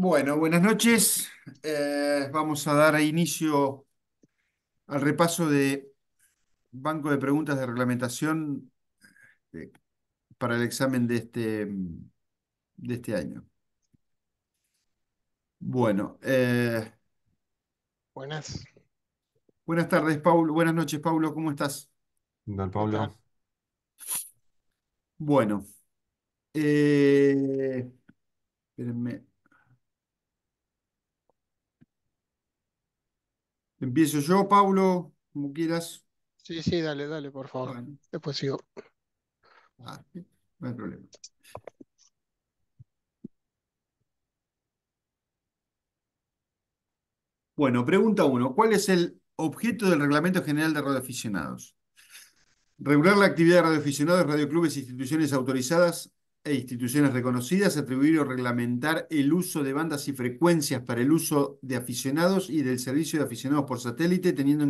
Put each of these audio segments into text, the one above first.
Bueno, buenas noches. Eh, vamos a dar inicio al repaso de banco de preguntas de reglamentación eh, para el examen de este, de este año. Bueno. Eh, buenas. Buenas tardes, Paulo. Buenas noches, Paulo. ¿Cómo estás? Hola, Pablo? Bueno. espérenme Empiezo yo, Pablo, como quieras. Sí, sí, dale, dale, por favor. Después sigo. Ah, no hay problema. Bueno, pregunta uno. ¿Cuál es el objeto del Reglamento General de Radioaficionados? Regular la actividad de radioaficionados, radioclubes e instituciones autorizadas e instituciones reconocidas atribuir o reglamentar el uso de bandas y frecuencias para el uso de aficionados y del servicio de aficionados por satélite, teniendo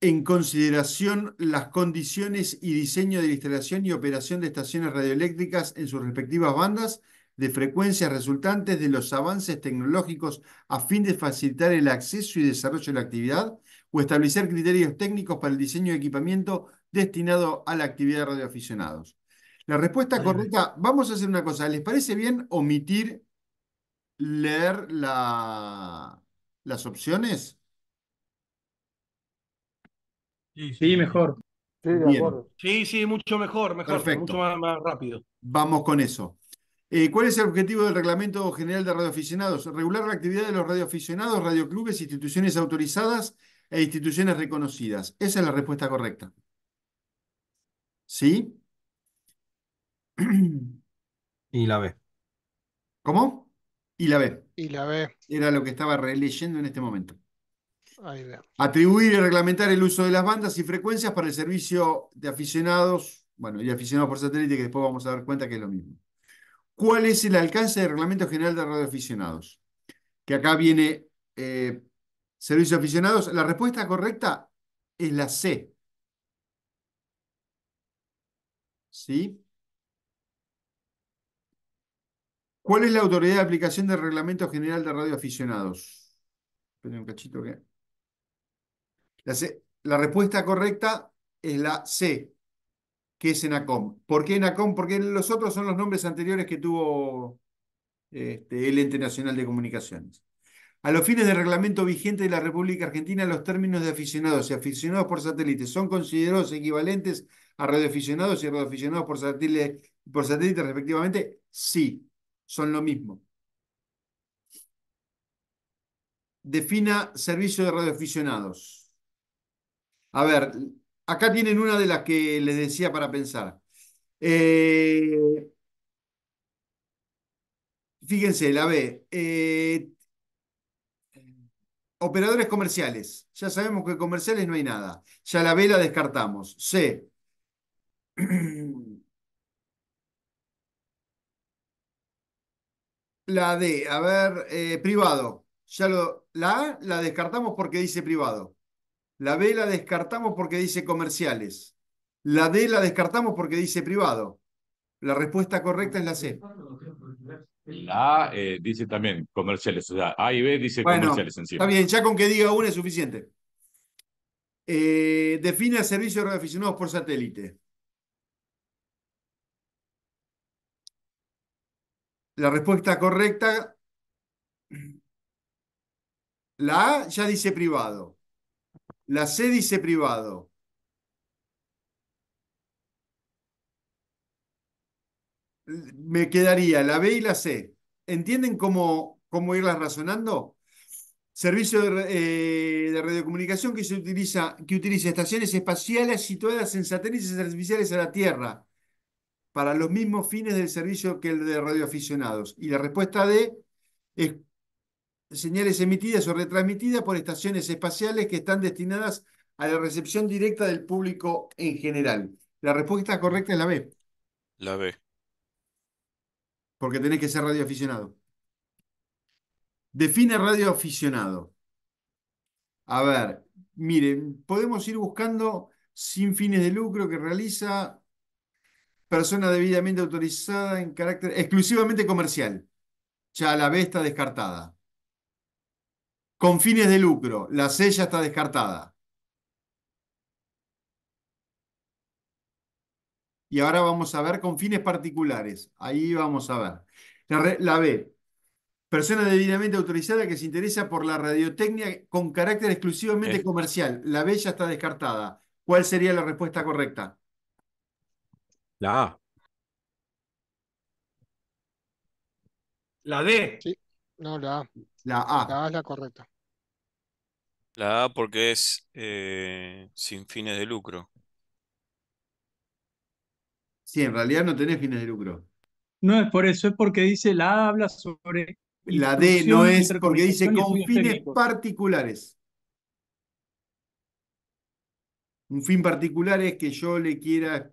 en, consideración las condiciones y diseño de instalación y operación de estaciones radioeléctricas en sus respectivas bandas de frecuencias resultantes de los avances tecnológicos a fin de facilitar el acceso y desarrollo de la actividad, o establecer criterios técnicos para el diseño de equipamiento destinado a la actividad de radioaficionados. La respuesta correcta, vamos a hacer una cosa, ¿les parece bien omitir leer las opciones? Sí, sí. mejor. Sí, sí, mucho mejor, mejor, Perfecto. mucho más, rápido. Vamos con eso. Eh, ¿Cuál es el objetivo del Reglamento General de Radioaficionados? Regular la actividad de los radioaficionados, radioclubes, instituciones autorizadas e instituciones reconocidas. Esa es la respuesta correcta. ¿Sí? Y la B. ¿Cómo? Y la B. Y la B. Era lo que estaba releyendo en este momento. Ahí va. Atribuir y reglamentar el uso de las bandas y frecuencias para el servicio de aficionados, bueno, y aficionados por satélite, que después vamos a dar cuenta que es lo mismo. ¿Cuál es el alcance del Reglamento General de Radio Aficionados? Que acá viene eh, servicio de aficionados. La respuesta correcta es la C. ¿Sí? ¿Cuál es la autoridad de aplicación del Reglamento General de Radioaficionados? Esperen un cachito La, respuesta correcta es la C, que es ENACOM. ¿Por qué ENACOM? Porque los otros son los nombres anteriores que tuvo este, el Ente Nacional de Comunicaciones. A los fines del reglamento vigente de la República Argentina, los términos de aficionados y aficionados por satélite son considerados equivalentes a radioaficionados y radioaficionados por por satélite respectivamente. Sí son lo mismo. Defina servicio de radioaficionados. A ver, acá tienen una de las que les decía para pensar. Eh, fíjense, la B. Eh, operadores comerciales. Ya sabemos que comerciales no hay nada. Ya la B la descartamos. C. La D, a ver, eh, privado. Ya lo, la A la descartamos porque dice privado. La B la descartamos porque dice comerciales. La D la descartamos porque dice privado. La respuesta correcta es la C. La A eh, dice también comerciales. O sea, A y B dice comerciales comerciales encima. Está bien, ya con que diga una es suficiente. Eh, define el servicio de aficionados por satélite. La respuesta correcta, la A ya dice privado, la C dice privado. Me quedaría la B y la C. ¿Entienden cómo, cómo irlas razonando? Servicio de, eh, radiocomunicación que, se utiliza, que utiliza estaciones espaciales situadas en satélites artificiales a la Tierra para los mismos fines del servicio que el de radioaficionados. Y la respuesta D es señales emitidas o retransmitidas por estaciones espaciales que están destinadas a la recepción directa del público en general. La respuesta correcta es la B. La B. Porque tenés que ser radioaficionado. Define radioaficionado. A ver, miren, podemos ir buscando sin fines de lucro que realiza persona debidamente autorizada en carácter exclusivamente comercial. Ya la B está descartada. Con fines de lucro, la C ya está descartada. Y ahora vamos a ver con fines particulares. Ahí vamos a ver. La, B. Persona debidamente autorizada que se interesa por la radiotecnia con carácter exclusivamente comercial. La B ya está descartada. ¿Cuál sería la respuesta correcta? La A. La D. Sí. No, la A. La A. La A es la correcta. La A porque es eh, sin fines de lucro. Sí, en realidad no tenés fines de lucro. No es por eso, es porque dice la A habla sobre. La D no es porque dice con fines particulares. Un fin particular es que yo le quiera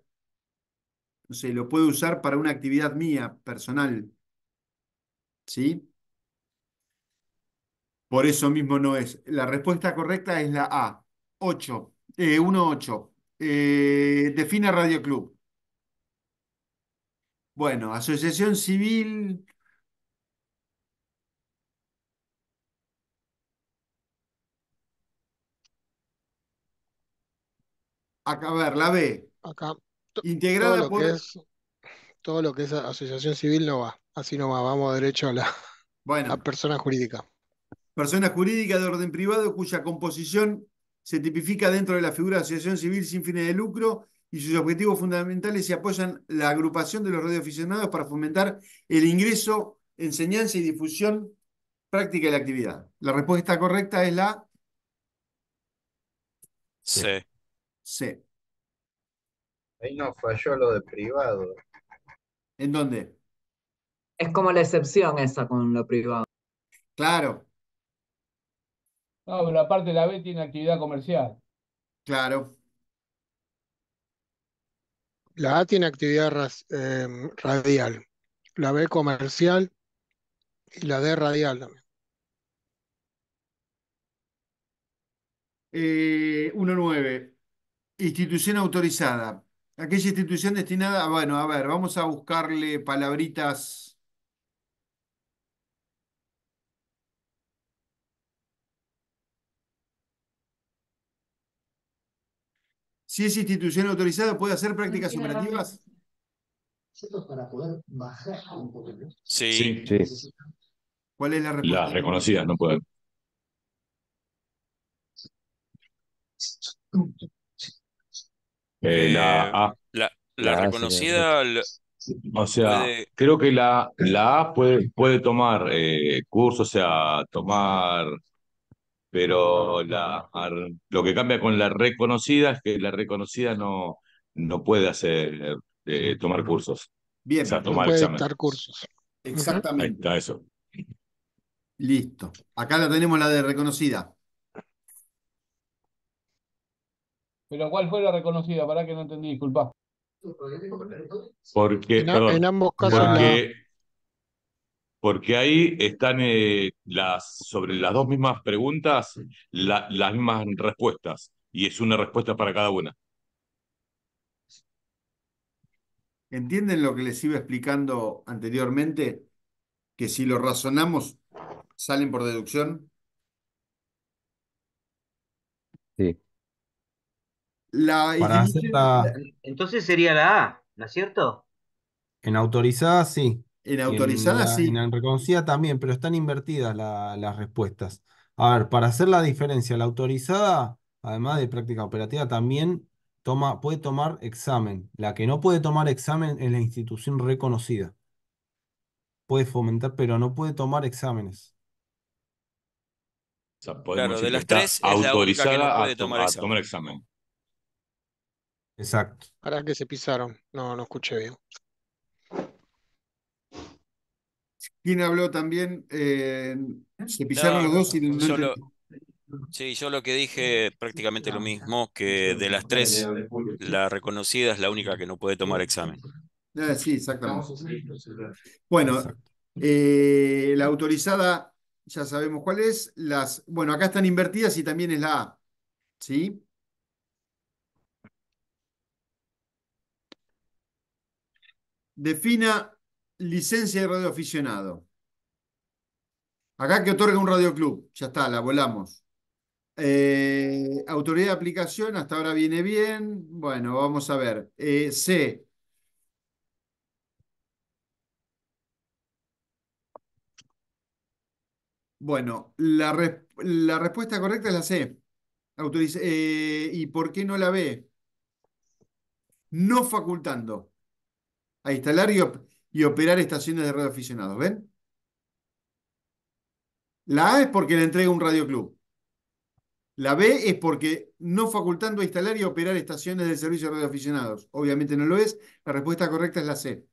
no sé, lo puedo usar para una actividad mía, personal. ¿Sí? Por eso mismo no es. La respuesta correcta es la A, 8, 1-8. Eh, eh, define Radio Club. Bueno, asociación civil. Acá, a ver, la B. Acá. Integrada todo por. todo lo que es asociación civil no va. Así no va. Vamos derecho a la, persona jurídica. Persona jurídica de orden privado cuya composición se tipifica dentro de la figura de asociación civil sin fines de lucro y sus objetivos fundamentales se apoyan la agrupación de los radioaficionados para fomentar el ingreso, enseñanza y difusión práctica de la actividad. La respuesta correcta es la C. C no falló lo de privado. ¿En dónde? Es como la excepción esa con lo privado. Claro. No, pero aparte la B tiene actividad comercial. Claro. La A tiene actividad em, radial. La B comercial y la D radial también. 1 eh, 1.9. Institución autorizada. Aquella institución destinada, bueno, a ver, vamos a buscarle palabritas. Si es institución autorizada, ¿puede hacer prácticas operativas? para poder bajar un Sí. sí, ¿Cuál es la respuesta? Las reconocidas no pueden. Eh, eh, la, la, reconocida. o sea, creo que la, la A puede, puede tomar eh, cursos, o sea, tomar. Pero la, lo que cambia con la reconocida es que la reconocida no, no puede hacer tomar cursos. Bien, o no puede examen. cursos. Exactamente. Ahí está eso. Listo. Acá la tenemos la de reconocida. Pero ¿cuál fue la reconocida? Para que no entendí, disculpa. Porque, en, ambos casos. Porque, ahí están eh, las, sobre las dos mismas preguntas las mismas respuestas. Y es una respuesta para cada una. ¿Entienden lo que les iba explicando anteriormente? Que si lo razonamos, salen por deducción. Sí. La Entonces sería la A, ¿no es cierto? En autorizada sí. En autorizada sí. En reconocida también, pero están invertidas las respuestas. A ver, para hacer la diferencia, la autorizada, además de práctica operativa, también toma, puede tomar examen. La que no puede tomar examen es la institución reconocida. Puede fomentar, pero no puede tomar exámenes. claro, de las tres, autorizada la puede tomar, a tomar examen. Exacto. Ahora que se pisaron. No, no escuché bien. ¿Quién habló también? Eh, se pisaron los dos y Sí, yo lo que dije prácticamente lo mismo, que de las tres, la reconocida es la única que no puede tomar examen. Ah, sí, exactamente. Bueno, eh, la autorizada, ya sabemos cuál es. Las, bueno, acá están invertidas y también es la A. ¿Sí? defina licencia de radioaficionado. Acá que otorga un radioclub. Ya está, la volamos. Eh, autoridad de aplicación, hasta ahora viene bien. Bueno, vamos a ver. Eh, C. Bueno, la, respuesta correcta es la C. Eh, ¿Y por qué no la B? No facultando a instalar y, operar estaciones de radio aficionados. ¿Ven? La A es porque le entrega un radioclub. La B es porque no facultando a instalar y operar estaciones de servicio de aficionados. Obviamente no lo es. La respuesta correcta es la C.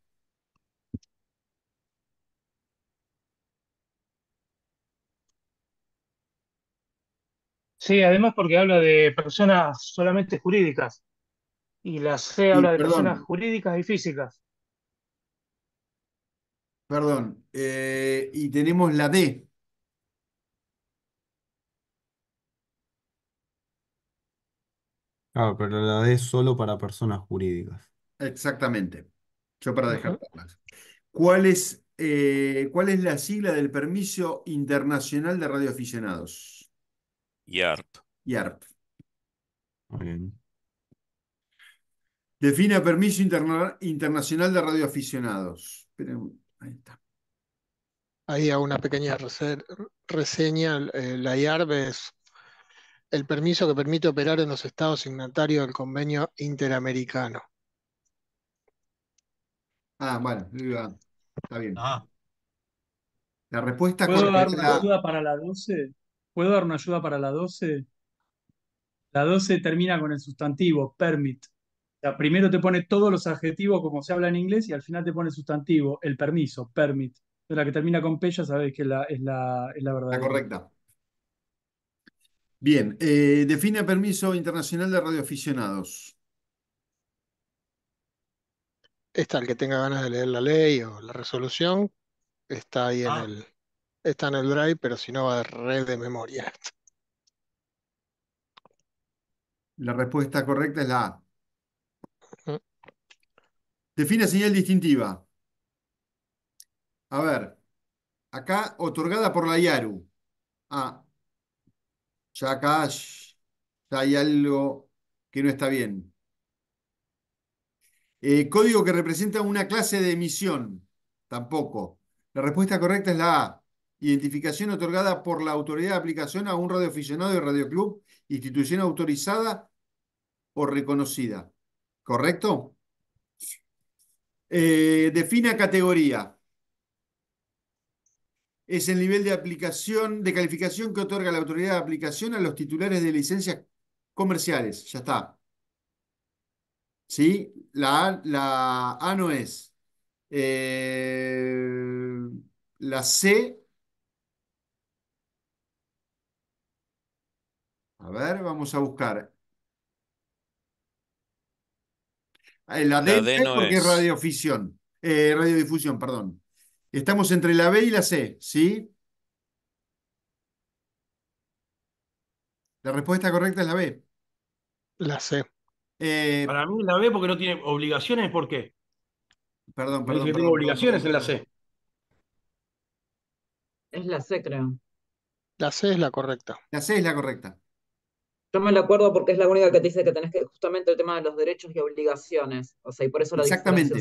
Sí, además porque habla de personas solamente jurídicas. Y la C habla de personas jurídicas y físicas. Perdón. Eh, y tenemos la D. Claro, pero la D es solo para personas jurídicas. Exactamente. Yo para dejar. ¿Cuál es, eh, es la sigla del Permiso Internacional de Radioaficionados? IART. IART. Muy bien. Define Permiso Internacional de Radioaficionados. Esperen. Ahí hago una pequeña reseña. la IARB es el permiso que permite operar en los estados signatarios del convenio interamericano. Ah, bueno, está bien. Ah. La respuesta ¿Puedo dar una ayuda para la 12? ¿Puedo dar una ayuda para la 12? La 12 termina con el sustantivo, permit primero te pone todos los adjetivos como se habla en inglés y al final te pone sustantivo, el permiso, permit. la que termina con P ya sabes que es, la, es verdadera. correcta. Bien, eh, define permiso internacional de radioaficionados. Está el que tenga ganas de leer la ley o la resolución, está ahí en ah. el, está en el drive, pero si no va de red de memoria. La respuesta correcta es la A. Define señal distintiva. A ver, acá otorgada por la IARU. Ah, ya acá hay algo que no está bien. Eh, código que representa una clase de emisión. Tampoco. La respuesta correcta es la A. Identificación otorgada por la autoridad de aplicación a un radioaficionado o radioclub, institución autorizada o reconocida. ¿Correcto? Defina eh, define categoría. Es el nivel de aplicación, de calificación que otorga la autoridad de aplicación a los titulares de licencias comerciales. Ya está. ¿Sí? La A, no es. Eh, la C. A ver, vamos a buscar. Ah, la D, porque es eh, radiodifusión, perdón. Estamos entre la B y la C, ¿sí? La respuesta correcta es la B. La C. Eh, Para mí la B porque no tiene obligaciones, ¿por qué? Perdón, perdón. Porque perdón, tiene obligaciones en la C. Es la C, creo. La C es la correcta. La C es la correcta. Yo me acuerdo porque es la única que te dice que tenés que, justamente el tema de los derechos y obligaciones. O sea, y por eso la Exactamente.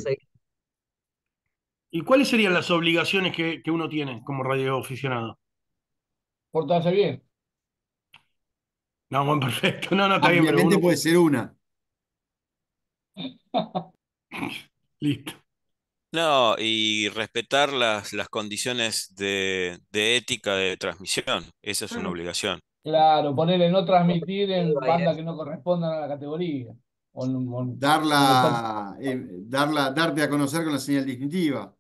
¿Y cuáles serían las obligaciones que, uno tiene como radioaficionado? aficionado? Portarse bien. No, bueno, perfecto. No, no, está bien. puede ser una. Listo. No, y respetar las, las condiciones de ética de transmisión. Esa es una obligación. Claro, ponerle no transmitir en bandas que no correspondan a la categoría. darla, darla, eh, darte a conocer con la señal distintiva.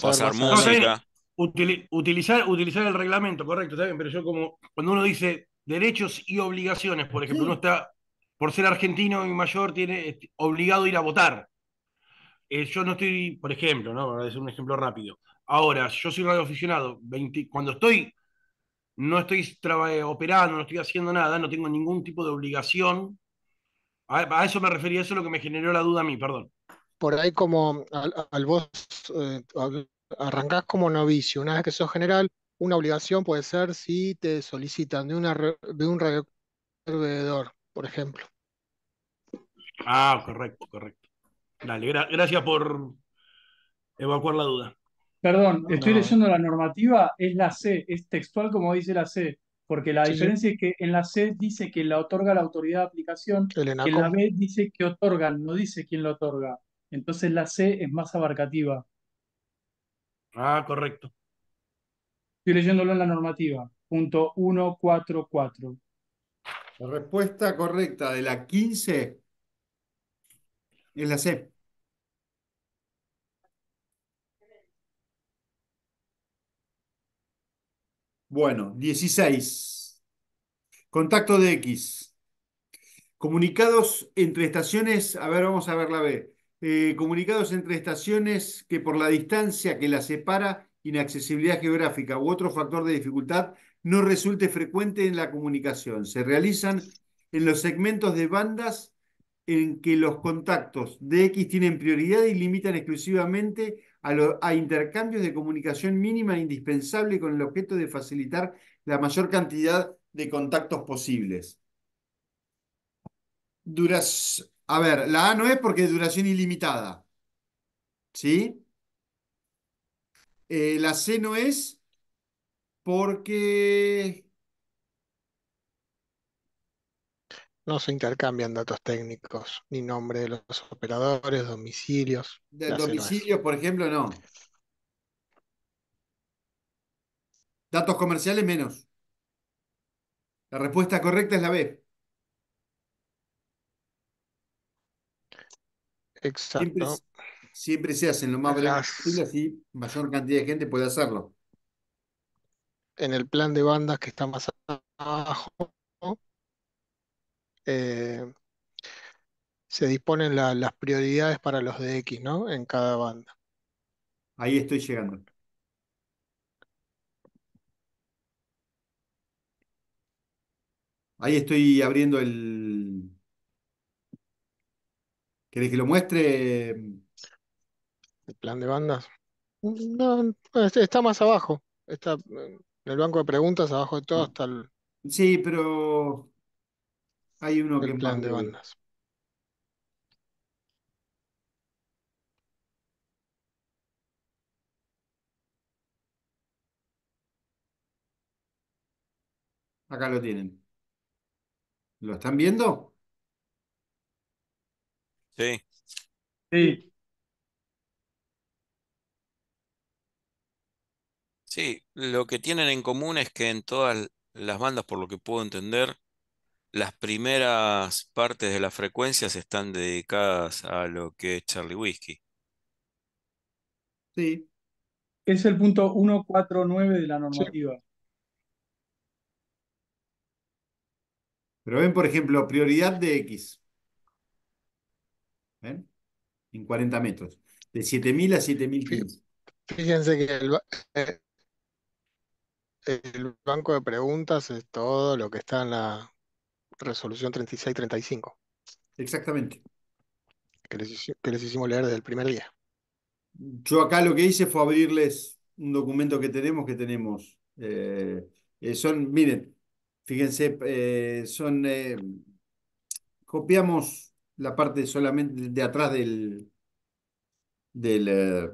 pasar música. utilizar, utilizar el reglamento, correcto, está pero yo como cuando uno dice derechos y obligaciones, por ejemplo, uno está, por ser argentino y mayor, tiene este, obligado a ir a votar. Eh, yo no estoy, por ejemplo, ¿no? Para decir un ejemplo rápido. Ahora, yo soy radioaficionado, cuando estoy no estoy eh, operando, no estoy haciendo nada, no tengo ningún tipo de obligación. A, eso me refería, eso es lo que me generó la duda a mí, perdón. Por ahí como al, vos eh, arrancás como novicio, una vez que sos general, una obligación puede ser si te solicitan de, una, de un proveedor, por ejemplo. Ah, correcto, correcto. Dale, gracias por evacuar la duda. Perdón, estoy leyendo la normativa, es la C, es textual como dice la C, porque la diferencia es que en la C dice que la otorga la autoridad de aplicación, en la B dice que otorgan, no dice quién la otorga. Entonces la C es más abarcativa. Ah, correcto. Estoy leyéndolo en la normativa, punto 144. La respuesta correcta de la 15 es la C. Bueno, 16. Contacto de X. Comunicados entre estaciones, a ver, vamos a ver la B. Eh, comunicados entre estaciones que por la distancia que las separa, inaccesibilidad geográfica u otro factor de dificultad no resulte frecuente en la comunicación. Se realizan en los segmentos de bandas en que los contactos de X tienen prioridad y limitan exclusivamente a, intercambios de comunicación mínima e indispensable con el objeto de facilitar la mayor cantidad de contactos posibles. Duras, a ver, la A no es porque es duración ilimitada. ¿Sí? Eh, la C no es porque No se intercambian datos técnicos, ni nombre de los operadores, domicilios. De domicilios, por ejemplo, no. Datos comerciales menos. La respuesta correcta es la B. Exacto. Siempre, se hacen lo más breve así mayor cantidad de gente puede hacerlo. En el plan de bandas que está más abajo, eh, se disponen las prioridades para los DX, ¿no? En cada banda. Ahí estoy llegando. Ahí estoy abriendo el... ¿Querés que lo muestre? ¿El plan de bandas? No, está más abajo. Está en el banco de preguntas, abajo de todo, ah. está el... Sí, pero hay uno que plan de bandas. Acá lo tienen. ¿Lo están viendo? Sí. Sí. Sí, lo que tienen en común es que en todas las bandas, por lo que puedo entender, las primeras partes de las frecuencias están dedicadas a lo que es Charlie Whiskey. Sí. Es el punto 149 de la normativa. Pero ven, por ejemplo, prioridad de X. ¿Ven? En 40 metros. De 7000 a pies Fíjense que eh, el, banco de preguntas es todo lo que está en la resolución 3635. Exactamente. Que les, hicimos leer desde el primer día. Yo acá lo que hice fue abrirles un documento que tenemos, que tenemos. Eh, eh, son, miren, fíjense, eh, son, copiamos la parte solamente de atrás del, del,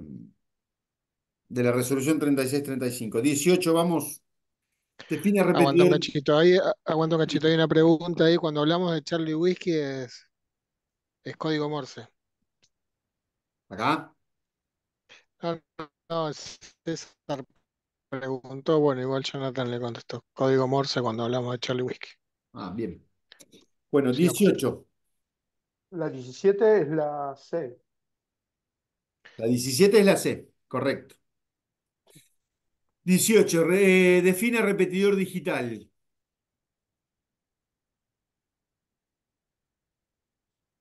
de la resolución 3635. 18 vamos te repetir. un cachito ahí, cachito. Hay una pregunta ahí. Cuando hablamos de Charlie Whiskey es, código Morse. ¿Acá? No, no, César preguntó, bueno, igual Jonathan le contestó. Código Morse cuando hablamos de Charlie Whiskey. Ah, bien. Bueno, 18. La 17 es la C. La 17 es la C, correcto. 18. ¿Defina eh, define repetidor digital.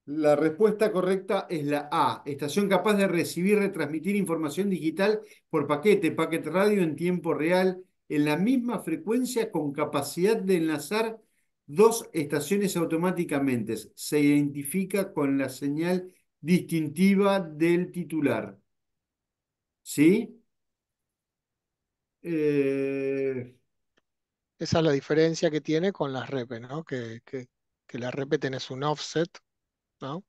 La respuesta correcta es la A. Estación capaz de recibir, retransmitir información digital por paquete, paquete radio en tiempo real, en la misma frecuencia con capacidad de enlazar dos estaciones automáticamente. Se identifica con la señal distintiva del titular. ¿Sí? Eh, Esa es la diferencia que tiene con las REP, ¿no? Que, que, la REP tenés un offset, ¿no?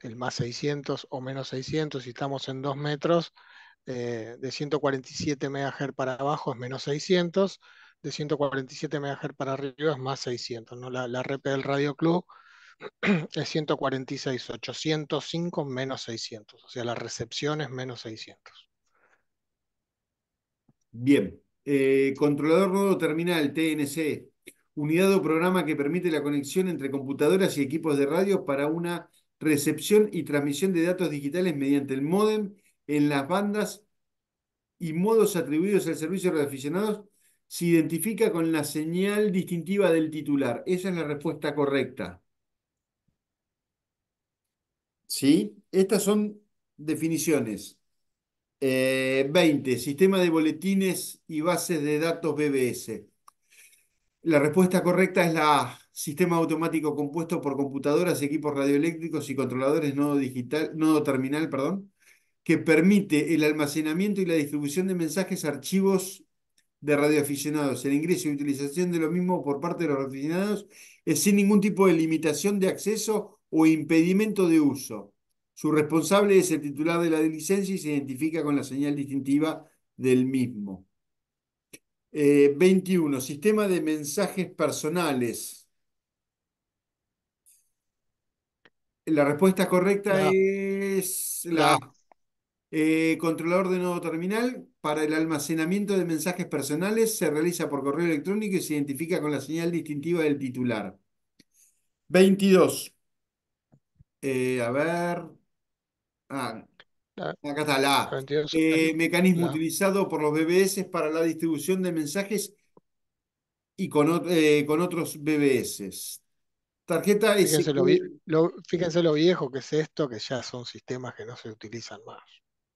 El más 600 o menos 600, si estamos en 2 metros, eh, de 147 MHz para abajo es menos 600, de 147 MHz para arriba es más 600, ¿no? La, la rep del Radio Club es 146, 805 menos 600, o sea, la recepción es menos 600. Bien. Eh, controlador nodo Terminal, TNC, unidad o programa que permite la conexión entre computadoras y equipos de radio para una recepción y transmisión de datos digitales mediante el módem en las bandas y modos atribuidos al servicio de aficionados se identifica con la señal distintiva del titular. Esa es la respuesta correcta. ¿Sí? Estas son definiciones. 20. Eh, sistema de boletines y bases de datos BBS. La respuesta correcta es la A. Sistema automático compuesto por computadoras, equipos radioeléctricos y controladores nodo, digital, nodo terminal perdón, que permite el almacenamiento y la distribución de mensajes, archivos de radioaficionados. El ingreso y utilización de lo mismo por parte de los aficionados es sin ningún tipo de limitación de acceso o impedimento de uso. Su responsable es el titular de la licencia y se identifica con la señal distintiva del mismo. 21. Eh, sistema de mensajes personales. La respuesta correcta es la eh, controlador de nodo terminal. Para el almacenamiento de mensajes personales se realiza por correo electrónico y se identifica con la señal distintiva del titular. 22. Eh, a ver, Ah, acá está la eh, mecanismo utilizado por los BBS para la distribución de mensajes y con, eh, otros BBS. Tarjeta fíjense Lo, fíjense lo viejo que es esto, que ya son sistemas que no se utilizan más.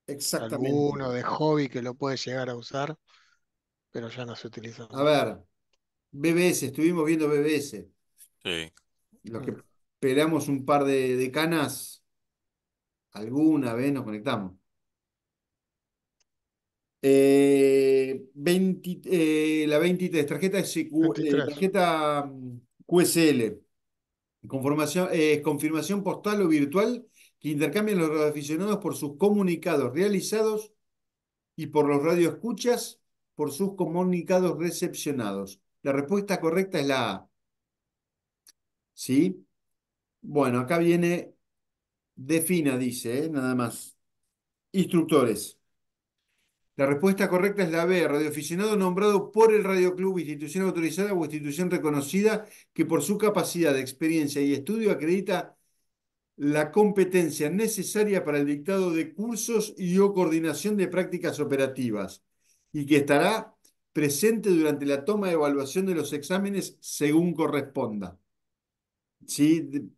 Exactamente. Uno de hobby que lo puede llegar a usar, pero ya no se utiliza A ver, BBS, estuvimos viendo BBS. Sí. que esperamos un par de canas, Alguna vez nos conectamos. Eh, eh, la 23, tarjeta, eh, tarjeta mm, QSL. Conformación, confirmación postal o virtual que intercambian los radioaficionados por sus comunicados realizados y por los radioescuchas por sus comunicados recepcionados. La respuesta correcta es la A. ¿Sí? Bueno, acá viene Defina, dice, eh, nada más. Instructores. La respuesta correcta es la B, radioaficionado nombrado por el Radioclub, institución autorizada o institución reconocida que por su capacidad, de experiencia y estudio acredita la competencia necesaria para el dictado de cursos y o coordinación de prácticas operativas y que estará presente durante la toma de evaluación de los exámenes según corresponda. ¿Sí?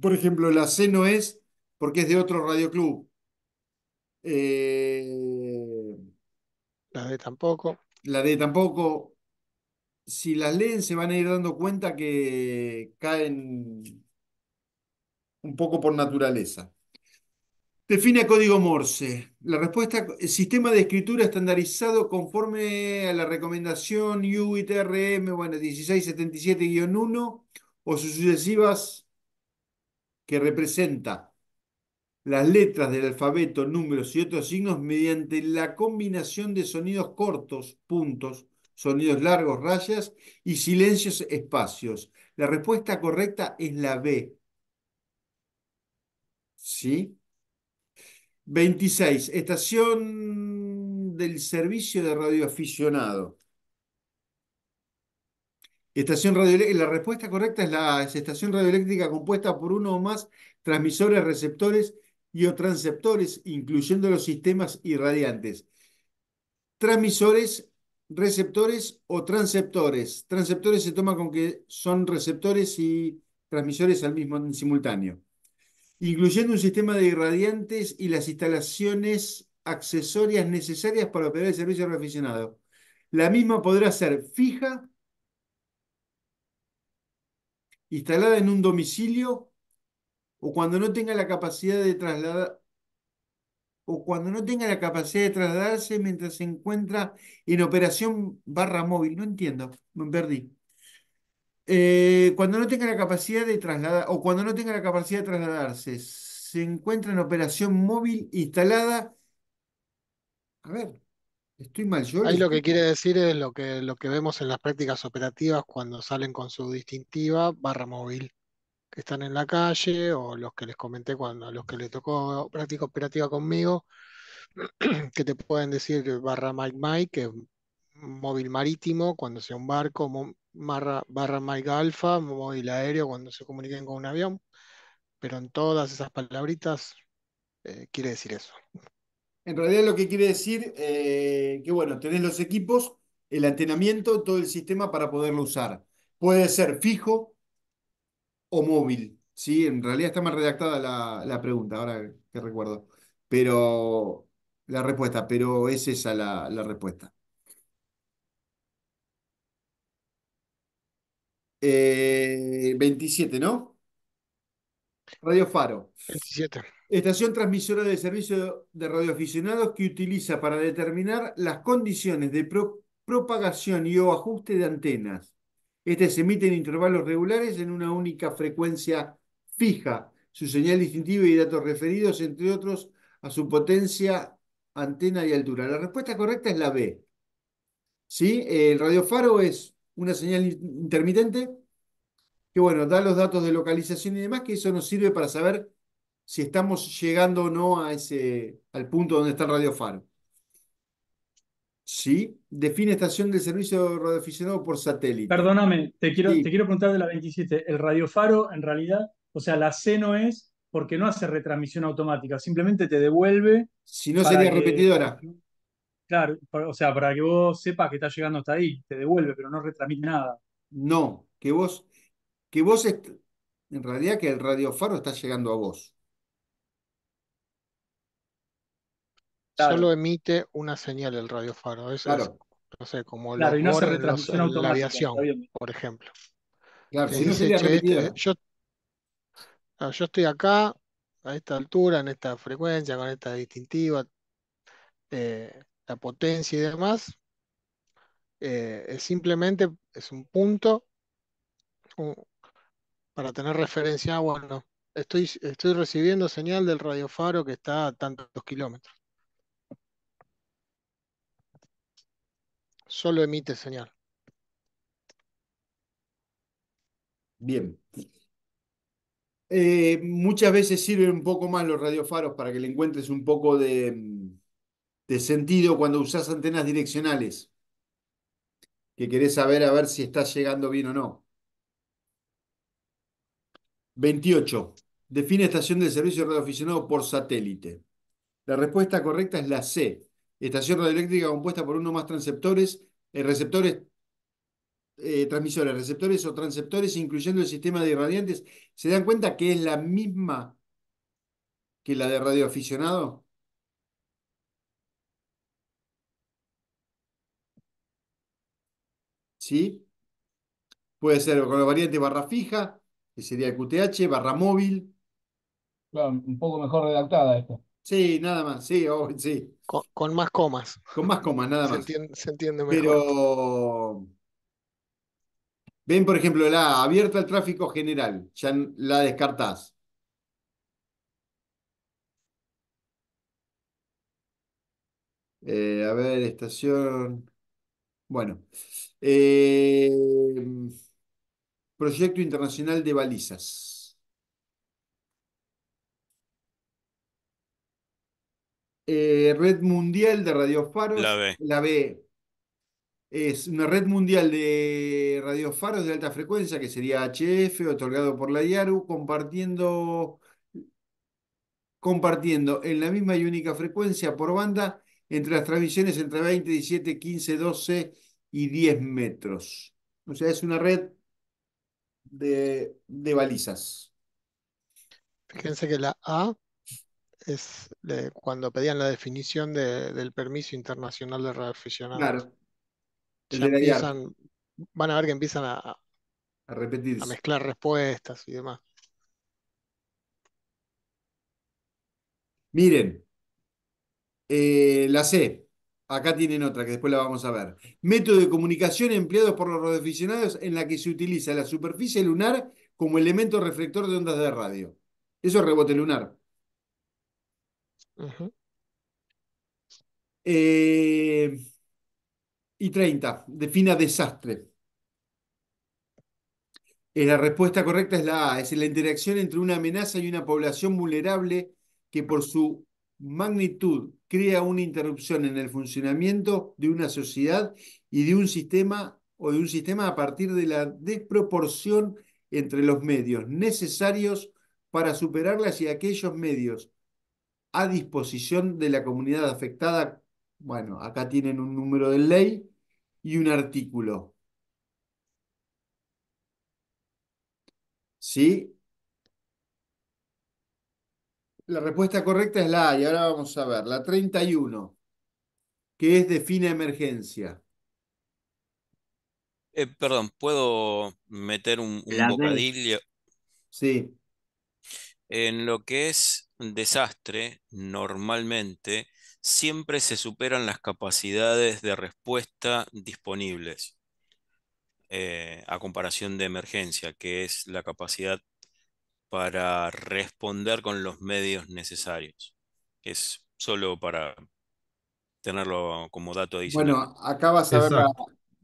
por ejemplo, la C no es porque es de otro radioclub. Eh, la D tampoco. La D tampoco. Si las leen se van a ir dando cuenta que caen un poco por naturaleza. Define código Morse. La respuesta, sistema de escritura estandarizado conforme a la recomendación UITRM, bueno, 1677-1 o sus sucesivas que representa las letras del alfabeto, números y otros signos mediante la combinación de sonidos cortos, puntos, sonidos largos, rayas y silencios, espacios. La respuesta correcta es la B. ¿Sí? 26. Estación del servicio de radioaficionado la respuesta correcta es la estación radioeléctrica compuesta por uno o más transmisores, receptores y o transceptores, incluyendo los sistemas irradiantes. Transmisores, receptores o transceptores. Transceptores se toma con que son receptores y transmisores al mismo en simultáneo. Incluyendo un sistema de irradiantes y las instalaciones accesorias necesarias para operar el servicio reaficionado. La misma podrá ser fija instalada en un domicilio o cuando no tenga la capacidad de trasladar o cuando no tenga la capacidad de trasladarse mientras se encuentra en operación barra móvil. No entiendo, me perdí. Eh, cuando no tenga la capacidad de trasladar o cuando no tenga la capacidad de trasladarse, se encuentra en operación móvil instalada. A ver, Ahí lo que quiere decir es lo que, lo que vemos en las prácticas operativas cuando salen con su distintiva barra móvil, que están en la calle, o los que les comenté cuando, los que le tocó práctica operativa conmigo, que te pueden decir barra Mike Mike, que es móvil marítimo cuando sea un barco, barra, Mike Alpha, móvil aéreo cuando se comuniquen con un avión, pero en todas esas palabritas eh, quiere decir eso en realidad lo que quiere decir eh, que, bueno, tenés los equipos, el antenamiento, todo el sistema para poderlo usar. Puede ser fijo o móvil, ¿sí? En realidad está mal redactada la, la pregunta, ahora que recuerdo. Pero la respuesta, pero es esa la, la respuesta. Eh, 27, ¿no? Radio Faro. 27. Estación transmisora de servicio de radioaficionados que utiliza para determinar las condiciones de propagación y o ajuste de antenas. Este se emite en intervalos regulares en una única frecuencia fija. Su señal distintiva y datos referidos, entre otros, a su potencia, antena y altura. La respuesta correcta es la B. ¿Sí? El radiofaro es una señal intermitente que, bueno, da los datos de localización y demás, que eso nos sirve para saber si estamos llegando o no a ese, al punto donde está el Radio Faro. Sí, define estación del servicio radioaficionado por satélite. Perdóname, te quiero, te quiero preguntar de la 27. El Radio Faro, en realidad, o sea, la C no es porque no hace retransmisión automática, simplemente te devuelve. Si no sería repetidora. Claro, o sea, para que vos sepas que está llegando hasta ahí, te devuelve, pero no retransmite nada. No, que vos, que vos, en realidad que el Radio Faro está llegando a vos. solo emite una señal el radiofaro. Eso es, no sé, como claro, la aviación, por ejemplo. Este, ah, yo, estoy acá, a esta altura, en esta frecuencia, con esta distintiva, eh, la potencia y demás, eh, es simplemente es un punto para tener referencia, ah, bueno, estoy, estoy recibiendo señal del radiofaro que está a tantos kilómetros. solo emite señal. Bien. Eh, muchas veces sirven un poco más los radiofaros para que le encuentres un poco de, de sentido cuando usás antenas direccionales, que querés saber a ver si estás llegando bien o no. 28. Define estación de servicio radioaficionado por satélite. La respuesta correcta es la C, Estación radioeléctrica compuesta por uno más transceptores, eh, receptores, eh, transmisores, receptores o transceptores, incluyendo el sistema de irradiantes. ¿Se dan cuenta que es la misma que la de radioaficionado? ¿Sí? Puede ser con la variante barra fija, que sería el QTH, barra móvil. un poco mejor redactada esto. Sí, nada más, sí, sí. Con, más comas. Con más comas, nada más. Se entiende, se mejor. Pero. Ven, por ejemplo, la abierta al tráfico general, ya la descartás. Eh, a ver, estación. Bueno. Eh, proyecto Internacional de Balizas. Eh, red mundial de radios La B. La B. Es una red mundial de radios faros de alta frecuencia, que sería HF, otorgado por la IARU, compartiendo, compartiendo en la misma y única frecuencia por banda entre las transmisiones entre 20, 17, 15, 12 y 10 metros. O sea, es una red de balizas. Fíjense que la A es cuando pedían la definición del permiso internacional de radioaficionados. Claro. van a ver que empiezan a, mezclar respuestas y demás. Miren, eh, la C. Acá tienen otra que después la vamos a ver. Método de comunicación empleado por los radioaficionados en la que se utiliza la superficie lunar como elemento reflector de ondas de radio. Eso es rebote lunar. Eh, y 30, defina desastre. Eh, la respuesta correcta es la A, es la interacción entre una amenaza y una población vulnerable que por su magnitud crea una interrupción en el funcionamiento de una sociedad y de un sistema o de un sistema a partir de la desproporción entre los medios necesarios para superarlas y aquellos medios a disposición de la comunidad afectada. Bueno, acá tienen un número de ley y un artículo. ¿Sí? La respuesta correcta es la A y ahora vamos a ver. La 31, que es de fina emergencia. Eh, perdón, ¿puedo meter un bocadillo? Sí. En lo que es desastre, normalmente, siempre se superan las capacidades de respuesta disponibles eh, a comparación de emergencia, que es la capacidad para responder con los medios necesarios. Es solo para tenerlo como dato adicional. Bueno, acá vas a ver,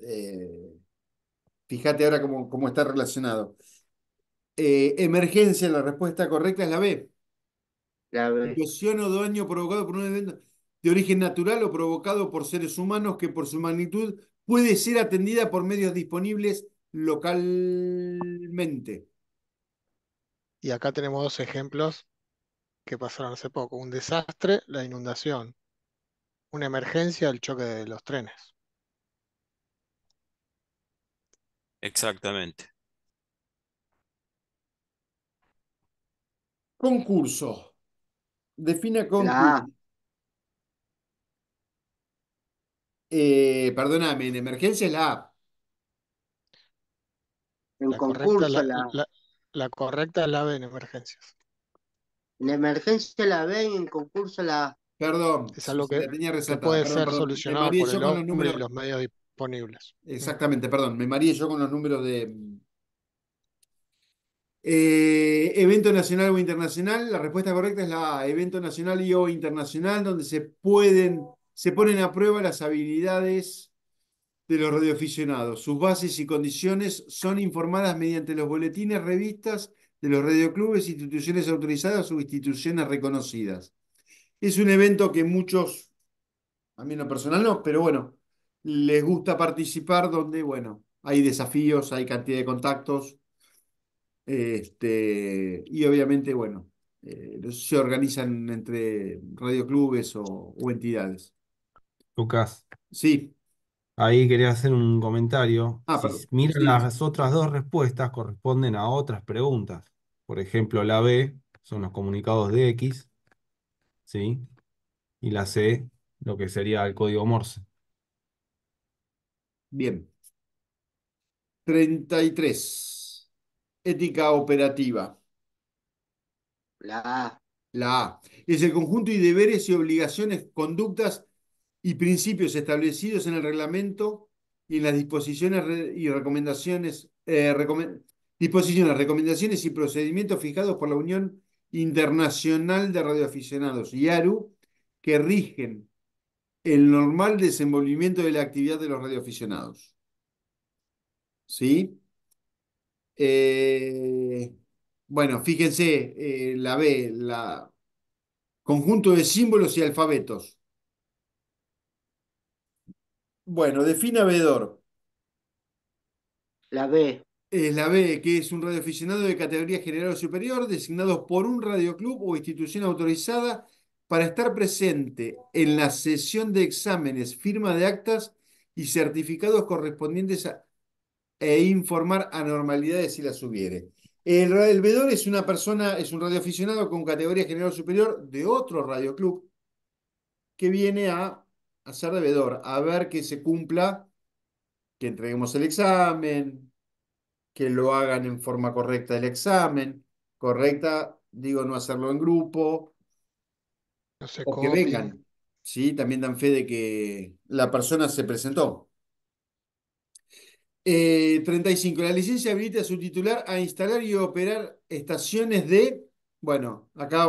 eh, fíjate ahora cómo, cómo está relacionado. Eh, emergencia, la respuesta correcta es la B. Explosión o daño provocado por un evento de origen natural o provocado por seres humanos que por su magnitud puede ser atendida por medios disponibles localmente. Y acá tenemos dos ejemplos que pasaron hace poco. Un desastre, la inundación. Una emergencia, el choque de los trenes. Exactamente. Concurso. Defina con... Ah. Eh, perdóname, en emergencia la A. En correcta, concurso la, la, la, correcta es la B en emergencias. en emergencia la B y en concurso la A. Perdón. Es algo que, puede ser solucionado por con los números. los medios disponibles. Exactamente, perdón. Me maría yo con los números de, eh, evento nacional o internacional, la respuesta correcta es la evento nacional y o internacional, donde se pueden, se ponen a prueba las habilidades de los radioaficionados. Sus bases y condiciones son informadas mediante los boletines, revistas de los radioclubes, instituciones autorizadas o instituciones reconocidas. Es un evento que muchos, a mí no lo personal no, pero bueno, les gusta participar donde, bueno, hay desafíos, hay cantidad de contactos, este, y obviamente, bueno, eh, se organizan entre radioclubes o, entidades. Lucas. Sí. Ahí quería hacer un comentario. Ah, mira las otras dos respuestas corresponden a otras preguntas. Por ejemplo, la B son los comunicados de X, ¿sí? Y la C, lo que sería el código Morse. Bien. 33 ética operativa? La A. La A. Es el conjunto de deberes y obligaciones, conductas y principios establecidos en el reglamento y en las disposiciones y recomendaciones, eh, disposiciones, recomendaciones y procedimientos fijados por la Unión Internacional de Radioaficionados, IARU, que rigen el normal desenvolvimiento de la actividad de los radioaficionados. ¿Sí? Eh, bueno, fíjense, eh, la B, la conjunto de símbolos y alfabetos. Bueno, define veedor. La B. Es la B, que es un radioaficionado de categoría general o superior, Designado por un radioclub o institución autorizada para estar presente en la sesión de exámenes, firma de actas y certificados correspondientes a, e informar anormalidades si las hubiere. El, el, vedor es una persona, es un radioaficionado con categoría general superior de otro radioclub que viene a hacer de vedor, a ver que se cumpla, que entreguemos el examen, que lo hagan en forma correcta el examen, correcta, digo, no hacerlo en grupo, o que vengan. Sí, también dan fe de que la persona se presentó. 35. Eh, la licencia habilita a su titular a instalar y operar estaciones de. Bueno, acá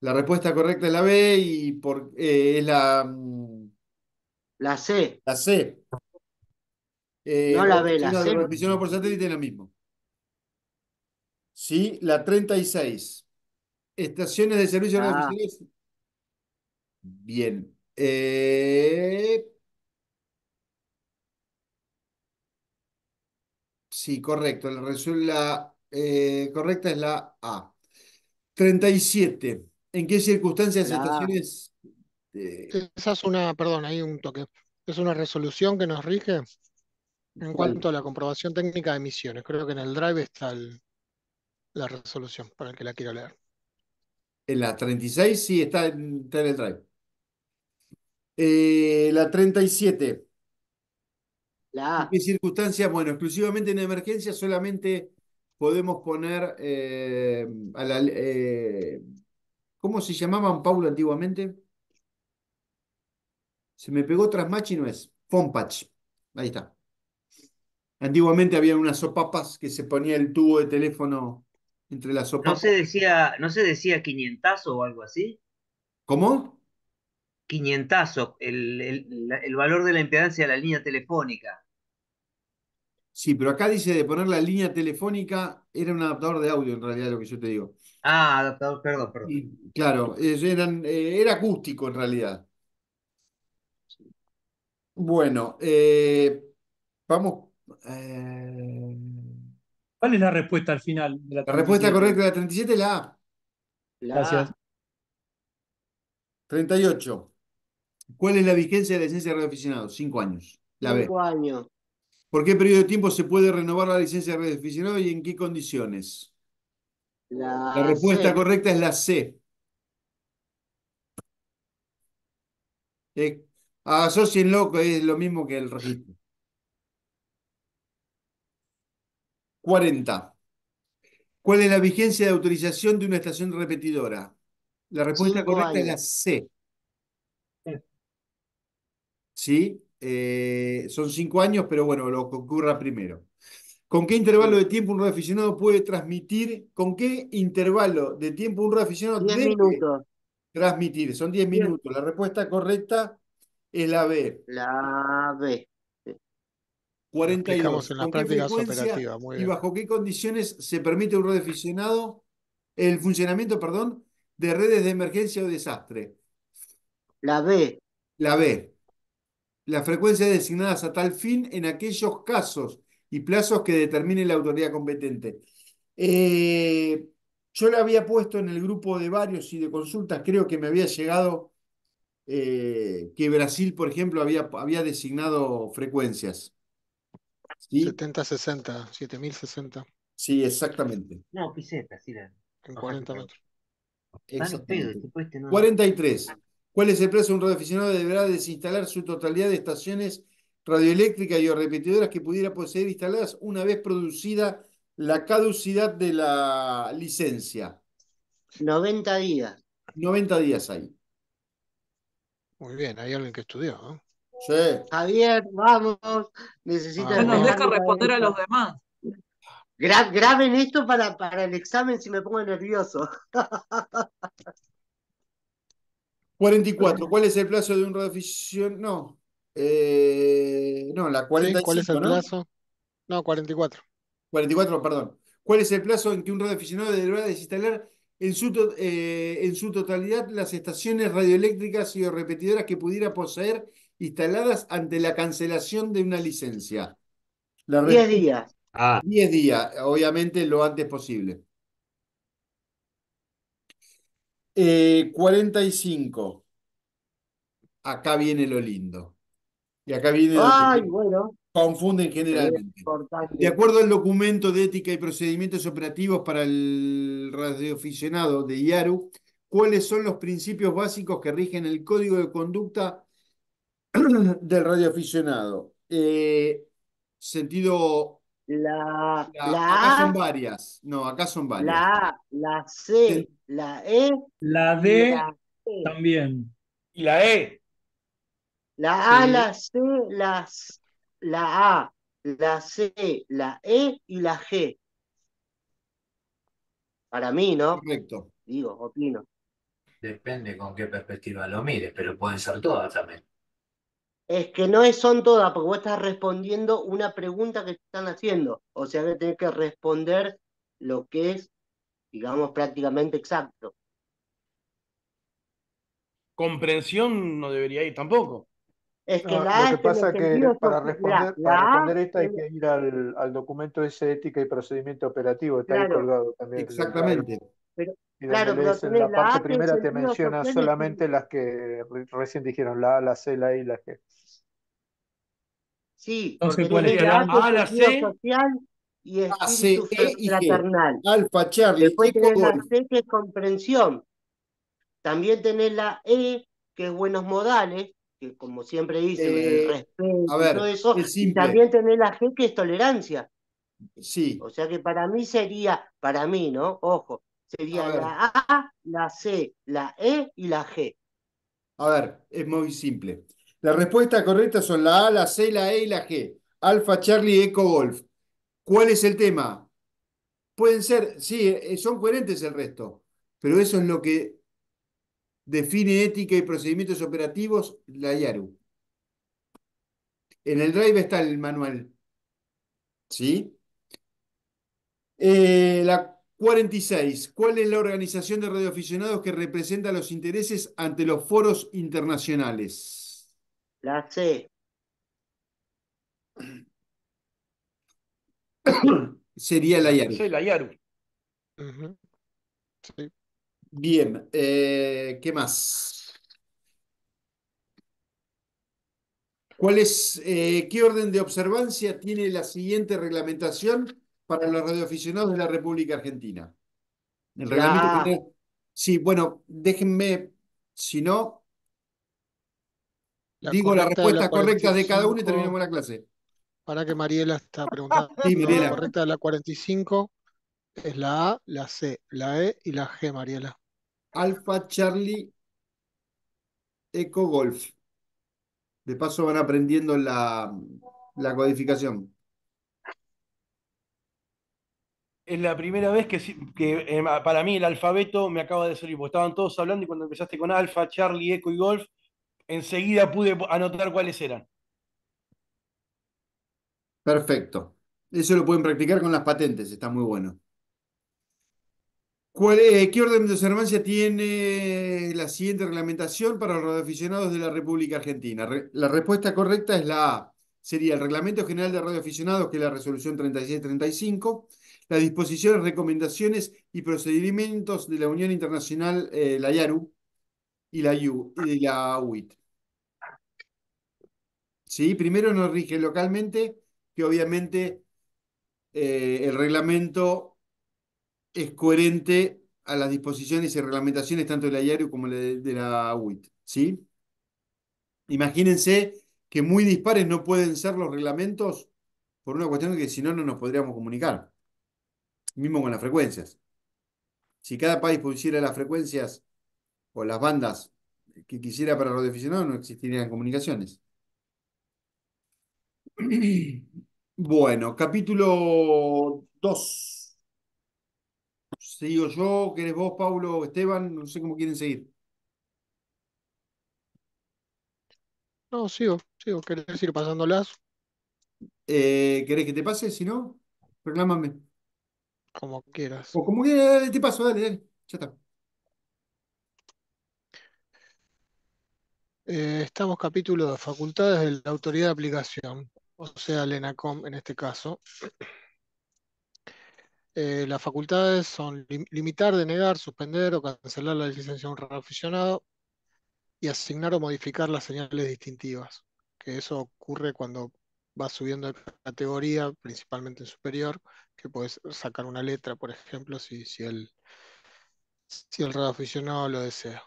la respuesta correcta es la B y eh, es la. Mm, la C. La C. Eh, no la B, la C. La por satélite es la mismo. Sí, la 36. Estaciones de servicio ah. Bien. Eh, Sí, correcto. La eh, correcta es la A. 37. ¿En qué circunstancias, estaciones? Esa es una, perdón, hay un toque. Es una resolución que nos rige en cuanto a la comprobación técnica de emisiones. Creo que en el drive está la resolución para el que la quiero leer. En la 36, sí, está en, está en el drive. Eh, la 37. La qué circunstancias? Bueno, exclusivamente en emergencia solamente podemos poner eh, a la, eh, ¿Cómo se llamaban, Paulo, antiguamente? Se me pegó y no es. Fompach. Ahí está. Antiguamente había unas sopapas que se ponía el tubo de teléfono entre las sopapas. ¿No se decía, no se decía quinientazo o algo así? ¿Cómo? 500, el, valor de la impedancia de la línea telefónica. Sí, pero acá dice de poner la línea telefónica, era un adaptador de audio en realidad lo que yo te digo. Ah, adaptador, perdón, perdón. claro, eran, eh, era acústico en realidad. Bueno, eh, vamos. Eh, ¿Cuál es la respuesta al final la respuesta correcta de la 37 es la A. Gracias. 38. ¿Cuál es la vigencia de la licencia de radioaficionado? Cinco años. La Cinco B. años. ¿Por qué periodo de tiempo se puede renovar la licencia de radioaficionado y en qué condiciones? La, respuesta correcta es la C. Eh, lo loco, es lo mismo que el registro. 40. ¿Cuál es la vigencia de autorización de una estación repetidora? La respuesta correcta es la C. ¿sí? Eh, son cinco años, pero bueno, lo que ocurra primero. ¿Con qué intervalo de tiempo un aficionado puede transmitir? ¿Con qué intervalo de tiempo un reaficionado debe transmitir? Son diez minutos. La respuesta correcta es la B. La B. 42. En las ¿Y bajo qué condiciones se permite un aficionado el funcionamiento, perdón, de redes de emergencia o desastre? La B. La B las frecuencias designadas a tal fin en aquellos casos y plazos que determine la autoridad competente. Eh, yo la había puesto en el grupo de varios y de consultas, creo que me había llegado eh, que Brasil, por ejemplo, había, había designado frecuencias. sí 7060, 7060. Sí, exactamente. No, piseta, sí. La... 40 metros. 43. ¿Cuál es el precio un radioaficionado deberá desinstalar su totalidad de estaciones radioeléctricas y o repetidoras que pudiera poseer instaladas una vez producida la caducidad de la licencia. 90 días. 90 días ahí. Muy bien, hay alguien que estudió. Sí. Javier, vamos, necesita. Ah, nos responder a los demás. graben esto para, para el examen si me pongo nervioso. 44. ¿Cuál es el plazo de un radioaficionado? No. Eh, no, la 44. ¿Cuál es el ¿no? plazo? No, 44. 44, perdón. ¿Cuál es el plazo en que un radioaficionado deberá desinstalar en su, eh, en su totalidad las estaciones radioeléctricas y repetidoras que pudiera poseer instaladas ante la cancelación de una licencia? 10 días. 10 ah. días, obviamente lo antes posible. 45. Eh, acá viene lo lindo. Y acá viene lo bueno. confunden generalmente. De acuerdo al documento de ética y procedimientos operativos para el radioaficionado de IARU, ¿cuáles son los principios básicos que rigen el código de conducta del radioaficionado? Eh, sentido la, la, acá son varias. No, acá son varias. La la C, la E. La D e. también. Y la E. La A, la C, las, la A, la C, la E y la G. Para mí, ¿no? Correcto. Digo, opino. Depende con qué perspectiva lo mires, pero pueden ser todas también es que no son todas, porque vos estás respondiendo una pregunta que te están haciendo. O sea que tenés que responder lo que es, digamos, prácticamente exacto. Comprensión no debería ir tampoco. Es que ah, lo que pasa es que para responder, para esta hay que ir al, documento de ética y procedimiento operativo, está colgado también. Exactamente. Pero, claro, en la, parte primera te menciona solamente las que recién dijeron, la A, la C, la I, la G. Sí, La A, la C. Social y A, ah, C, e fraternal. G. Alfa, Después tenés la C, que es comprensión. También tenés la E, que es buenos modales, que como siempre dice el eh, respeto, a también tenés la G, que es tolerancia. Sí. O sea que para mí sería, para mí, ¿no? Ojo, Sería la A, la C, la E y la G. A ver, es muy simple. La respuesta correcta son la A, la C, la E y la G. Alfa, Charlie, Eco, Golf. ¿Cuál es el tema? Pueden ser, sí, eh, son coherentes el resto, pero eso es lo que define ética y procedimientos operativos la IARU. En el drive está el manual. ¿Sí? Eh, la 46. ¿Cuál es la organización de radioaficionados que representa los intereses ante los foros internacionales? La C. Sería la IARU. la IARU. Bien, eh, ¿qué más? ¿Cuál es, eh, qué orden de observancia tiene la siguiente reglamentación para los radioaficionados de la República Argentina. El Sí, bueno, déjenme, si no, digo la respuestas correctas respuesta correcta de cada uno y terminamos la clase. para que Mariela está preguntando. La correcta de la 45 es la A, la C, la E y la G, Mariela. Alfa Charlie Eco Golf. De paso van aprendiendo la, la codificación. es la primera vez que, que em, para mí el alfabeto me acaba de salir, porque estaban todos hablando y cuando empezaste con Alfa, Charlie, Eco y Golf, enseguida pude anotar cuáles eran. Perfecto. Eso lo pueden practicar con las patentes, está muy bueno. ¿Cuál ¿Qué orden de observancia tiene la siguiente reglamentación para los radioaficionados de la República Argentina? la respuesta correcta es la A. Sería el Reglamento General de Radioaficionados, que es la resolución 3635 las disposiciones, recomendaciones y procedimientos de la Unión Internacional, eh, la IARU y la, y la UIT. ¿Sí? Primero nos rige localmente, que obviamente eh, el reglamento es coherente a las disposiciones y reglamentaciones tanto de la IARU como de, la UIT. ¿sí? Imagínense que muy dispares no pueden ser los reglamentos por una cuestión que si no, no nos podríamos comunicar. Mismo con las frecuencias. Si cada país pusiera las frecuencias o las bandas que quisiera para los no existirían comunicaciones. Bueno, capítulo 2. Sigo yo, querés vos, Paulo, Esteban, no sé cómo quieren seguir. No, sigo, sigo, querés ir pasándolas. Eh, ¿Querés que te pase? Si no, reclámame. Como quieras. O como quieras, te paso, dale, dale. Ya está. Eh, estamos capítulo de facultades de la autoridad de aplicación, o sea, el ENACOM en este caso. Eh, las facultades son limitar, denegar, suspender o cancelar la licencia de un reaficionado aficionado y asignar o modificar las señales distintivas, que eso ocurre cuando va subiendo de categoría, principalmente en superior, que puedes sacar una letra, por ejemplo, si, si el, si el radioaficionado lo desea.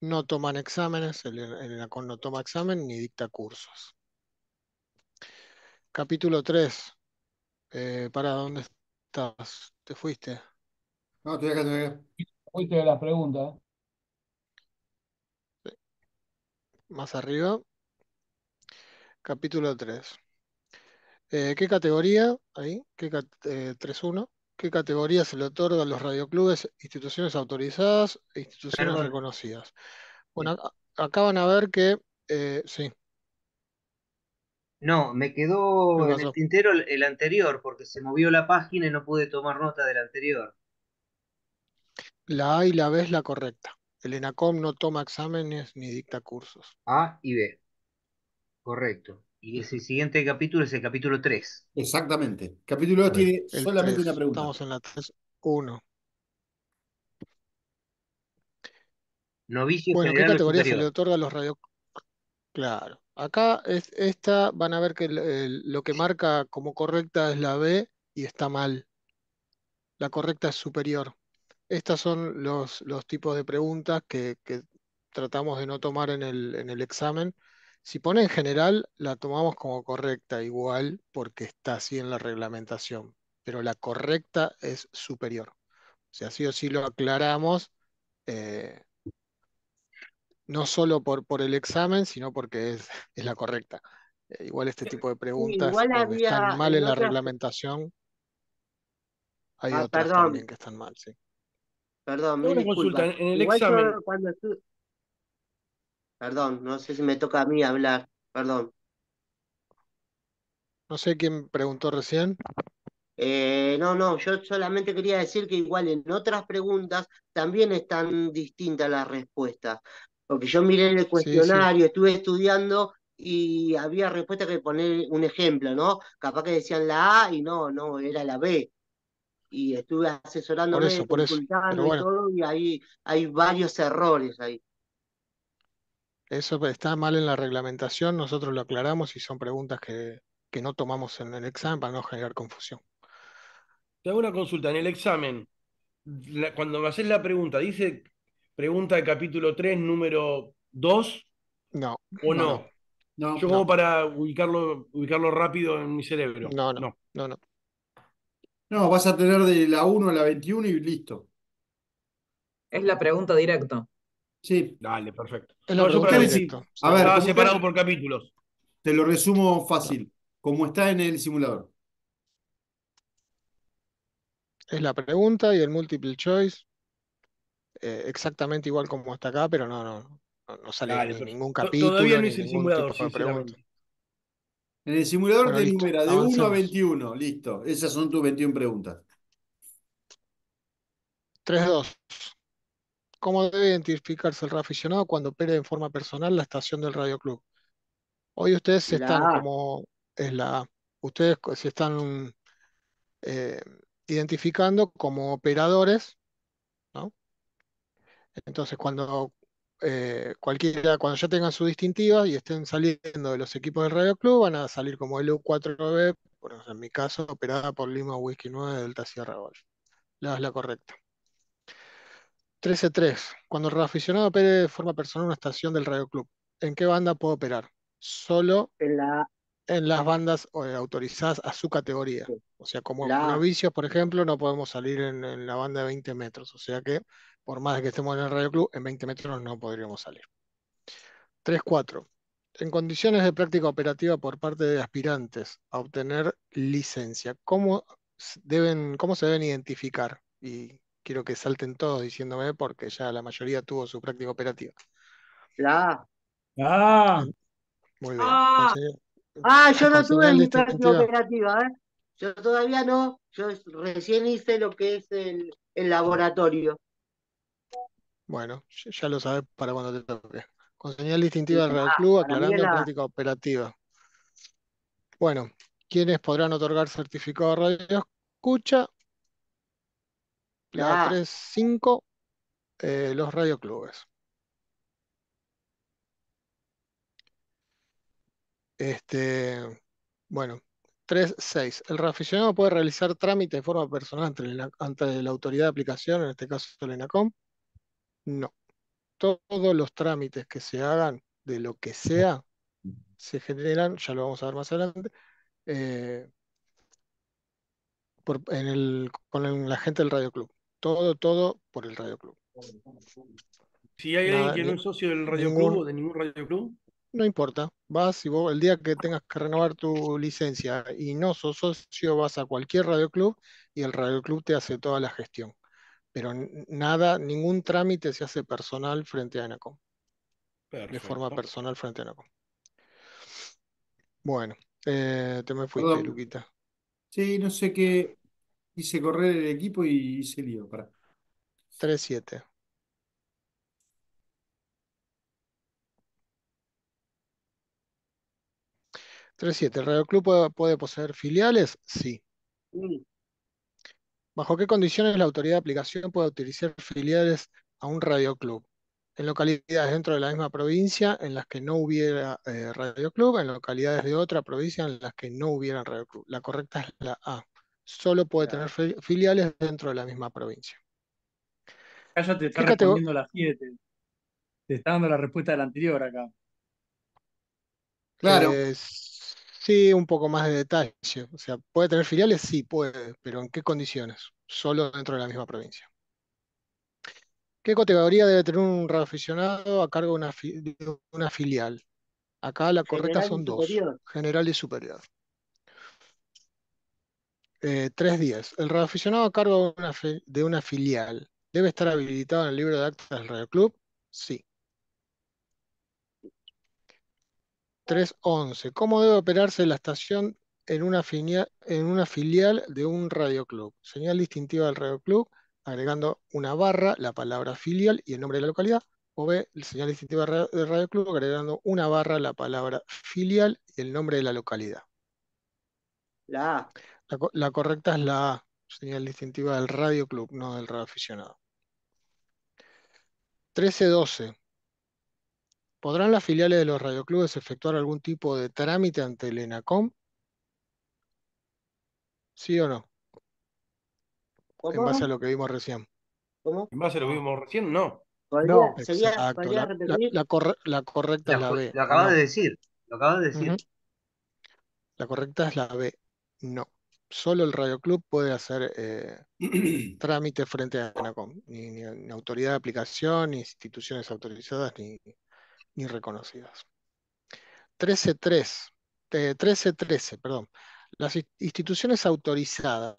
No toman exámenes, el, ENACON no toma examen ni dicta cursos. Capítulo 3. Eh, ¿Para dónde estás? ¿Te fuiste? No, estoy acá, Fuiste de la pregunta. ¿eh? Más arriba. Capítulo 3. Eh, ¿Qué categoría? Ahí, ¿qué eh, ¿Qué categoría se le otorga a los radioclubes, instituciones autorizadas e instituciones reconocidas? Bueno, acá van a ver que, eh, sí. No, me quedó en el tintero el anterior, porque se movió la página y no pude tomar nota del anterior. La A y la B es la correcta. El ENACOM no toma exámenes ni dicta cursos. A y B. Correcto. Y ese siguiente capítulo es el capítulo 3. Exactamente. Capítulo 2 tiene solamente una pregunta. Estamos en la 3.1. bueno, ¿qué categoría se le otorga a los radio... Claro. Acá es esta, van a ver que lo que marca como correcta es la B y está mal. La correcta es superior. Estos son los, los tipos de preguntas que, tratamos de no tomar el, en el examen si pone en general, la tomamos como correcta igual porque está así en la reglamentación, pero la correcta es superior. O sea, sí o sí lo aclaramos, eh, no solo por, por el examen, sino porque es, es la correcta. Eh, igual este eh, tipo de preguntas están mal en, la reglamentación, hay ah, otras también que están mal, sí. Perdón, me disculpa. En el examen... Perdón, no sé si me toca a mí hablar. Perdón. No sé quién preguntó recién. Eh, no, no, yo solamente quería decir que igual en otras preguntas también están distintas las respuestas. Porque yo miré el cuestionario, estuve estudiando y había respuestas que poner un ejemplo, ¿no? Capaz que decían la A y no, no, era la B. Y estuve asesorando, consultando y todo, y ahí hay varios errores ahí. Eso está mal en la reglamentación, nosotros lo aclaramos y son preguntas que, no tomamos en el examen para no generar confusión. Te hago una consulta. En el examen, cuando me haces la pregunta, ¿dice pregunta de capítulo 3, número 2? No. ¿O no? no. Yo como para ubicarlo, ubicarlo rápido en mi cerebro. No, no, no, no. No, vas a tener de la 1 a la 21 y listo. Es la pregunta directa. Sí. Dale, perfecto. Te lo resumo A ver, Estaba separado por capítulos. Te lo resumo fácil, como está en el simulador. Es la pregunta y el multiple choice. Eh, exactamente igual como está acá, pero no, no, sale Dale, ningún capítulo. Todavía no hice el simulador, En el simulador te de 1 a 21, listo. Esas son tus 21 preguntas. 3-2 cómo debe identificarse el reaficionado cuando opere en forma personal la estación del Radio Club. Hoy ustedes están como es la ustedes se están eh, identificando como operadores, ¿no? Entonces cuando eh, cualquiera, cuando ya tengan su distintiva y estén saliendo de los equipos del Radio Club, van a salir como LU4B, bueno, en mi caso, operada por Lima Whisky 9 Delta Sierra Golf. La es la correcta. 13.3. Cuando el reaficionado opere de forma personal una estación del radio club, ¿en qué banda puede operar? Solo en, las bandas eh, autorizadas a su categoría. O sea, como la... novicios, por ejemplo, no podemos salir en, la banda de 20 metros. O sea que, por más que estemos en el radio club, en 20 metros no podríamos salir. 3.4. En condiciones de práctica operativa por parte de aspirantes a obtener licencia, ¿cómo, deben, cómo se deben identificar y quiero que salten todos diciéndome porque ya la mayoría tuvo su práctica operativa. ya Ah. Muy bien. Ah, ah yo no tuve mi práctica operativa, ¿eh? Yo todavía no, yo recién hice lo que es el, laboratorio. Bueno, ya lo sabes para cuando te toque. Con señal distintiva del Real Club, aclarando práctica operativa. Bueno, ¿Quiénes podrán otorgar certificado de radio escucha la eh, los radioclubes. Este, bueno, 3.6. El reaficionado puede realizar trámite de forma personal ante la, la, autoridad de aplicación, en este caso Solenacom No. Todos los trámites que se hagan de lo que sea se generan, ya lo vamos a ver más adelante, eh, en el, con la gente del radioclub todo, todo por el Radio Club. Si hay alguien que no es socio del Radio Club o de ningún Radio Club. No importa, vas y vos el día que tengas que renovar tu licencia y no sos socio, vas a cualquier radio club y el radio club te hace toda la gestión. Pero nada, ningún trámite se hace personal frente a ANACOM. De forma personal frente a ANACOM. Bueno, eh, te me fuiste, Luquita. Sí, no sé qué. Hice correr el equipo y se lío. para. 3-7. ¿El Radio Club puede, poseer filiales? Sí. ¿Bajo qué condiciones la autoridad de aplicación puede utilizar filiales a un Radio Club? En localidades dentro de la misma provincia en las que no hubiera eh, Radio Club en localidades de otra provincia en las que no hubiera Club La correcta es la A solo puede tener filiales dentro de la misma provincia. Acá te está respondiendo 7. Te está dando la respuesta de la anterior acá. Claro. Eh, sí, un poco más de detalle. O sea, ¿puede tener filiales? Sí, puede, pero ¿en qué condiciones? Solo dentro de la misma provincia. ¿Qué categoría debe tener un reaficionado a cargo de una, filial? Acá la correcta son dos. General y superior. 3.10 eh, tres días. El radioaficionado a cargo de una, filial debe estar habilitado en el libro de actas del Radio Club. Sí. 3.11. ¿Cómo debe operarse la estación en una, filial, de un radio club? Señal distintiva del club agregando una barra, la palabra filial y el nombre de la localidad. O B, el señal distintiva del club agregando una barra, la palabra filial y el nombre de la localidad. La la, correcta es la A, señal distintiva del Radio Club, no del Radio Aficionado. 13.12. ¿Podrán las filiales de los radioclubes efectuar algún tipo de trámite ante el ENACOM? ¿Sí o no? En base a lo que vimos recién. ¿Cómo? En base a lo que vimos recién, no. No, exacto. La, correcta es la B. Lo acabas de decir. decir. La correcta es la B. No solo el Radio Club puede hacer eh, trámite frente a ANACOM, ni, autoridad de aplicación, ni instituciones autorizadas, ni, ni reconocidas. 13.3, 13.13, eh, perdón. Las instituciones autorizadas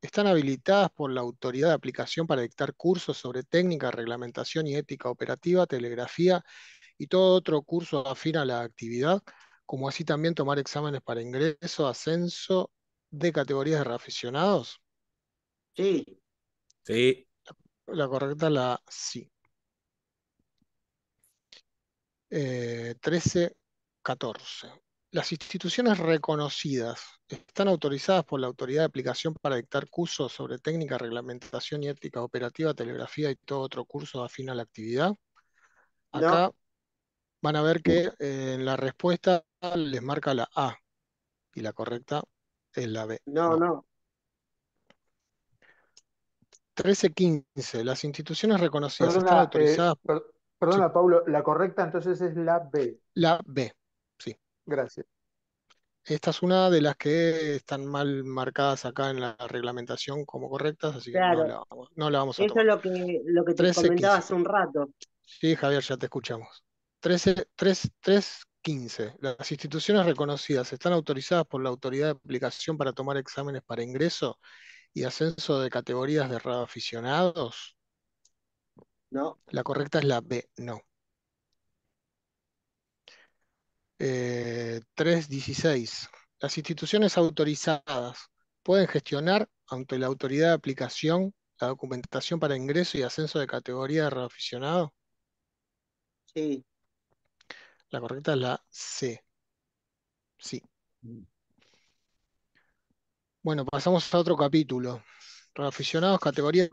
están habilitadas por la autoridad de aplicación para dictar cursos sobre técnica, reglamentación y ética operativa, telegrafía y todo otro curso afín a la actividad, como así también tomar exámenes para ingreso, ascenso de categorías de reaficionados? Sí. Sí. La, correcta la sí. 13, eh, 14. Las instituciones reconocidas están autorizadas por la autoridad de aplicación para dictar cursos sobre técnica, reglamentación y ética operativa, telegrafía y todo otro curso afín a la actividad. Acá van a ver que en eh, la respuesta les marca la A y la correcta es la B. No, no. 1315. Las instituciones reconocidas están eh, autorizadas. perdona, Pablo, la correcta entonces es la B. La B, sí. Gracias. Esta es una de las que están mal marcadas acá en la reglamentación como correctas, así que no la, vamos a Eso es lo que, lo que te comentaba hace un rato. Sí, Javier, ya te escuchamos. 13, 15. Las instituciones reconocidas están autorizadas por la autoridad de aplicación para tomar exámenes para ingreso y ascenso de categorías de radioaficionados. No. La correcta es la B, no. 3.16. Eh, Las instituciones autorizadas pueden gestionar ante la autoridad de aplicación la documentación para ingreso y ascenso de categoría de radioaficionado. Sí. La correcta es la C. Sí. Bueno, pasamos a otro capítulo. Reaficionados, categorías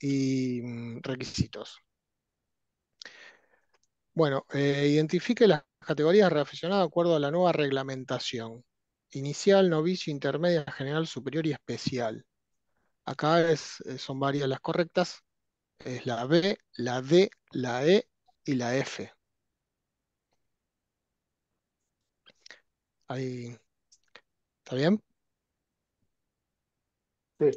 y, mm, requisitos. Bueno, eh, identifique las categorías reaficionadas de acuerdo a la nueva reglamentación. Inicial, novicio, intermedia, general, superior y especial. Acá eh, son varias las correctas. Es la B, la D, la E y la F. Ahí. ¿Está bien? Sí.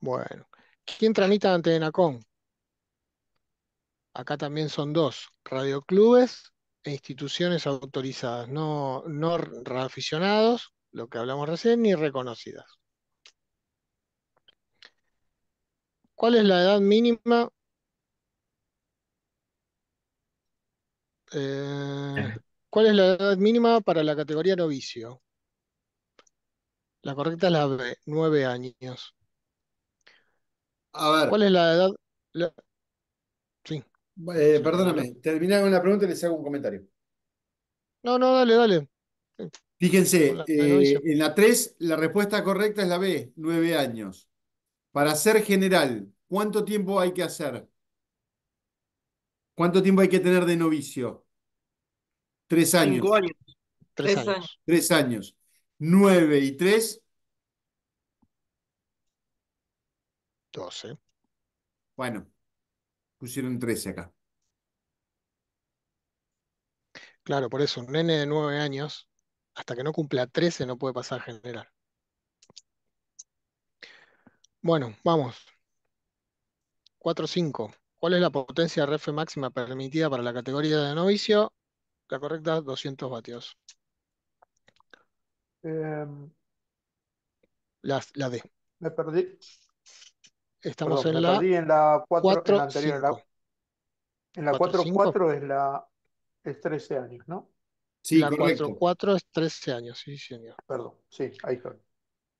Bueno. ¿Quién tramita ante ENACON? Acá también son dos, radioclubes e instituciones autorizadas, no, no lo que hablamos recién, ni reconocidas. ¿Cuál es la edad mínima? Eh, eh ¿Cuál es la edad mínima para la categoría novicio? La correcta es la B, nueve años. A ver. ¿Cuál es la edad? Sí. Eh, perdóname, termina con la pregunta y les hago un comentario. No, no, dale, dale. Fíjense, eh, en la 3 la respuesta correcta es la B, nueve años. Para ser general, ¿cuánto tiempo hay que hacer? ¿Cuánto tiempo hay que tener de novicio? Tres años. años. Tres, años. Tres años. Nueve y tres. Doce. Bueno, pusieron trece acá. Claro, por eso, un nene de nueve años, hasta que no cumpla trece, no puede pasar a generar. Bueno, vamos. Cuatro, cinco. ¿Cuál es la potencia de ref máxima permitida para la categoría de novicio? La correcta, 200 vatios. Em, la, la, D. Me perdí. Estamos en, me la perdí en la 4, en la anterior. En la 4 es la es 13 años, ¿no? Sí, la 4.4 es 13 años, sí, señor. Perdón, sí, ahí está.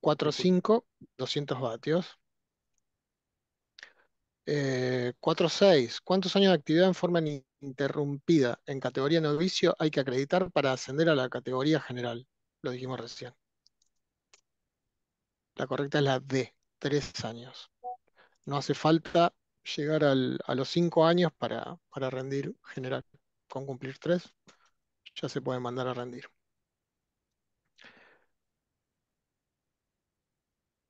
4.5, 200 vatios. 4.6. Eh, ¿Cuántos años de actividad en forma interrumpida en categoría novicio hay que acreditar para ascender a la categoría general? Lo dijimos recién. La correcta es la D, tres años. No hace falta llegar a los cinco años para, para rendir general. Con cumplir tres, ya se puede mandar a rendir.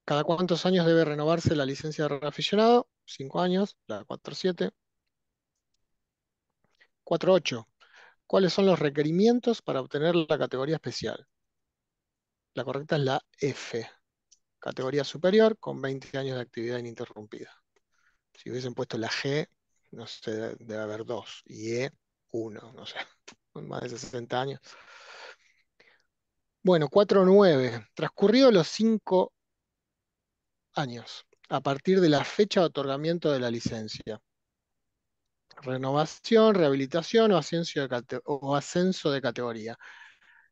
¿Cada cuántos años debe renovarse la licencia de aficionado? 5 años, la 4.7. 4.8. ¿Cuáles son los requerimientos para obtener la categoría especial? La correcta es la F. Categoría superior con 20 años de actividad ininterrumpida. Si hubiesen puesto la G, no sé, debe haber dos. Y E, uno, no sé, más de 60 años. Bueno, 4.9. Transcurrido los 5 años a partir de la fecha de otorgamiento de la licencia. Renovación, rehabilitación o, ascenso de categoría.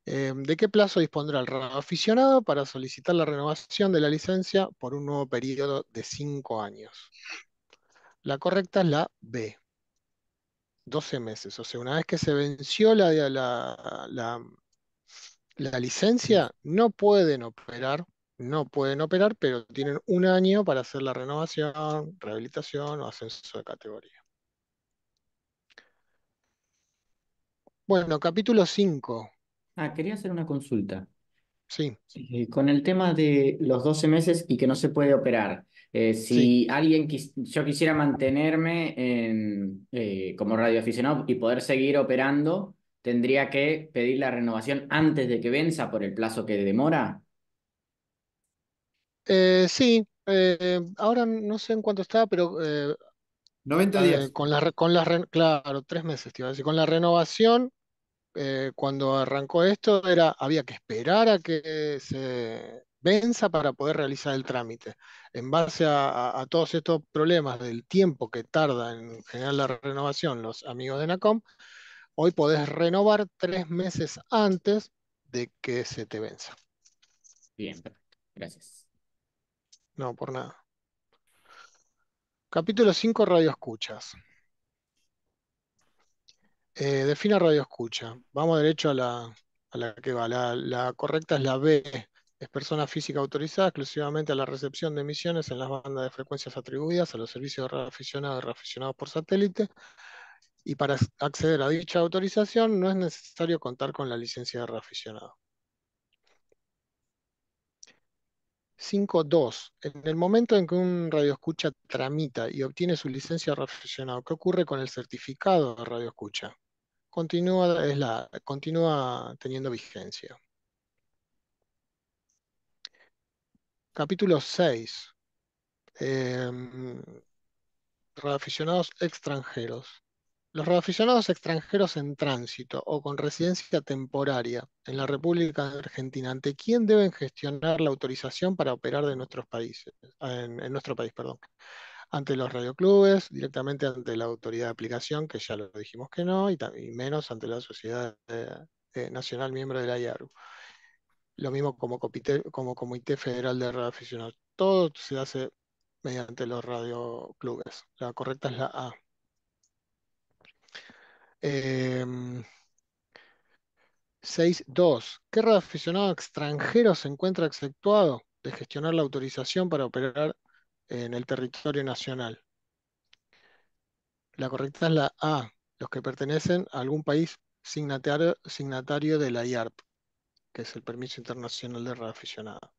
Em, ¿De qué plazo dispondrá el aficionado para solicitar la renovación de la licencia por un nuevo periodo de cinco años? La correcta es la B, 12 meses. O sea, una vez que se venció la, la licencia, no pueden operar no pueden operar, pero tienen un año para hacer la renovación, rehabilitación o ascenso de categoría. Bueno, capítulo 5. Ah, quería hacer una consulta. Sí. Eh, con el tema de los 12 meses y que no se puede operar. Eh, si alguien, yo quisiera mantenerme en, eh, como radioaficionado y poder seguir operando, ¿tendría que pedir la renovación antes de que venza por el plazo que demora? Eh, sí, eh, ahora no sé en cuánto estaba, pero 90 eh, días. con la, con la claro, tres meses, te iba decir. Con la renovación, cuando arrancó esto, era, había que esperar a que se venza para poder realizar el trámite. En base a, a todos estos problemas del tiempo que tarda en generar la renovación los amigos de NACOM, hoy podés renovar tres meses antes de que se te venza. Bien, perfecto. Gracias. No, por nada. Capítulo 5, Radio Escuchas. Eh, defina Radio Vamos derecho a la, que va. La, correcta es la B. Es persona física autorizada exclusivamente a la recepción de emisiones en las bandas de frecuencias atribuidas a los servicios de radioaficionado y por satélite. Y para acceder a dicha autorización no es necesario contar con la licencia de radioaficionado. 5.2. En el momento en que un radioescucha tramita y obtiene su licencia de radioaficionado, ¿qué ocurre con el certificado de radioescucha? Continúa, continúa teniendo vigencia. Capítulo 6. Eh, em, radioaficionados extranjeros. Los radioaficionados extranjeros en tránsito o con residencia temporaria en la República Argentina, ¿ante quién deben gestionar la autorización para operar de nuestros países, en, nuestro país? Perdón. Ante los radioclubes, directamente ante la autoridad de aplicación, que ya lo dijimos que no, y, menos ante la sociedad eh, eh, nacional miembro de la IARU. Lo mismo como, Comité, como Comité Federal de Radioaficionados. Todo se hace mediante los radioclubes. La correcta es la A. Eh, em, 6.2. ¿Qué reaficionado extranjero se encuentra exceptuado de gestionar la autorización para operar en el territorio nacional? La correcta es la A, los que pertenecen a algún país signatario, de la IARP, que es el Permiso Internacional de Aficionada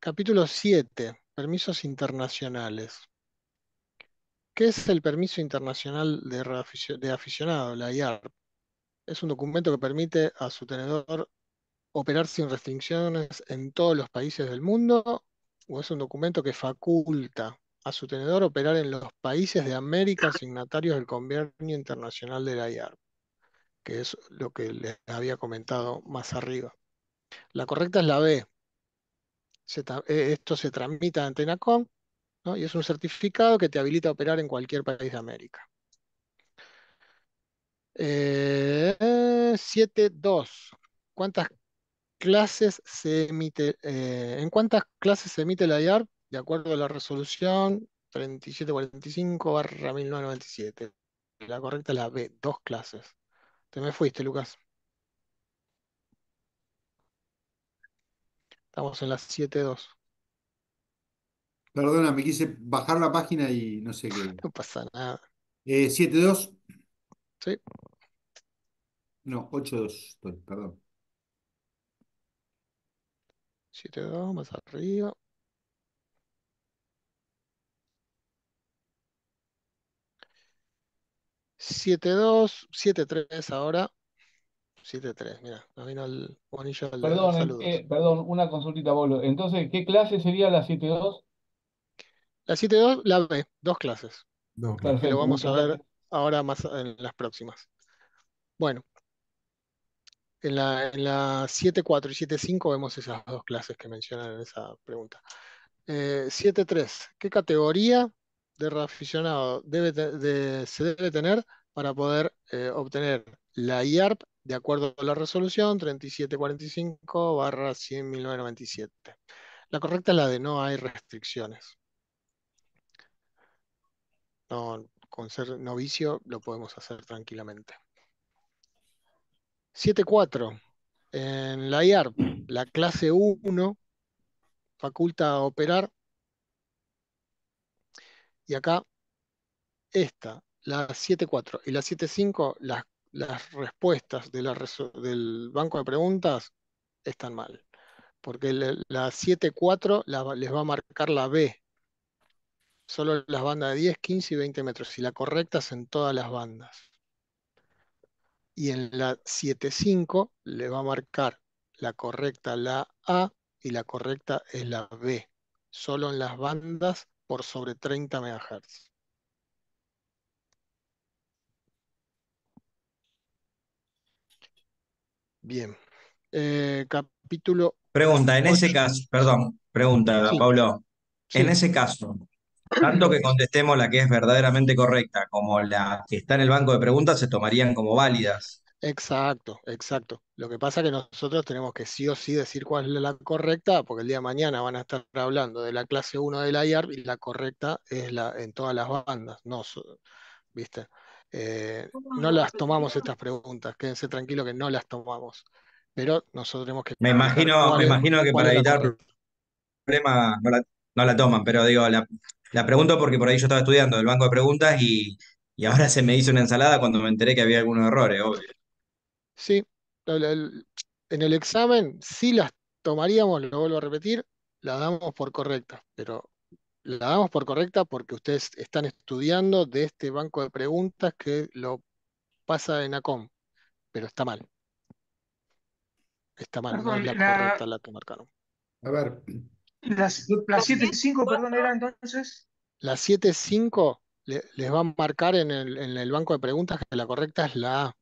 Capítulo 7. Permisos internacionales. ¿Qué es el Permiso Internacional de, Aficionado, la IARP? Es un documento que permite a su tenedor operar sin restricciones en todos los países del mundo o es un documento que faculta a su tenedor operar en los países de América signatarios del Convenio Internacional de la IARP, que es lo que les había comentado más arriba. La correcta es la B. Eh, esto se tramita ante NACOM y es un certificado que te habilita a operar en cualquier país de América. 7.2. Eh, ¿Cuántas clases se emite? Eh, ¿En cuántas clases se emite la IAR? De acuerdo a la resolución 3745-1997. La correcta es la B, dos clases. Te me fuiste, Lucas. Estamos en las 7.2. Perdona, me quise bajar la página y no sé qué. No pasa nada. Eh, 7-2. Sí. No, 8-2 perdón. 7-2, más arriba. 7.2, 7.3 siete, ahora. 7-3, mira, nos vino el bonillo del Perdón, eh, perdón, una consultita, Bolo. Entonces, ¿qué clase sería la 7-2? La 7.2, la B, dos clases. Que lo vamos a ver ahora más en las próximas. Bueno, en la, 7.4 y 7.5 vemos esas dos clases que mencionan en esa pregunta. 7.3, eh, ¿qué categoría de reaficionado debe de, se debe tener para poder eh, obtener la IARP de acuerdo a la resolución 3745 Barra 100.997 La correcta es la de no hay restricciones con ser novicio lo podemos hacer tranquilamente. 7.4. En la IARP, la clase 1 faculta a operar. Y acá, esta, la 7.4 y la 7.5, las, respuestas del banco de preguntas están mal. Porque la 7.4 les va a marcar la B solo las bandas de 10, 15 y 20 metros, y la correcta es en todas las bandas. Y en la 7.5 le va a marcar la correcta la A y la correcta es la B, solo en las bandas por sobre 30 MHz. Bien. Eh, capítulo. Pregunta, en ese caso, perdón, pregunta, Pablo. En ese caso, tanto que contestemos la que es verdaderamente correcta como la que está en el banco de preguntas se tomarían como válidas. Exacto, exacto. Lo que pasa es que nosotros tenemos que sí o sí decir cuál es la correcta, porque el día de mañana van a estar hablando de la clase 1 de la IARP y la correcta es la en todas las bandas. No, ¿viste? Eh, no las tomamos estas preguntas, quédense tranquilos que no las tomamos. Pero nosotros tenemos que. Me imagino, me imagino que para evitar problemas no la, no la toman, pero digo, la, la pregunto porque por ahí yo estaba estudiando el banco de preguntas y, ahora se me hizo una ensalada cuando me enteré que había algunos errores, obvio. Sí, en el examen sí las tomaríamos, lo vuelvo a repetir, las damos por correctas, pero la damos por correcta porque ustedes están estudiando de este banco de preguntas que lo pasa en ACOM, pero está mal. Está mal, no es la correcta la que marcaron. A ver, ¿La 7.5 perdón, era entonces. La 7.5 les va a marcar en el, en el banco de preguntas que la correcta es la A.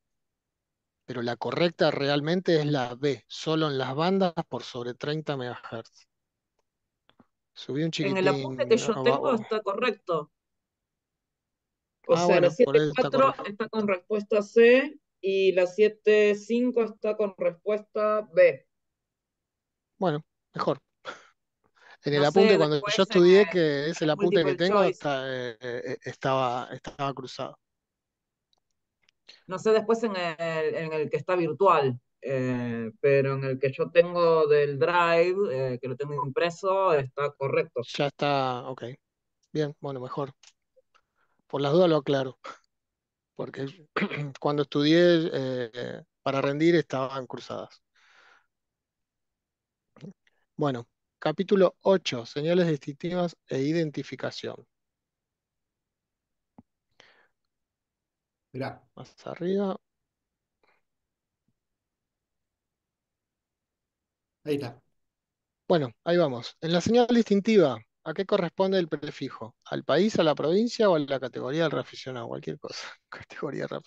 Pero la correcta realmente es la B, solo en las bandas por sobre 30 MHz. Subí un chiquitín. En el apunte que yo tengo está correcto. O ah, sea, la 7.4 está, con respuesta C y la 7.5 está con respuesta B. Bueno, mejor en el apunte cuando yo estudié, que es el apunte que tengo, eh, eh, estaba, estaba cruzado. No sé después en el, que está virtual, eh, pero en el que yo tengo del Drive, que lo tengo impreso, está correcto. Ya está, ok. Bien, bueno, mejor. Por las dudas lo aclaro. Porque cuando estudié para rendir estaban cruzadas. Bueno, Capítulo 8. Señales distintivas e identificación. Más arriba. Ahí está. Bueno, ahí vamos. En la señal distintiva, ¿a qué corresponde el prefijo? ¿Al país, a la provincia o a la categoría del reaficionado? Cualquier cosa. Categoría del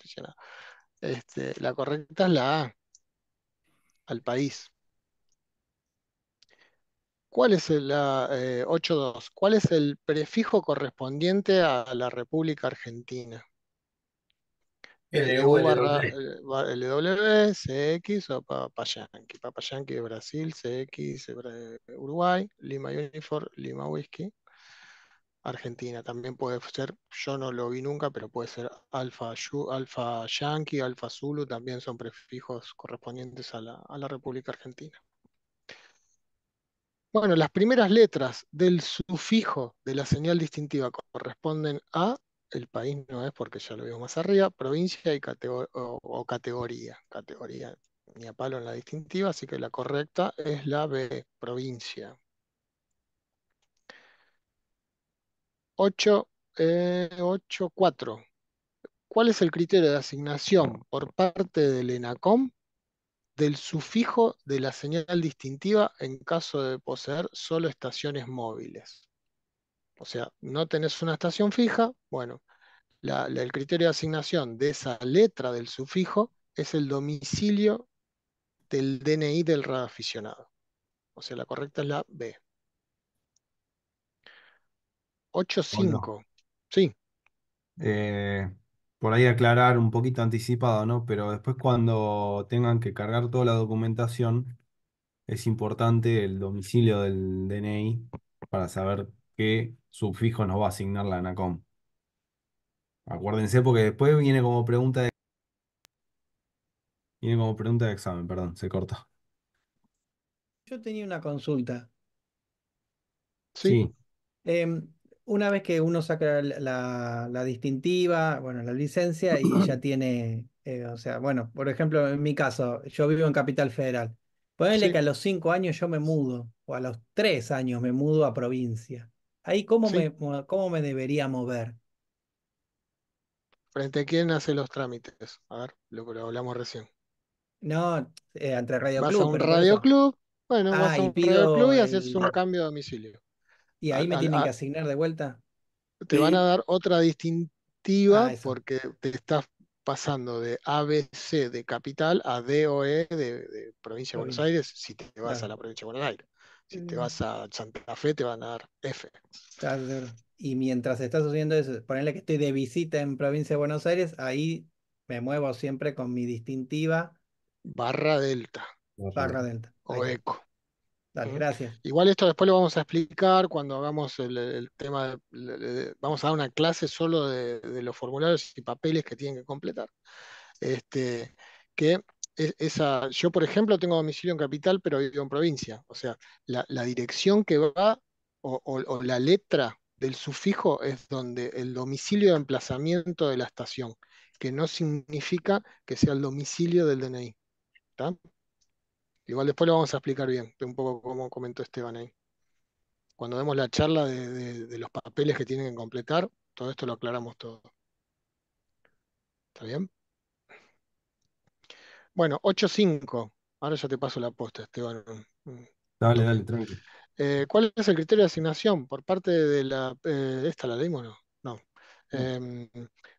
Este, la correcta es la A. Al país. ¿Cuál es el 82? Ah, eh, ¿Cuál es el prefijo correspondiente a la República Argentina? LW, CX o CX o Papayanqui. Papayanqui de Brasil, CX eh, Uruguay, Lima Unifor, Lima Whisky, Argentina. También puede ser, yo no lo vi nunca, pero puede ser Alfa, Alfa Yankee, Alfa Zulu, también son prefijos correspondientes a la República Argentina. Bueno, las primeras letras del sufijo de la señal distintiva corresponden a, el país no es porque ya lo vimos más arriba, provincia y o, categoría. Categoría ni a palo en la distintiva, así que la correcta es la B, provincia. 8, eh, ¿Cuál es el criterio de asignación por parte del ENACOM del sufijo de la señal distintiva en caso de poseer solo estaciones móviles. O sea, no tenés una estación fija, bueno, el criterio de asignación de esa letra del sufijo es el domicilio del DNI del aficionado, O sea, la correcta es la B. 8.5. Sí. Eh, por ahí aclarar un poquito anticipado, ¿no? Pero después cuando tengan que cargar toda la documentación, es importante el domicilio del DNI para saber qué subfijo nos va a asignar la ANACOM. Acuérdense porque después viene como pregunta de... Viene como pregunta de examen, perdón, se cortó. Yo tenía una consulta. Sí. sí. Em, una vez que uno saca la, distintiva, bueno, la licencia y ya tiene, eh, o sea, bueno, por ejemplo, en mi caso, yo vivo en Capital Federal. Ponele que a los cinco años yo me mudo, o a los tres años me mudo a provincia. Ahí, ¿cómo, me, ¿cómo me debería mover? ¿Frente a quién hace los trámites? A ver, lo hablamos recién. No, eh, entre Radio Club. Vas a un Radio Club, bueno, ah, y haces un cambio de domicilio. ¿Y ahí me tienen que asignar de vuelta? Te van a dar otra distintiva ah, porque te estás pasando de ABC de capital a DOE de, provincia de Buenos Aires si te vas a la provincia de Buenos Aires. Si te mm. vas a Santa Fe te van a dar F. Y mientras estás haciendo eso, ponerle que estoy de visita en provincia de Buenos Aires, ahí me muevo siempre con mi distintiva. Barra Delta. Barra Delta. O Eco gracias. Igual esto después lo vamos a explicar cuando hagamos el, tema, vamos a dar una clase solo de, los formularios y papeles que tienen que completar. Este, que esa, yo, por ejemplo, tengo domicilio en capital, pero vivo en provincia. O sea, la, dirección que va o, la letra del sufijo es donde el domicilio de emplazamiento de la estación, que no significa que sea el domicilio del DNI. ¿Está? Igual después lo vamos a explicar bien, un poco como comentó Esteban ahí. Cuando vemos la charla de, los papeles que tienen que completar, todo esto lo aclaramos todo. ¿Está bien? Bueno, 8.5. Ahora ya te paso la apuesta Esteban. Dale, dale, tranquilo. Eh, ¿Cuál es el criterio de asignación por parte de la... Eh, ¿Esta la leímos no? No. Em,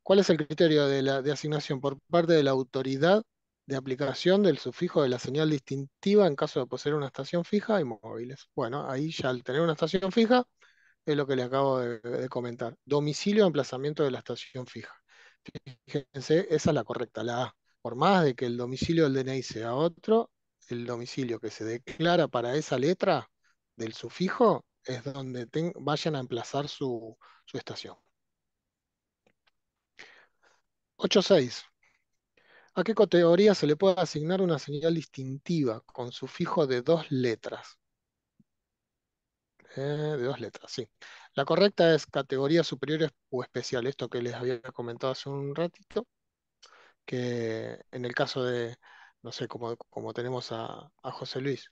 ¿Cuál es el criterio de, la, de asignación por parte de la autoridad de aplicación del sufijo de la señal distintiva en caso de poseer una estación fija y móviles. Bueno, ahí ya al tener una estación fija es lo que le acabo de, comentar. Domicilio de emplazamiento de la estación fija. Fíjense, esa es la correcta, la A. Por más de que el domicilio del DNI sea otro, el domicilio que se declara para esa letra del sufijo es donde vayan a emplazar su, su estación. 8.6. ¿A qué categoría se le puede asignar una señal distintiva con sufijo de dos letras? Eh, de dos letras, sí. La correcta es categoría superior o especial, esto que les había comentado hace un ratito, que en el caso de, no sé, como, tenemos a, José Luis,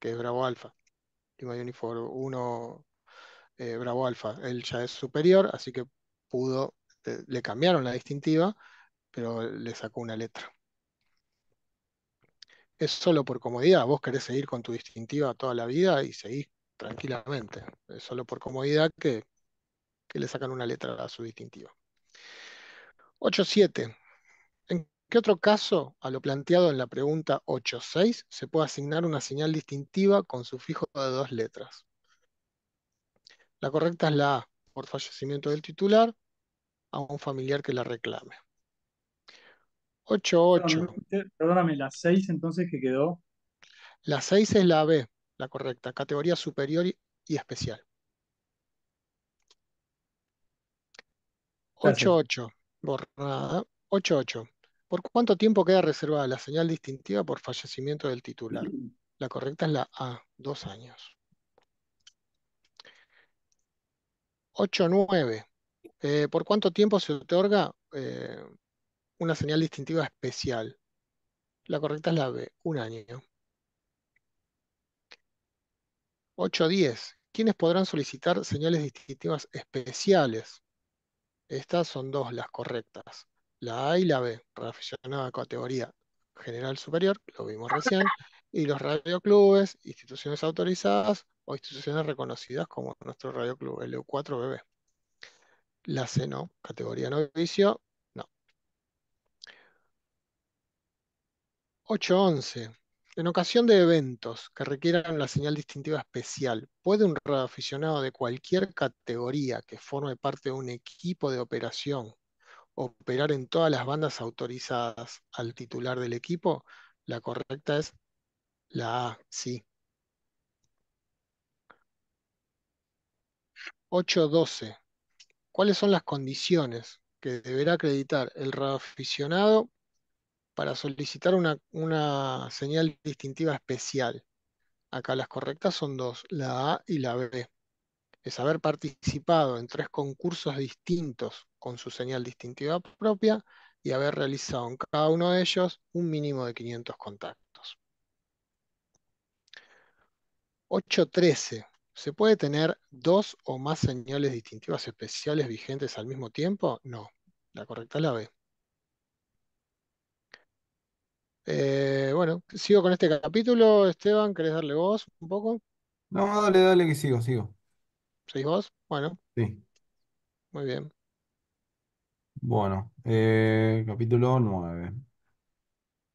que es Bravo Alfa, Lima Uniform 1 Bravo Alfa, él ya es superior, así que pudo, eh, le cambiaron la distintiva pero le sacó una letra. Es solo por comodidad, vos querés seguir con tu distintiva toda la vida y seguís tranquilamente. Es solo por comodidad que, le sacan una letra a su distintiva. 8.7. ¿En qué otro caso, a lo planteado en la pregunta 8.6, se puede asignar una señal distintiva con sufijo de dos letras? La correcta es la A, por fallecimiento del titular, a un familiar que la reclame. 8-8. Eh, perdóname, la 6 entonces que quedó. La 6 es la B, la correcta, categoría superior y, especial. 8-8, borrada. 8 ¿Por cuánto tiempo queda reservada la señal distintiva por fallecimiento del titular? La correcta es la A, dos años. 8-9. Eh, ¿Por cuánto tiempo se otorga eh, una señal distintiva especial. La correcta es la B, un año. 8.10. ¿Quiénes podrán solicitar señales distintivas especiales? Estas son dos las correctas, la A y la B, relacionada a categoría general superior, lo vimos recién, y los radioclubes, instituciones autorizadas o instituciones reconocidas como nuestro radioclub LU4BB. La C no, categoría novicio, 811. En ocasión de eventos que requieran la señal distintiva especial, ¿puede un radioaficionado de cualquier categoría que forme parte de un equipo de operación operar en todas las bandas autorizadas al titular del equipo? La correcta es la A, sí. 8.12. ¿Cuáles son las condiciones que deberá acreditar el radioaficionado para solicitar una, señal distintiva especial. Acá las correctas son dos, la A y la B. Es haber participado en tres concursos distintos con su señal distintiva propia y haber realizado en cada uno de ellos un mínimo de 500 contactos. 8.13. ¿Se puede tener dos o más señales distintivas especiales vigentes al mismo tiempo? No. La correcta es la B. Eh, bueno, sigo con este capítulo, Esteban, ¿querés darle vos un poco? No, dale, dale, que sigo, sigo. ¿Seis vos? Bueno, Sí. muy bien. Bueno, eh, capítulo 9.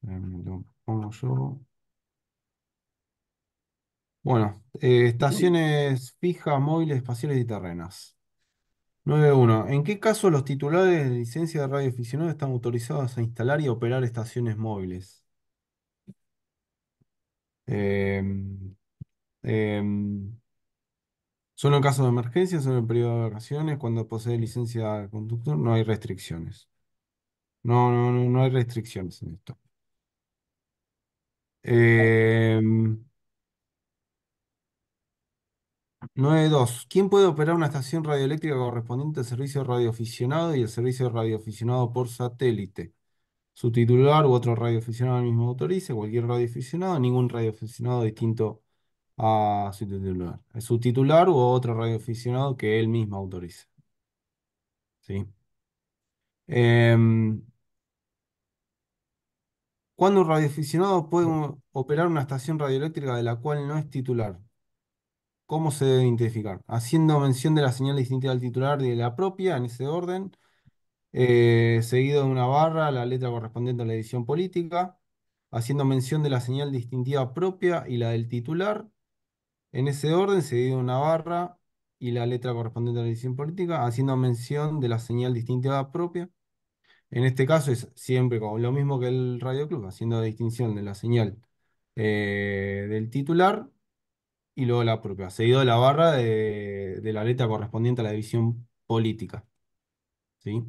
Eh, lo pongo yo. Bueno, estaciones fijas, móviles, espaciales y terrenas. 9.1. ¿En qué caso los titulares de licencia de aficionado están autorizados a instalar y operar estaciones móviles? Em, em, solo en caso de emergencia, solo en periodo de vacaciones, cuando posee licencia de conductor, no hay restricciones. No, no, no, hay restricciones en esto. 9.2. Em, ¿Quién puede operar una estación radioeléctrica correspondiente al servicio radioaficionado y el servicio radioaficionado por satélite? su titular u otro radioaficionado del mismo autorice, cualquier radioaficionado, ningún radioaficionado distinto a su titular. Su titular u otro radioaficionado que él mismo autorice. ¿Sí? Em, cuando un radioaficionado puede operar una estación radioeléctrica de la cual no es titular? ¿Cómo se debe identificar? Haciendo mención de la señal distinta del titular y de la propia, en ese orden, eh, seguido de una barra, la letra correspondiente a la edición política, haciendo mención de la señal distintiva propia y la del titular. En ese orden, seguido de una barra y la letra correspondiente a la edición política, haciendo mención de la señal distintiva propia. En este caso es siempre lo mismo que el Radio Club, haciendo la distinción de la señal eh, del titular y luego la propia, seguido de la barra de, la letra correspondiente a la división política. ¿Sí?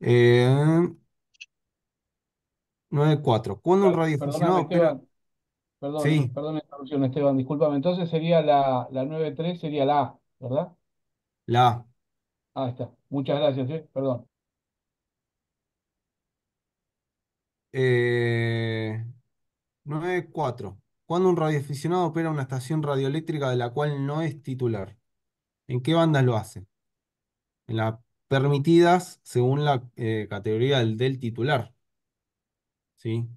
Eh, 9-4. ¿Cuándo un radioaficionado opera. Perdón, perdón la interrupción, Esteban, discúlpame. Entonces sería la, la 9-3, sería la A, ¿verdad? la A. Ah, está. Muchas gracias, ¿eh? Perdón. Eh, 9-4. ¿Cuándo un radioaficionado opera una estación radioeléctrica de la cual no es titular. ¿En qué bandas lo hace? ¿En la permitidas según la eh, categoría del, titular. ¿Sí?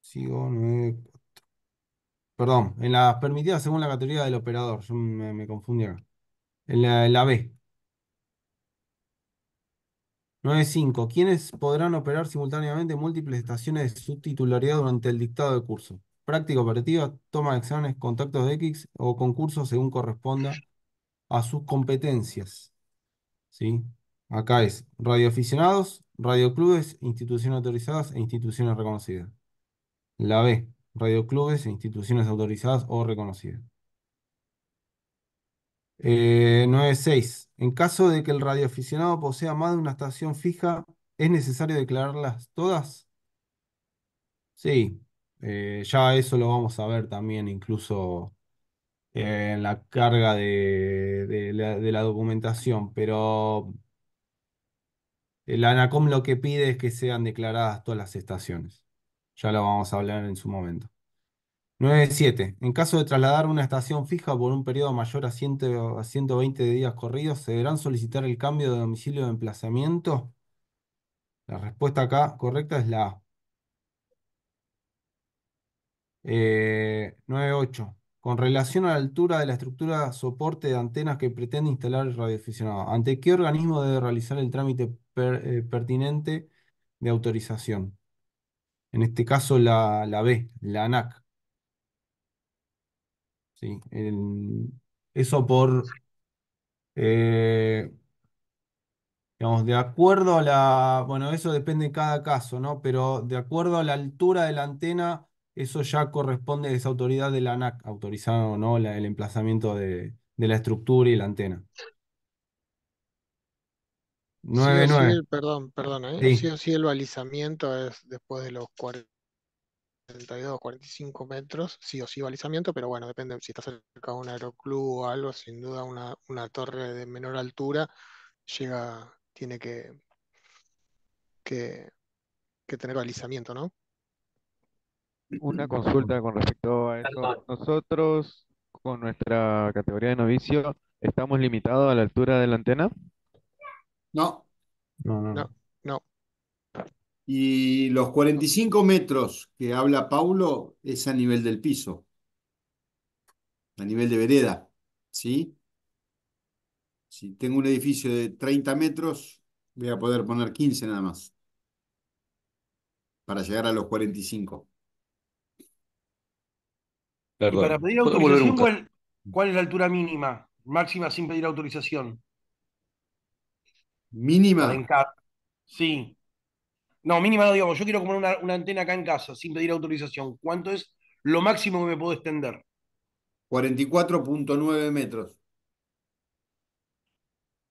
Sigo, nueve, Perdón, en las permitidas según la categoría del operador. Yo me, me confundí En la, en la B. 9.5. ¿Quiénes podrán operar simultáneamente múltiples estaciones de subtitularidad durante el dictado de curso? práctica operativa, toma de exámenes, contactos de X o concursos según corresponda a sus competencias. ¿Sí? Acá es radioaficionados, radioclubes, instituciones autorizadas e instituciones reconocidas. La B, radioclubes e instituciones autorizadas o reconocidas. 9.6. Eh, en caso de que el radioaficionado posea más de una estación fija, ¿es necesario declararlas todas? Sí, eh, ya eso lo vamos a ver también incluso eh, en la carga de, la, documentación, pero el ANACOM lo que pide es que sean declaradas todas las estaciones. Ya lo vamos a hablar en su momento. 9.7. En caso de trasladar una estación fija por un periodo mayor a, a 120 días corridos, ¿se deberán solicitar el cambio de domicilio de emplazamiento? La respuesta acá correcta es la 9.8. Eh, Con relación a la altura de la estructura soporte de antenas que pretende instalar el radioaficionado, ¿ante qué organismo debe realizar el trámite eh, pertinente de autorización? En este caso, la, la B, la ANAC. Sí, eso por, eh, digamos, de acuerdo a la, bueno, eso depende de cada caso, ¿no? Pero de acuerdo a la altura de la antena eso ya corresponde a esa autoridad de la ANAC, autorizado o no el emplazamiento de, la estructura y la antena. 9 9 perdón, perdón. ¿eh? Sí. o sí el balizamiento es después de los 42, 45 metros, sí o sí balizamiento, pero bueno, depende si estás cerca de un aeroclub o algo, sin duda una, torre de menor altura llega, tiene que, que tener balizamiento, ¿no? Una consulta con respecto a eso. Nosotros, con nuestra categoría de novicio, ¿estamos limitados a la altura de la antena? No. No, no, no. Y los 45 metros que habla Paulo es a nivel del piso, a nivel de vereda, ¿sí? Si tengo un edificio de 30 metros, voy a poder poner 15 nada más para llegar a los 45 para pedir autorización, ¿cuál, es la altura mínima? Máxima sin pedir autorización. ¿Mínima? Sí. No, mínima no digamos. Yo quiero comprar una, antena acá en casa sin pedir autorización. ¿Cuánto es lo máximo que me puedo extender? 44.9 metros.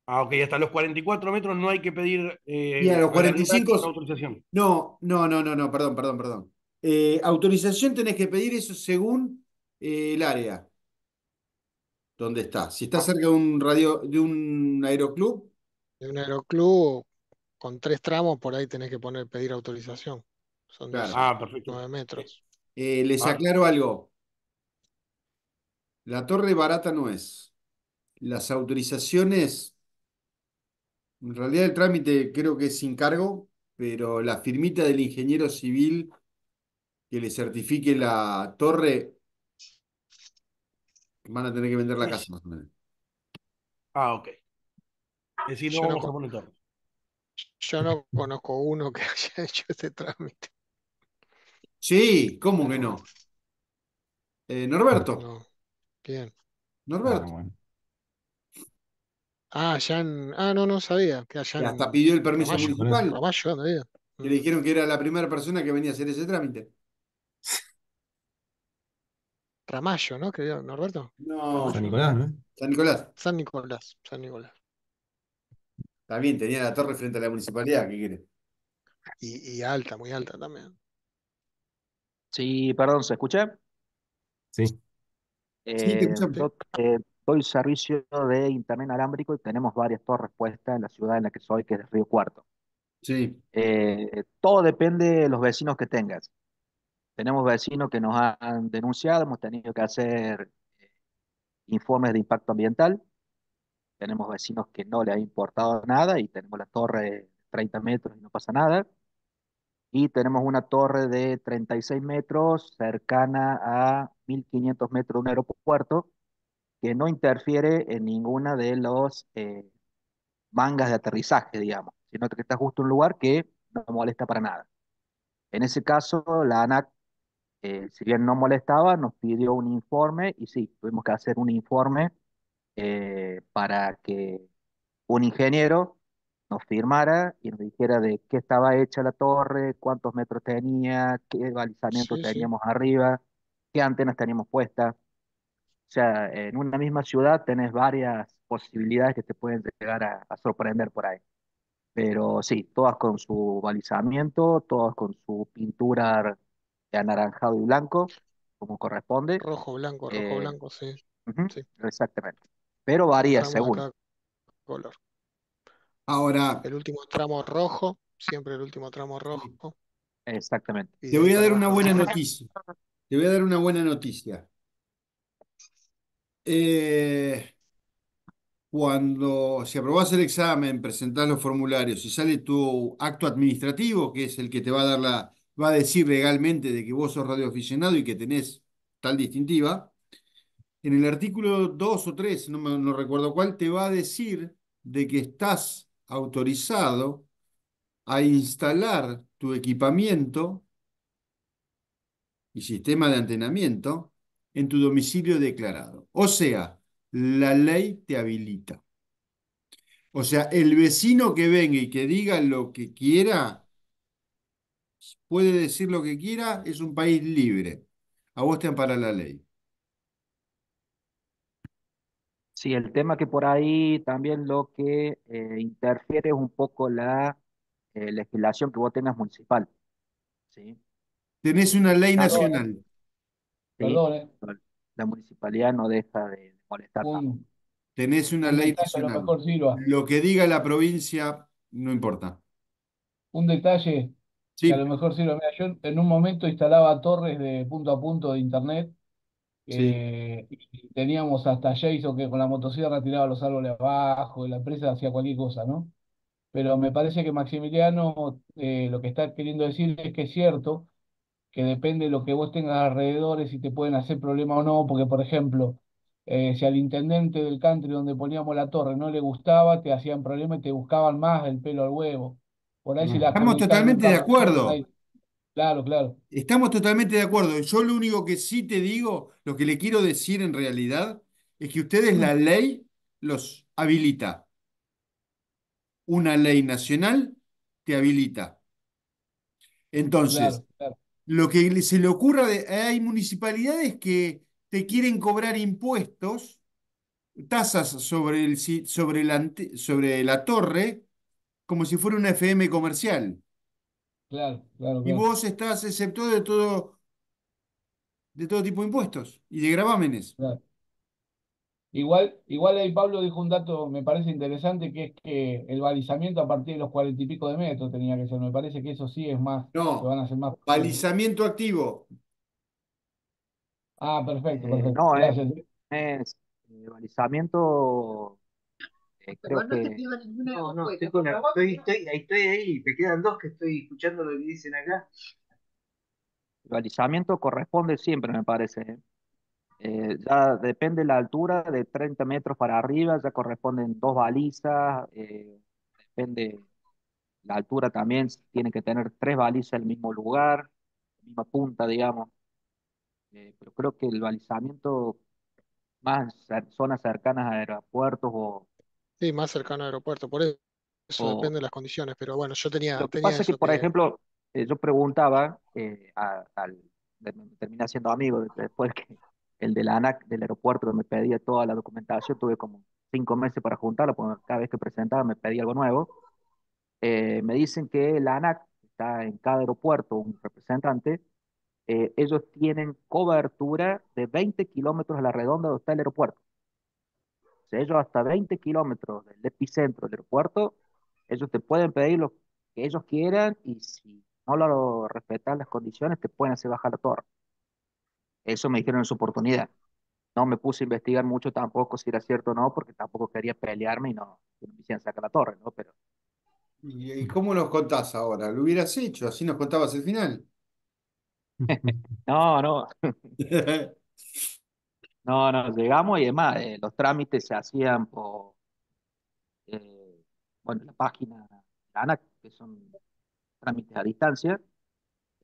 Ah, ok, hasta los 44 metros no hay que pedir. Eh, los 45. Autorización. No, no, no, no, no, perdón, perdón, perdón. Eh, autorización tenés que pedir eso según el área ¿dónde está. Si está ah. cerca de un radio, de un aeroclub. De un aeroclub con tres tramos, por ahí tenés que poner, pedir autorización. Son ah, perfecto. metros. Eh, eh, les ah. aclaro algo. La torre barata no es. Las autorizaciones, en realidad el trámite creo que es sin cargo, pero la firmita del ingeniero civil que le certifique la torre Van a tener que vender la pues casa más o menos. Ah, ok. Eh, yo no, conozco uno que haya hecho ese trámite. Sí, ¿cómo que no? Eh, Norberto. Bien. Norberto. Ah, ah, ah, no, no sabía que Hasta pidió el permiso municipal. Y le dijeron que era la primera persona que venía a hacer ese trámite. Ramallo, ¿no? Norberto. No, San Nicolás, ¿no? San Nicolás. San Nicolás, San Nicolás. También tenía la torre frente a la municipalidad, ¿qué quiere? Y, alta, muy alta también. Sí, perdón, ¿se escucha? Sí. Eh, sí, te Yo, eh, doy servicio de internet alámbrico y tenemos varias torres puestas en la ciudad en la que soy, que es Río Cuarto. Sí. Eh, todo depende de los vecinos que tengas. Tenemos vecinos que nos han denunciado, hemos tenido que hacer eh, informes de impacto ambiental. Tenemos vecinos que no le ha importado nada y tenemos la torre de 30 metros y no pasa nada. Y tenemos una torre de 36 metros cercana a 1500 metros de un aeropuerto que no interfiere en ninguna de los eh, mangas de aterrizaje, digamos, sino que está justo en un lugar que no molesta para nada. En ese caso, la ANAC eh, si bien no molestaba, nos pidió un informe y sí, tuvimos que hacer un informe eh, para que un ingeniero nos firmara y nos dijera de qué estaba hecha la torre, cuántos metros tenía, qué balizamiento teníamos arriba, qué antenas teníamos puestas. O sea, en una misma ciudad tenés varias posibilidades que te pueden llegar a, a sorprender por ahí. Pero sí, todas con su balizamiento, todas con su pintura anaranjado y blanco, como corresponde. Rojo, blanco, rojo, eh, blanco, sí. Exactamente. Pero varía según. Ahora. El último tramo rojo, siempre el último tramo rojo. Exactamente. Te voy a dar una buena noticia. Te voy a dar una buena noticia. Eh, cuando si aprobás el examen, presentás los formularios y sale tu acto administrativo, que es el que te va a dar la, va a decir legalmente de que vos sos radioaficionado y que tenés tal distintiva, en el artículo 2 o 3, no, me, recuerdo cuál, te va a decir de que estás autorizado a instalar tu equipamiento y sistema de antenamiento en tu domicilio declarado. O sea, la ley te habilita. O sea, el vecino que venga y que diga lo que quiera, puede decir lo que quiera, es un país libre. A vos te ampara la ley. Sí, el tema que por ahí también lo que eh, interfiere es un poco la eh, legislación que vos tenés municipal. ¿sí? Tenés una ley nacional. Eh. Perdón, La municipalidad no deja de molestar. Tenés una ley nacional. lo que diga la provincia no importa. Un detalle, a lo mejor lo Mira, yo en un momento instalaba torres de punto a punto de internet. Eh, y teníamos hasta Jason que con la motosierra tiraba los árboles abajo y la empresa hacía cualquier cosa, ¿no? Pero me parece que Maximiliano eh, lo que está queriendo decir es que es cierto que depende de lo que vos tengas alrededor, si te pueden hacer problema o no, porque por ejemplo, eh, si al intendente del country donde poníamos la torre no le gustaba, te hacían problema y te buscaban más el pelo al huevo. Estamos totalmente de acuerdo. Claro, claro. Estamos totalmente de acuerdo. Yo lo único que sí te digo, lo que le quiero decir en realidad, es que ustedes la ley los habilita. Una ley nacional te habilita. Entonces, lo que se le ocurra, hay municipalidades que te quieren cobrar impuestos, tasas sobre, el, sobre, sobre la torre, como si fuera una FM comercial. Claro, claro, Y vos estás excepto de todo, de todo tipo de impuestos y de gravámenes. Igual, igual ahí Pablo dijo un dato, me parece interesante, que es que el balizamiento a partir de los cuarenta y pico de metros tenía que ser. Me parece que eso sí es más. No, van a hacer más. Balizamiento activo. Ah, perfecto, eh, perfecto. no, eh, balizamiento eh, no estoy, ahí, estoy ahí, me quedan dos que estoy escuchando lo que dicen acá. El balizamiento corresponde siempre, me parece. ¿eh? Eh, ya depende la altura, de 30 metros para arriba, ya corresponden dos balizas, depende la altura también, tiene que tener tres balizas en el mismo lugar, misma punta, digamos. pero creo que el balizamiento más zonas cercanas a aeropuertos o Sí, más cercano al aeropuerto, por eso, depende de las condiciones, pero bueno, yo tenía, Lo que pasa que, por ejemplo, eh, yo preguntaba, eh, al, me terminé siendo amigo después que el de la ANAC del aeropuerto me pedía toda la documentación, tuve como cinco meses para juntarla, porque cada vez que presentaba me pedía algo nuevo. Eh, me dicen que la ANAC está en cada aeropuerto un representante, ellos tienen cobertura de 20 kilómetros a la redonda donde está el aeropuerto ellos hasta 20 kilómetros del epicentro del aeropuerto, ellos te pueden pedir lo que ellos quieran y si no lo respetan las condiciones, te pueden hacer bajar la torre. Eso me dijeron en su oportunidad. No me puse a investigar mucho tampoco si era cierto o no, porque tampoco quería pelearme y no, me sacar la torre, ¿no? Pero... ¿Y, ¿Y cómo nos contás ahora? ¿Lo hubieras hecho? ¿Así nos contabas el final? no, no. No, no, llegamos y además eh, los trámites se hacían por, eh, bueno, la página de ANAC, que son trámites a distancia.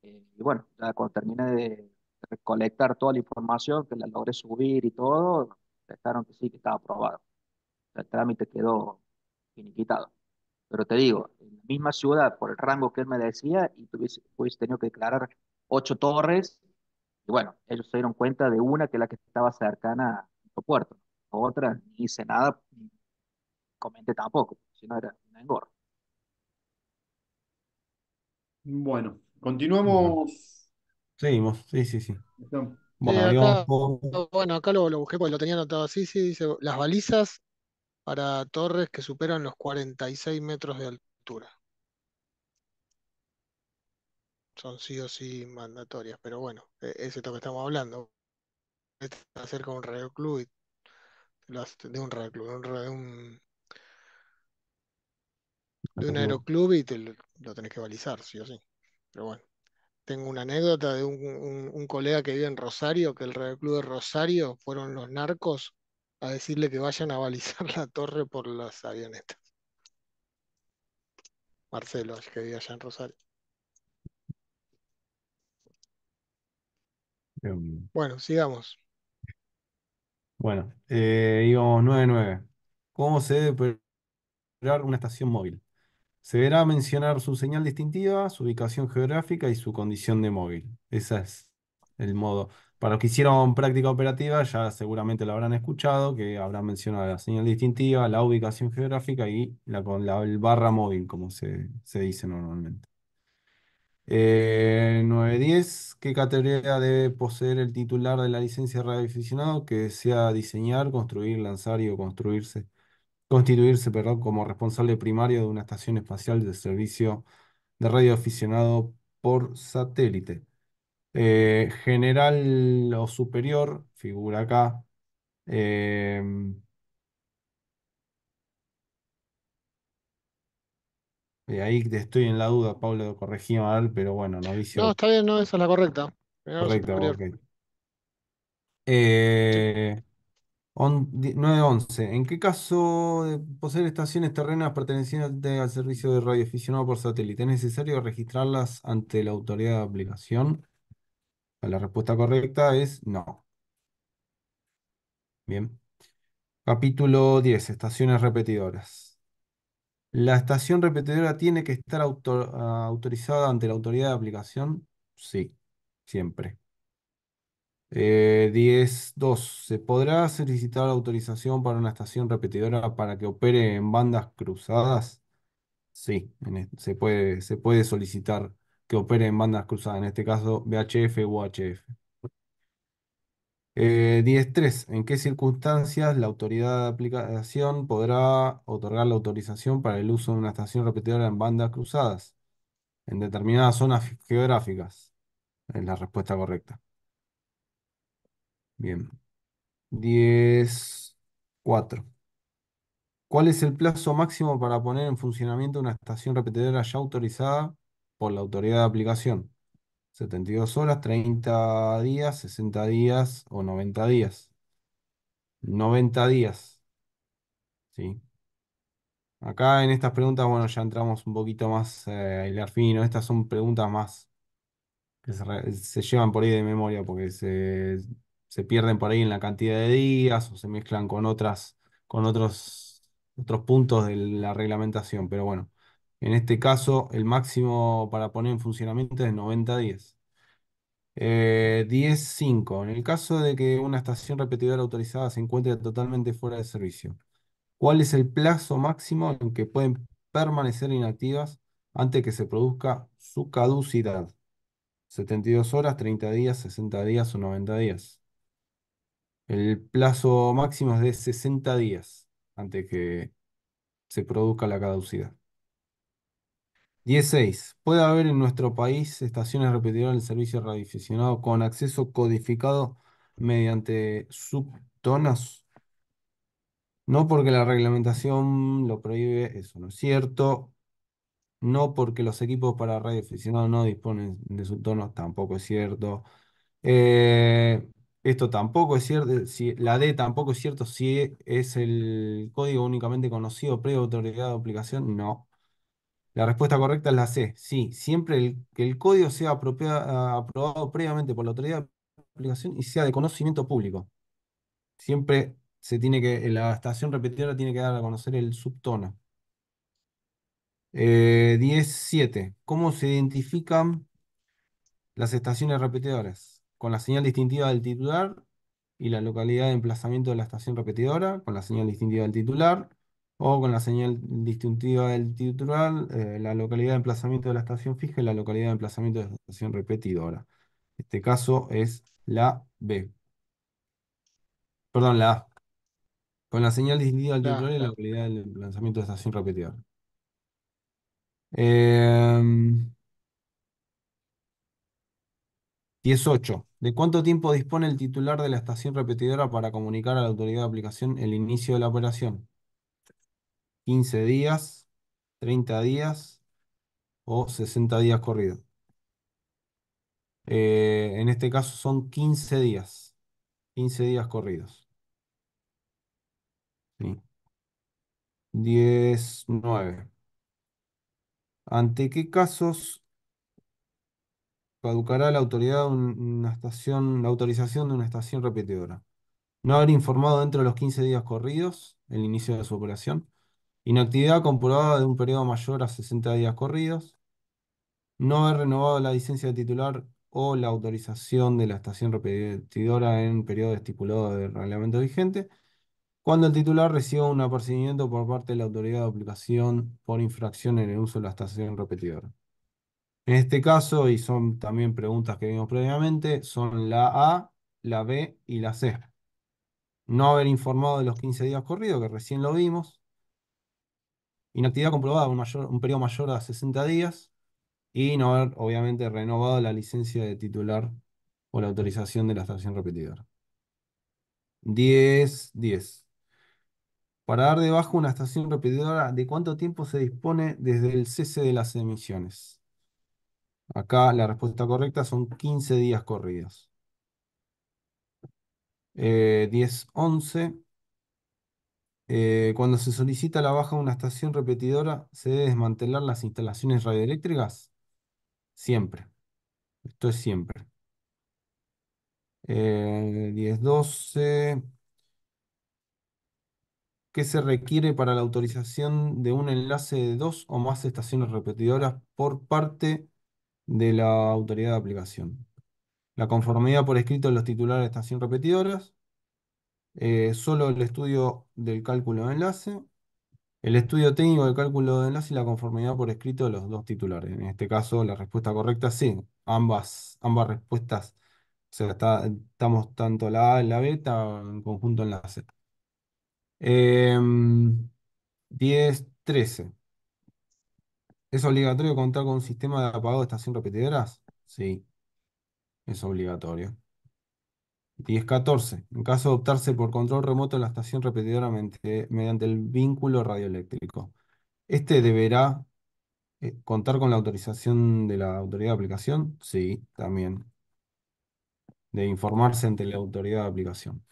Eh, y bueno, ya cuando terminé de recolectar toda la información, que la logré subir y todo, prestaron que sí, que estaba aprobado. El trámite quedó finiquitado. Pero te digo, en la misma ciudad, por el rango que él me decía, y tuviese, hubiese tenido que declarar ocho torres bueno, ellos se dieron cuenta de una que es la que estaba cercana al puerto, otra ni hice nada, ni comenté tampoco, si no era un engorro. Bueno, continuamos. Seguimos, sí, sí, sí. Bueno, acá, lo, lo, busqué porque lo tenía anotado así, sí, dice, las balizas para torres que superan los 46 metros de altura son sí o sí mandatorias, pero bueno, e-, es esto que estamos hablando. Es acerca de un radio de un radio de un, aeroclub y te lo, tenés que balizar, sí o sí. Pero bueno, tengo una anécdota de un, colega que vive en Rosario, que el aeroclub de Rosario fueron los narcos a decirle que vayan a balizar la torre por las avionetas. Marcelo, que vive allá en Rosario. Em, bueno, sigamos. Bueno, eh, íbamos 9-9. ¿Cómo se debe operar una estación móvil? Se deberá mencionar su señal distintiva, su ubicación geográfica y su condición de móvil. Ese es el modo. Para los que hicieron práctica operativa, ya seguramente lo habrán escuchado, que habrán mencionado la señal distintiva, la ubicación geográfica y la, la el barra móvil, como se, se dice normalmente. 9.10. Eh, ¿Qué categoría debe poseer el titular de la licencia de radioaficionado que desea diseñar, construir, lanzar y o construirse, constituirse, perdón, como responsable primario de una estación espacial de servicio de radioaficionado por satélite? Eh, general o superior, figura acá. Eh, Eh, ahí estoy en la duda, Pablo, corregí mal, pero bueno, no dice. No, está bien, no, esa es la correcta. Correcto, ok. 9.11. Eh, ¿En qué caso poseer estaciones terrenas pertenecientes al servicio de radioaficionado por satélite, es necesario registrarlas ante la autoridad de aplicación? La respuesta correcta es no. Bien. Capítulo 10. Estaciones repetidoras. ¿La estación repetidora tiene que estar ah, autorizada ante la autoridad de aplicación? Sí, siempre. Eh, 10.2. ¿Se podrá solicitar autorización para una estación repetidora para que opere en bandas cruzadas? Sí, se puede, se puede solicitar que opere en bandas cruzadas, en este caso VHF o UHF. Eh, 10.3. ¿En qué circunstancias la autoridad de aplicación podrá otorgar la autorización para el uso de una estación repetidora en bandas cruzadas en determinadas zonas geográficas? Es la respuesta correcta. Bien. 10.4. ¿Cuál es el plazo máximo para poner en funcionamiento una estación repetidora ya autorizada por la autoridad de aplicación? 72 horas, 30 días, 60 días o 90 días. 90 días, ¿sí? Acá en estas preguntas, bueno, ya entramos un poquito más eh, a hilar fino. Estas son preguntas más que se, llevan por ahí de memoria porque se, se pierden por ahí en la cantidad de días o se mezclan con otras, con otros, otros puntos de la reglamentación. Pero bueno, en este caso, el máximo para poner en funcionamiento es 90 días. 10.5. Eh, en el caso de que una estación repetidora autorizada se encuentre totalmente fuera de servicio, ¿cuál es el plazo máximo en que pueden permanecer inactivas antes que se produzca su caducidad? 72 horas, 30 días, 60 días o 90 días. El plazo máximo es de 60 días antes que se produzca la caducidad. 16. Puede haber en nuestro país estaciones repetidoras del servicio radioaficionado con acceso codificado mediante subtonas. No porque la reglamentación lo prohíbe, eso no es cierto. No porque los equipos para radioaficionado no disponen de subtonos, tampoco es cierto. Eh, esto tampoco es cierto, si, la D tampoco es cierto si es el código únicamente conocido, preautorizado, autoridad de aplicación, no. La respuesta correcta es la C. Sí, siempre que el código sea aprobado previamente por la autoridad de aplicación y sea de conocimiento público. Siempre se tiene que, la estación repetidora tiene que dar a conocer el subtono. Eh, 17. ¿Cómo se identifican las estaciones repetidoras? Con la señal distintiva del titular y la localidad de emplazamiento de la estación repetidora, con la señal distintiva del titular, o con la señal distintiva del titular, eh, la localidad de emplazamiento de la estación fija y la localidad de emplazamiento de la estación repetidora. Este caso es la B. Perdón, la A. Con la señal distintiva del titular y la localidad de emplazamiento de la estación repetidora. Eh, em, 18. ¿De cuánto tiempo dispone el titular de la estación repetidora para comunicar a la autoridad de aplicación el inicio de la operación? 15 días, 30 días o 60 días corridos. Eh, en este caso son 15 días, 15 días corridos. 10, 9. ¿Ante qué casos caducará la autoridad una estación, la autorización de una estación repetidora? No haber informado dentro de los 15 días corridos el inicio de su operación, Inactividad comprobada de un periodo mayor a 60 días corridos. No haber renovado la licencia de titular o la autorización de la estación repetidora en periodo estipulado del reglamento vigente. Cuando el titular reciba un apercibimiento por parte de la autoridad de aplicación por infracción en el uso de la estación repetidora. En este caso, y son también preguntas que vimos previamente, son la A, la B y la C. No haber informado de los 15 días corridos, que recién lo vimos. Inactividad comprobada un, mayor, un periodo mayor a 60 días y no haber, obviamente, renovado la licencia de titular o la autorización de la estación repetidora. 10, 10. Para dar debajo una estación repetidora, ¿de cuánto tiempo se dispone desde el cese de las emisiones? Acá la respuesta correcta son 15 días corridos. Eh, 10, 11. Eh, cuando se solicita la baja de una estación repetidora, ¿se debe desmantelar las instalaciones radioeléctricas? Siempre. Esto es siempre. Eh, 10.12. ¿Qué se requiere para la autorización de un enlace de dos o más estaciones repetidoras por parte de la autoridad de aplicación? La conformidad por escrito de los titulares de estación repetidoras eh, solo el estudio del cálculo de enlace, el estudio técnico del cálculo de enlace y la conformidad por escrito de los dos titulares. En este caso, la respuesta correcta sí, ambas, ambas respuestas. O sea, estamos tanto la A y la B, en conjunto en la Z 10, 13. ¿Es obligatorio contar con un sistema de apagado de estación repetidoras? Sí, es obligatorio. 10-14. En caso de optarse por control remoto de la estación repetidora mediante el vínculo radioeléctrico, este deberá eh, contar con la autorización de la autoridad de aplicación. Sí, también. De informarse ante la autoridad de aplicación.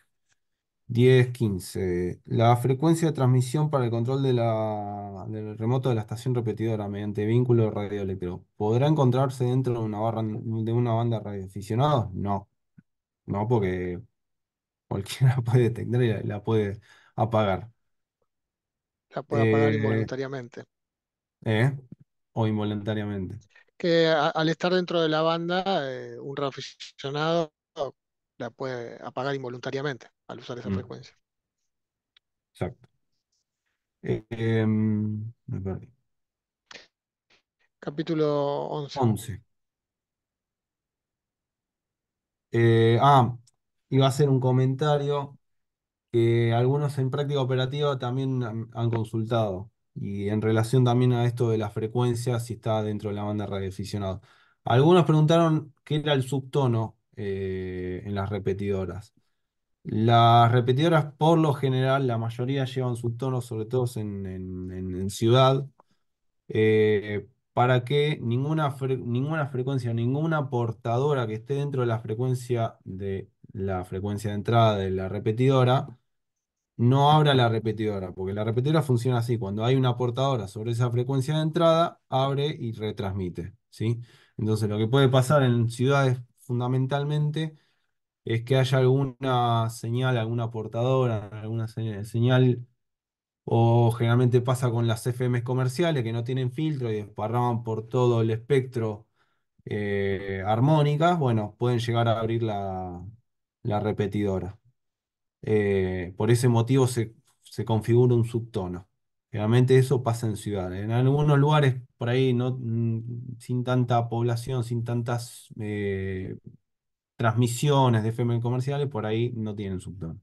10-15. La frecuencia de transmisión para el control de la, del remoto de la estación repetidora mediante vínculo radioeléctrico. ¿Podrá encontrarse dentro de una, barra, de una banda radioaficionados? No. ¿no? Porque cualquiera puede tener y la, puede apagar. La puede apagar eh, involuntariamente. ¿eh? O involuntariamente. Que al estar dentro de la banda, eh, un radioaficionado la puede apagar involuntariamente al usar esa mm. frecuencia. exacto. Eh, em, me Capítulo 11. 11. Eh, ah, iba a hacer un comentario que algunos en práctica operativa también han, consultado y en relación también a esto de las frecuencias, si está dentro de la banda de Algunos preguntaron qué era el subtono eh, en las repetidoras. Las repetidoras, por lo general, la mayoría llevan subtono sobre todo en, ciudad. Eh, para que ninguna, ninguna frecuencia, ninguna portadora que esté dentro de la frecuencia de la frecuencia de entrada de la repetidora, no abra la repetidora, porque la repetidora funciona así, cuando hay una portadora sobre esa frecuencia de entrada, abre y retransmite, ¿sí? Entonces lo que puede pasar en ciudades fundamentalmente es que haya alguna señal, alguna portadora, alguna señal o generalmente pasa con las FM comerciales que no tienen filtro y desparraman por todo el espectro eh, armónicas, bueno, pueden llegar a abrir la, repetidora. Eh, por ese motivo se, configura un subtono. Generalmente eso pasa en ciudades. En algunos lugares por ahí no, mm, sin tanta población, sin tantas eh, transmisiones de FM comerciales, por ahí no tienen subtono.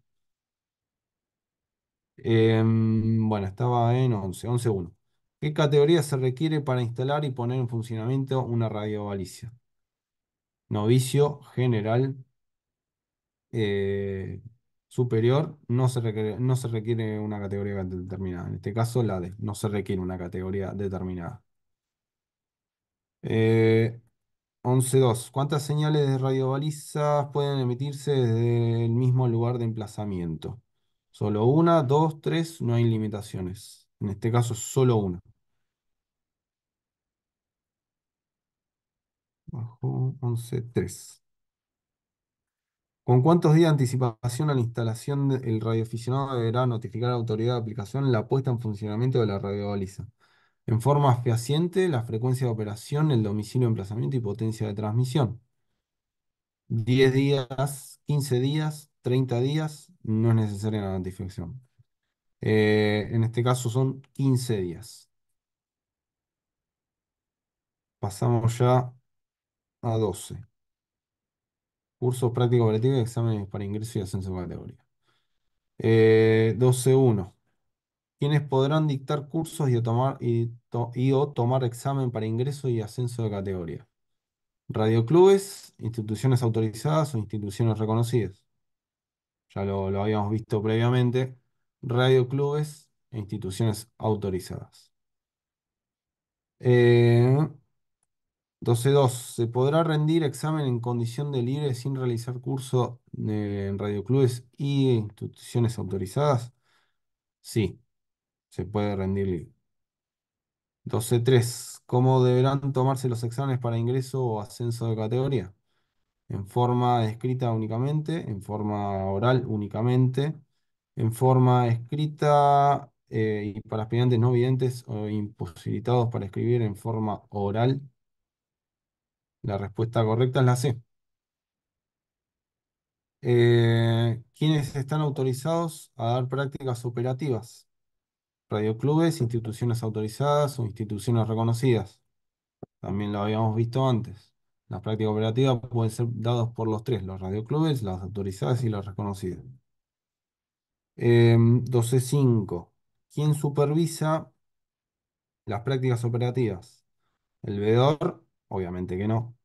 Em, bueno, estaba en 11, 11.1. ¿Qué categoría se requiere para instalar y poner en funcionamiento una radiobaliza? Novicio, general, eh, superior, no se requiere, una categoría determinada. En este caso, la de no se requiere una categoría determinada. 11.2. Eh, ¿Cuántas señales de radiobalizas pueden emitirse desde el mismo lugar de emplazamiento? Solo una, dos, tres, no hay limitaciones. En este caso, solo una. Bajo 11, 3. ¿Con cuántos días de anticipación a la instalación el radioaficionado deberá notificar a la autoridad de aplicación la puesta en funcionamiento de la radiobaliza? En forma fehaciente, la frecuencia de operación, el domicilio de emplazamiento y potencia de transmisión. 10 días, 15 días, 30 días, no es necesaria la notificación. Eh, en este caso son 15 días. Pasamos ya a 12. Cursos prácticos operativos y exámenes para ingreso y ascenso de categoría. Eh, 12.1. ¿Quiénes podrán dictar cursos y tomar, y, y o tomar examen para ingreso y ascenso de categoría. Radioclubes, instituciones autorizadas o instituciones reconocidas ya lo, habíamos visto previamente, radioclubes e instituciones autorizadas. 12.2. Eh, se podrá rendir examen en condición de libre sin realizar curso en radioclubes e instituciones autorizadas. Sí, se puede rendir libre. 12.3. ¿Cómo deberán tomarse los exámenes para ingreso o ascenso de categoría? en forma escrita únicamente, en forma oral únicamente, en forma escrita eh, y para aspirantes no videntes o imposibilitados para escribir en forma oral. La respuesta correcta es la C. Eh, ¿quiénes están autorizados a dar prácticas operativas? Radioclubes, instituciones autorizadas o instituciones reconocidas. También lo habíamos visto antes. Las prácticas operativas pueden ser dadas por los tres, los radioclubes, las autorizadas y las reconocidas. 12.5. Em, ¿Quién supervisa las prácticas operativas? El veedor, obviamente que no.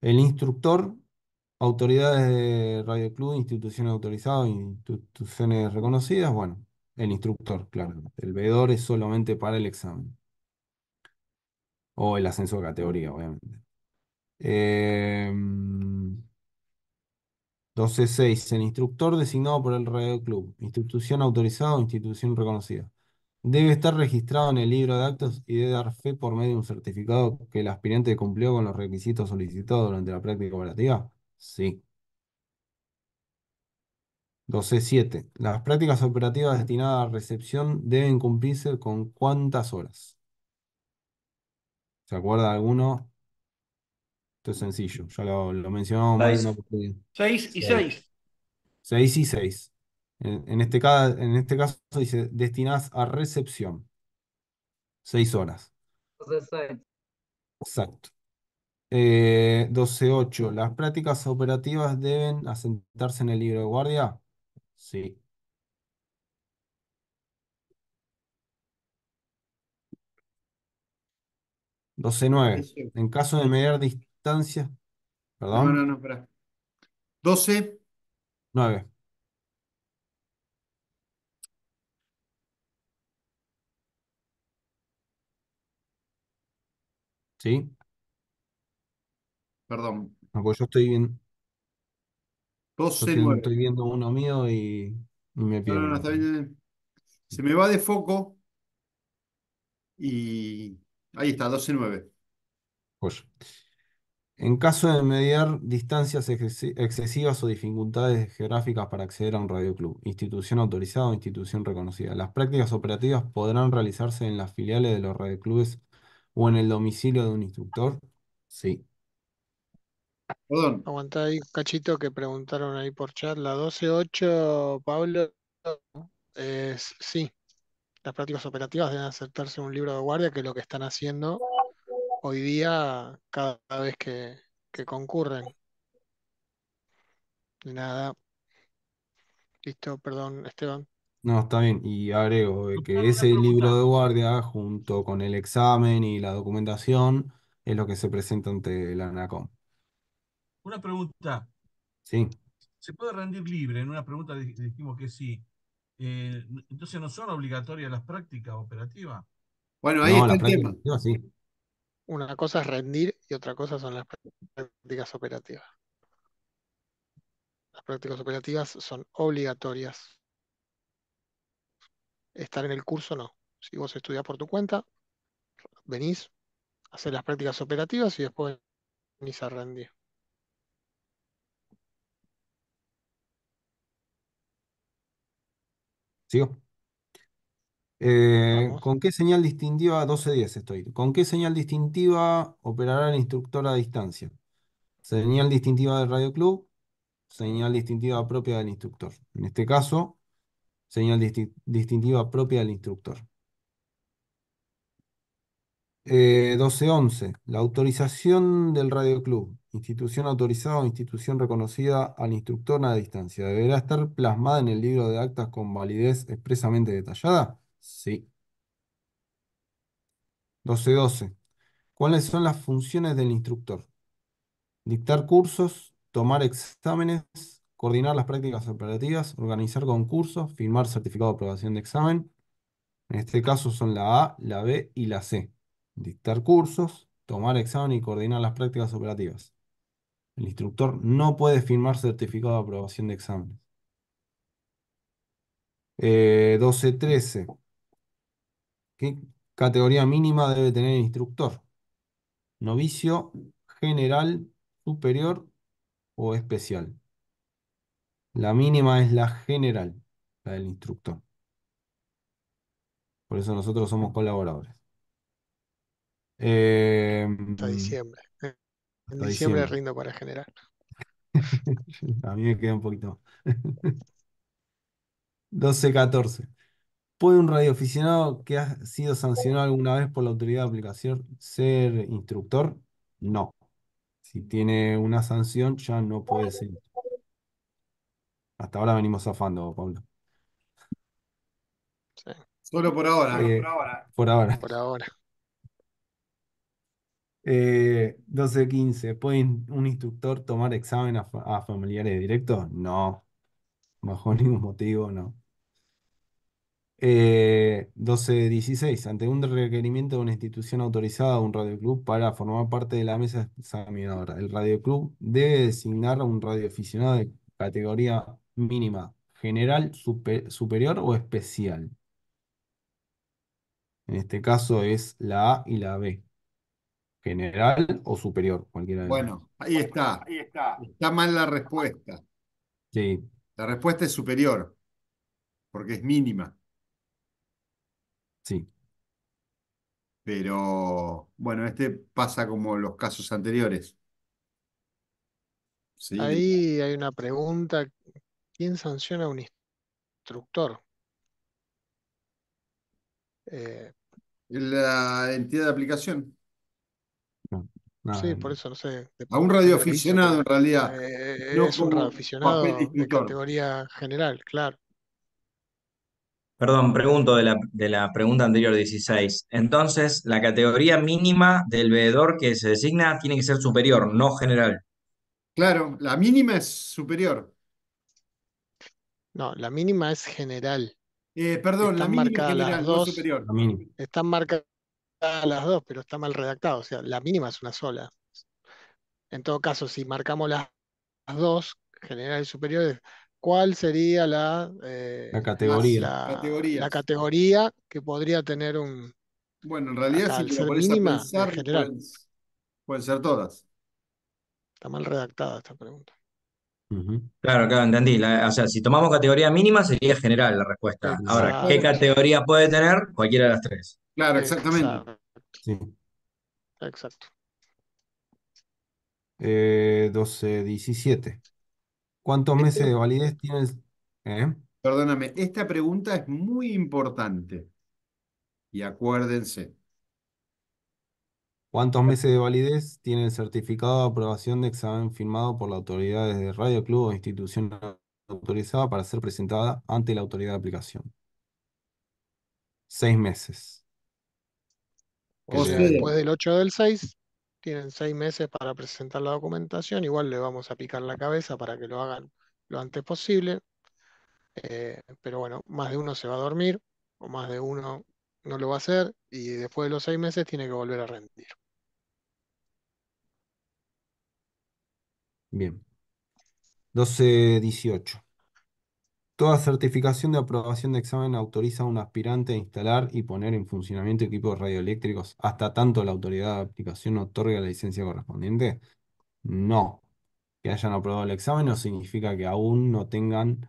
El instructor, autoridades de radioclub instituciones autorizadas, instituciones reconocidas, bueno, el instructor, claro. El veedor es solamente para el examen. O el ascenso de categoría, obviamente. 12.6. Em, el instructor designado por el Radio Club, institución autorizada o institución reconocida, debe estar registrado en el libro de actos y debe dar fe por medio de un certificado que el aspirante cumplió con los requisitos solicitados durante la práctica operativa. Sí. 12.7. Las prácticas operativas destinadas a recepción deben cumplirse con cuántas horas. ¿Se acuerda alguno es sencillo, ya lo, mencionamos. 6 y 6. 6 y 6. En, este, en este caso dice, destinás a recepción. 6 horas. 12 Exacto. Eh, 12.8. ¿Las prácticas operativas deben asentarse en el libro de guardia? Sí. 12.9. En caso de mediar distancia distancia. Perdón. No, no, no, espera. 12. 9. ¿Sí? Perdón. No, pues yo estoy bien. 12, estoy, 9. estoy viendo uno mío y, y me pierdo. no, no, está bien. está bien. Se me va de foco y ahí está, 12-9. En caso de mediar distancias excesivas o dificultades geográficas para acceder a un radioclub, institución autorizada o institución reconocida, las prácticas operativas podrán realizarse en las filiales de los radioclubes o en el domicilio de un instructor. Sí. Perdón. Aguantá ahí, cachito, que preguntaron ahí por chat. La 12.8, Pablo, sí. Las prácticas operativas deben aceptarse en un libro de guardia, que es lo que están haciendo hoy día cada vez que, concurren. nada. Listo, perdón, Esteban. No, está bien. Y agrego que ese libro de guardia, junto con el examen y la documentación, es lo que se presenta ante la ANACOM. Una pregunta. Sí. ¿Se puede rendir libre? En una pregunta dijimos que sí. Eh, entonces, ¿no son obligatorias las prácticas operativas? Bueno, ahí está el tema. sí. Una cosa es rendir y otra cosa son las prácticas operativas. Las prácticas operativas son obligatorias. Estar en el curso no. Si vos estudias por tu cuenta, venís, a hacer las prácticas operativas y después venís a rendir. ¿Sigo? Eh, ¿con qué señal distintiva, 12.10 estoy, ¿con qué señal distintiva operará el instructor a distancia? Señal distintiva del Radio Club, señal distintiva propia del instructor. En este caso, señal distintiva propia del instructor. 12.11. Eh, la autorización del Radio Club, institución autorizada o institución reconocida al instructor a distancia, deberá estar plasmada en el libro de actas con validez expresamente detallada. Sí. 12.12. ¿Cuáles son las funciones del instructor? Dictar cursos, tomar exámenes, coordinar las prácticas operativas, organizar concursos, firmar certificado de aprobación de examen. En este caso son la A, la B y la C. Dictar cursos, tomar examen y coordinar las prácticas operativas. El instructor no puede firmar certificado de aprobación de exámenes. Eh, 12.13. ¿Qué categoría mínima debe tener el instructor? Novicio, general, superior o especial. La mínima es la general, la del instructor. Por eso nosotros somos colaboradores. hasta em, diciembre. En diciembre, rindo para general. A mí me queda un poquito más. 12-14. ¿Puede un radioaficionado que ha sido sancionado alguna vez por la autoridad de aplicación ser instructor? No. Si tiene una sanción, ya no puede ser. Hasta ahora venimos zafando, Pablo. Solo eh, por ahora, por ahora. Por ahora. Por ahora. 12.15. ¿Puede un instructor tomar examen a, a familiares directos? No. Bajo ningún motivo, no. 12.16. Eh, ante un requerimiento de una institución autorizada, un radioclub, para formar parte de la mesa examinadora, el radioclub debe designar a un radioaficionado de categoría mínima, general, superior o especial. En este caso es la A y la B. General o superior, cualquiera de Bueno, ahí está. Ahí está. Está mal la respuesta. Sí. La respuesta es superior, porque es mínima. Sí. Pero bueno, este pasa como los casos anteriores. Ahí hay una pregunta. ¿Quién sanciona a un instructor? Eh, la entidad de aplicación. sí, por eso no sé. A un radioaficionado en realidad, eh, no es un radioaficionado de categoría general, claro. Perdón, pregunto de la, de la pregunta anterior 16. Entonces, la categoría mínima del veedor que se designa tiene que ser superior, no general. Claro, la mínima es superior. No, la mínima es general. Eh, perdón, la mínima general, las dos, Están marcadas las dos, pero está mal redactado. O sea, la mínima es una sola. En todo caso, si marcamos las, las dos, general y superior, cuál sería la, eh, categoría. La, categoría que podría tener un. Bueno, en realidad, si mínima, pueden, ser todas. Está mal redactada esta pregunta. Claro, claro, entendí. o sea, si tomamos categoría mínima, sería general la respuesta. Ahora, ¿qué categoría puede tener? Cualquiera de las tres. Claro, exactamente. Exacto. Sí. Exacto. Eh, ¿Cuántos este meses de validez tienes? ¿Eh? Perdóname, esta pregunta es muy importante. Y acuérdense. ¿Cuántos meses de validez tiene el certificado de aprobación de examen firmado por la autoridad de Radio Club o institución autorizada para ser presentada ante la autoridad de aplicación? Seis meses. O después del 8 del 6 tienen seis meses para presentar la documentación, igual le vamos a picar la cabeza para que lo hagan lo antes posible, eh, pero bueno, más de uno se va a dormir o más de uno no lo va a hacer y después de los seis meses tiene que volver a rendir. Bien. 12, 18. Toda certificación de aprobación de examen autoriza a un aspirante a instalar y poner en funcionamiento equipos radioeléctricos hasta tanto la autoridad de aplicación otorgue la licencia correspondiente. No. Que hayan aprobado el examen no significa que aún no tengan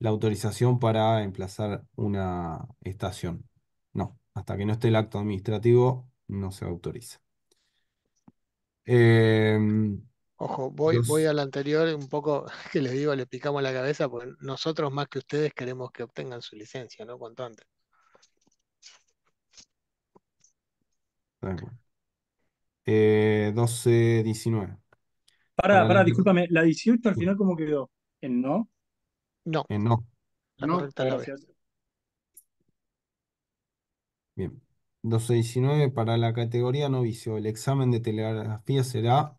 la autorización para emplazar una estación. No, hasta que no esté el acto administrativo, no se autoriza. Eh, Ojo, voy, a voy al anterior, un poco que les digo, le picamos la cabeza, porque nosotros más que ustedes queremos que obtengan su licencia, ¿no? Cuanto antes. Eh, 12, 19. Para, para, discúlpame, la 18 al final, ¿cómo quedó? ¿En no? No. En no. Bien, no, gracias. Bien. para la categoría novicio. El examen de telegrafía será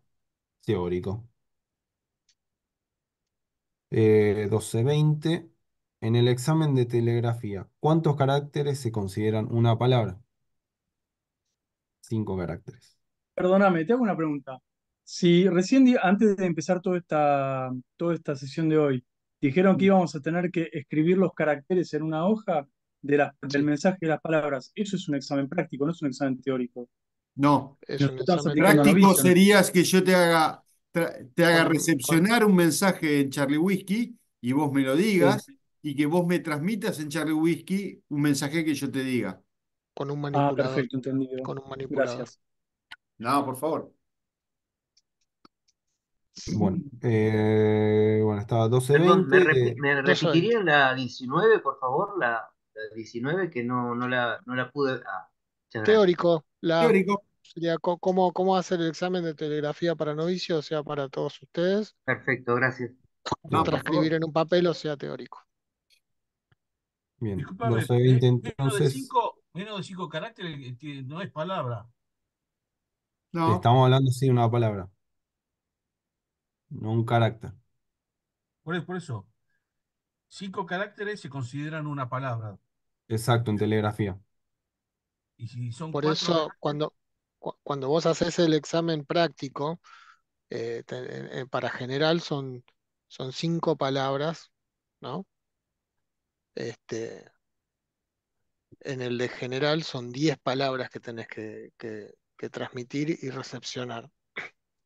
teórico. 12.20. Eh, en el examen de telegrafía, ¿cuántos caracteres se consideran una palabra? Cinco caracteres. Perdóname, te hago una pregunta. Si recién, antes de empezar toda esta, toda esta sesión de hoy, dijeron que íbamos a tener que escribir los caracteres en una hoja del mensaje de las palabras, eso es un examen práctico, no es un examen teórico. No. Es práctico sería que yo te haga, te haga recepcionar un mensaje en Charlie Whisky y vos me lo digas y que vos me transmitas en Charlie Whisky un mensaje que yo te diga. Con un ah, manipulador. Con un Gracias. No, por favor. Bueno, eh, bueno, estaba 12 Perdón, ¿Me, eh, repetiría la 19, por favor? La, 19 que no, no, la, no la pude... Ah, teórico cómo, cómo hacer el examen de telegrafía para novicios, o sea, para todos ustedes. Perfecto, gracias. No, transcribir en un papel, o sea, teórico. Bien, los ¿eh? entonces... menos, de cinco, caracteres no es palabra. Estamos hablando, de una palabra. No un carácter. Por, eso. Cinco caracteres se consideran una palabra. Exacto, en telegrafía. Por eso, cuando, cuando vos haces el examen práctico, eh, eh, eh, para general son, son cinco palabras, ¿no? Este, en el de general son diez palabras que tenés que, transmitir y recepcionar.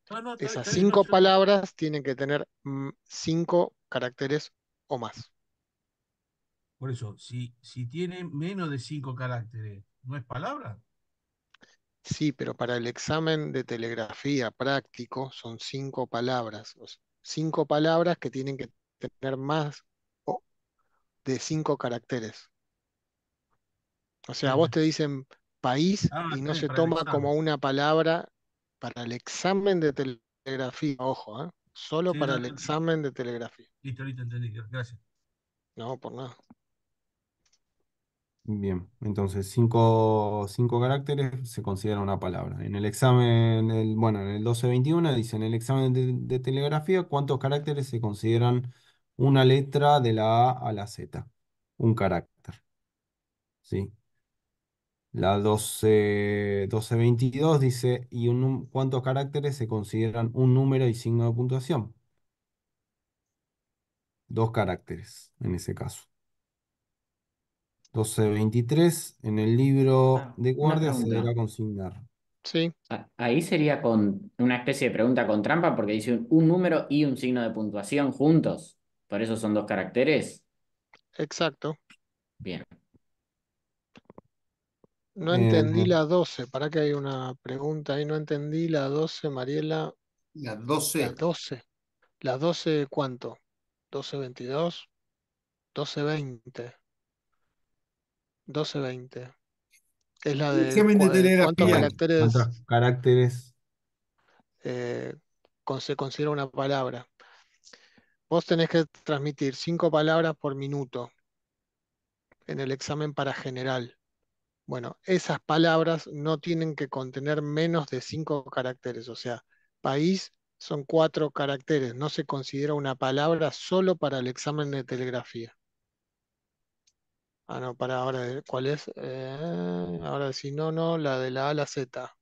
Ah, Esas cinco palabras tienen que tener mm, cinco caracteres o más. Por eso, si, si tiene menos de cinco caracteres no es palabra. Sí, pero para el examen de telegrafía práctico son cinco palabras. Cinco palabras que tienen que tener más de cinco caracteres. O sea, a vos te dicen país ah, y no se toma como una palabra para el examen de telegrafía. Ojo, ¿eh? solo para el examen de telegrafía. Listo, listo, Gracias. No, por nada. Bien, entonces cinco, caracteres se considera una palabra. En el examen, el, bueno, en el 1221 dice, en el examen de, telegrafía, ¿cuántos caracteres se consideran una letra de la A a la Z? Un carácter. ¿Sí? La 12, 1222 dice, ¿y un, cuántos caracteres se consideran un número y signo de puntuación? Dos caracteres en ese caso. 12.23 en el libro ah, de guardia se deberá consignar. Sí. Ah, ahí sería con una especie de pregunta con trampa porque dice un, número y un signo de puntuación juntos. Por eso son dos caracteres. Exacto. Bien. No eh, entendí la 12. ¿Para qué hay una pregunta ahí? No entendí la 12, Mariela. las 12. las 12. ¿La 12 cuánto? ¿12.22? 12.20. 1220. Es la de. ¿Cuántos caracteres? ¿Cuántos caracteres? Eh, con, se considera una palabra. Vos tenés que transmitir cinco palabras por minuto en el examen para general. Bueno, esas palabras no tienen que contener menos de cinco caracteres. O sea, país son cuatro caracteres. No se considera una palabra solo para el examen de telegrafía. Ah, no, para ahora, eh, ¿cuál es? Eh, ahora si no, no, la de la A a la Z.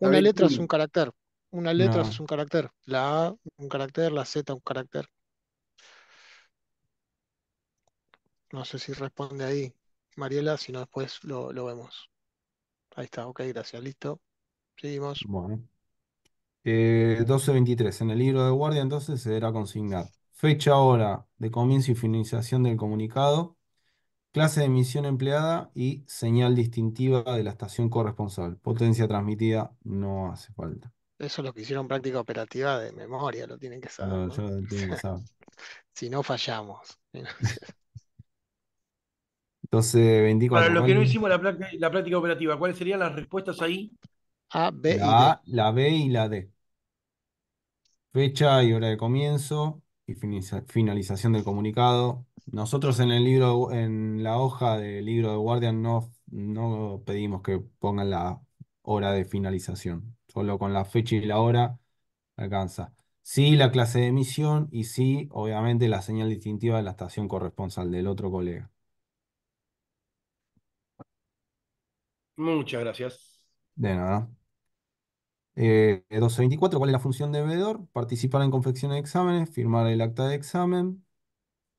Una letra es un carácter. Una letra es un carácter. La A, un carácter, la Z, un carácter. No sé si responde ahí, Mariela, si no después lo, vemos. Ahí está, ok, gracias, listo. Seguimos. bueno. 12.23. Eh, en el libro de guardia entonces se deberá consignar fecha, hora de comienzo y finalización del comunicado, clase de emisión empleada y señal distintiva de la estación corresponsal. Potencia transmitida no hace falta. Eso es lo que hicieron práctica operativa de memoria, lo tienen que ah, saber. No, que saber. si no fallamos. Entonces, 24. Para los que no hicimos la, práctica, operativa, ¿cuáles serían las respuestas ahí? A, B y D. A, la B y la D. Fecha y hora de comienzo, finalización del comunicado. Nosotros en el libro, en la hoja del libro de Guardian no, no pedimos que pongan la hora de finalización. Solo con la fecha y la hora alcanza. Sí, la clase de emisión y sí, obviamente, la señal distintiva de la estación corresponsal del otro colega. Muchas gracias. De nada. Eh, 1224, ¿cuál es la función de veedor? Participar en confección de exámenes, firmar el acta de examen,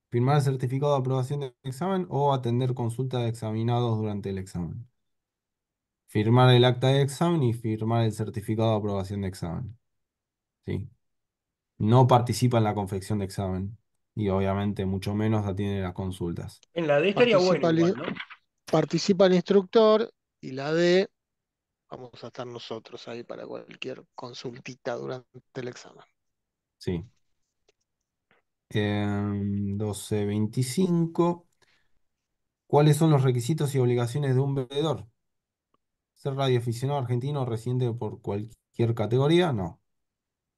firmar el certificado de aprobación de examen o atender consultas de examinados durante el examen. Firmar el acta de examen y firmar el certificado de aprobación de examen. ¿Sí? No participa en la confección de examen y obviamente mucho menos atiende las consultas. En la D estaría bueno. Participa el instructor y la D vamos a estar nosotros ahí para cualquier consultita durante el examen. Sí. 12.25. Em, ¿Cuáles son los requisitos y obligaciones de un vendedor? ¿Ser radioaficionado argentino residente por cualquier categoría? No.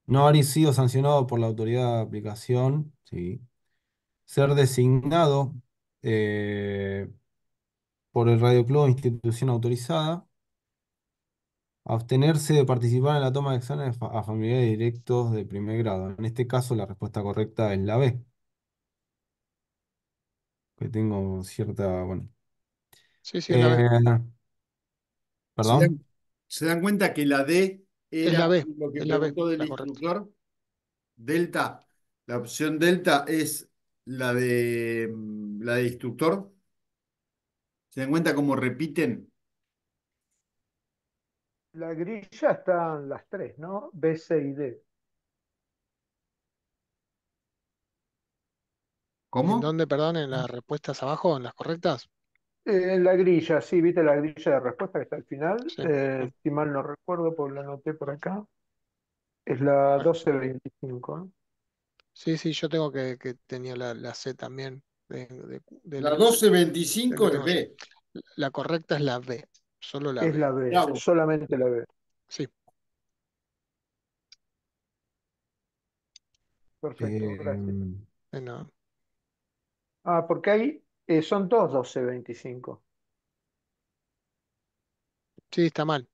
No haber sido sancionado por la autoridad de aplicación. Sí. Ser designado eh, por el Radio Club institución autorizada. Abstenerse de participar en la toma de exámenes a familiares directos de primer grado. En este caso, la respuesta correcta es la B, que tengo cierta, bueno. Sí, sí, la B. Eh, ¿Se dan, cuenta que la D Es la B, la instructor? Delta. La opción delta es la de mm, la de instructor. ¿Se dan cuenta cómo repiten? la grilla están las tres, ¿no? B, C y D. ¿Cómo? ¿En dónde, perdón, en las respuestas abajo, en las correctas? Eh, en la grilla, sí, viste la grilla de respuesta que está al final. Eh, si mal no recuerdo, porque la anoté por acá. Es la 1225, ¿eh? Sí, sí, yo tengo que, que tenía la, C también. De, de la 1225 es B. La correcta es la B es la B, solamente la B. Sí. Perfecto, eh, gracias. Ah, porque ahí eh, son dos 12.25. Sí, está mal.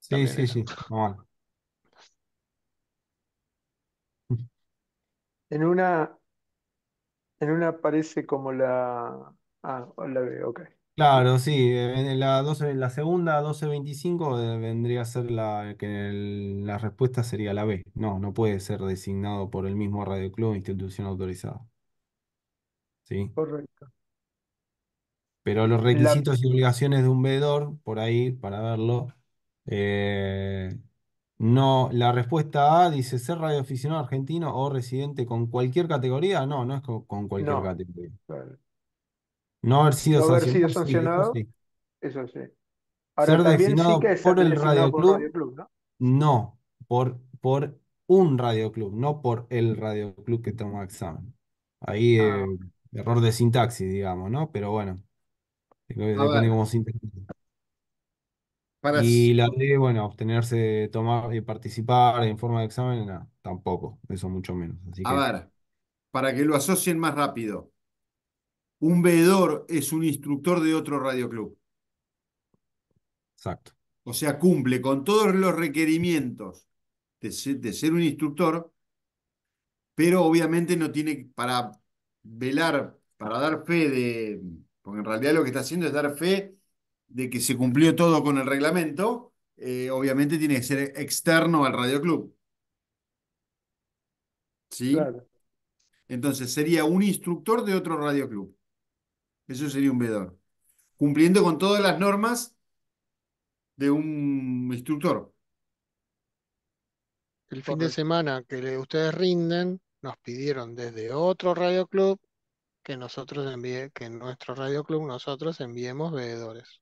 Sí, sí, sí, está mal. En una, en una parece como la... Ah, la B, ok. Claro, sí, en la en la segunda 12.25 eh, vendría a ser la que la respuesta sería la B. No, no puede ser designado por el mismo Radio Club o institución autorizada, ¿sí? Correcto. Pero los requisitos y obligaciones de un veedor, por ahí, para verlo, eh, no, la respuesta A dice ser radioaficionado argentino o residente con cualquier categoría. No, no es con, cualquier categoría. No haber sido sancionado. eso sí. ser designado por el Radio Club. ¿no? por, por un Radio Club, no por el Radio Club que toma examen. Ahí ah. eh, error de sintaxis, digamos, ¿no? Pero bueno. Depende como y la de, bueno, obtenerse, tomar y participar en forma de examen, no, tampoco, eso mucho menos. a ver, para que lo asocien más rápido, un veedor es un instructor de otro radioclub. Exacto. O sea, cumple con todos los requerimientos de ser, un instructor, pero obviamente no tiene para velar, para dar fe de, porque en realidad lo que está haciendo es dar fe de que se cumplió todo con el reglamento, eh, obviamente tiene que ser externo al radioclub. ¿Sí? Entonces sería un instructor de otro radioclub. Eso sería un veedor. Cumpliendo con todas las normas de un instructor. El fin de semana que ustedes rinden, nos pidieron desde otro radio club que nosotros envíe, que en nuestro radio club nosotros enviemos veedores.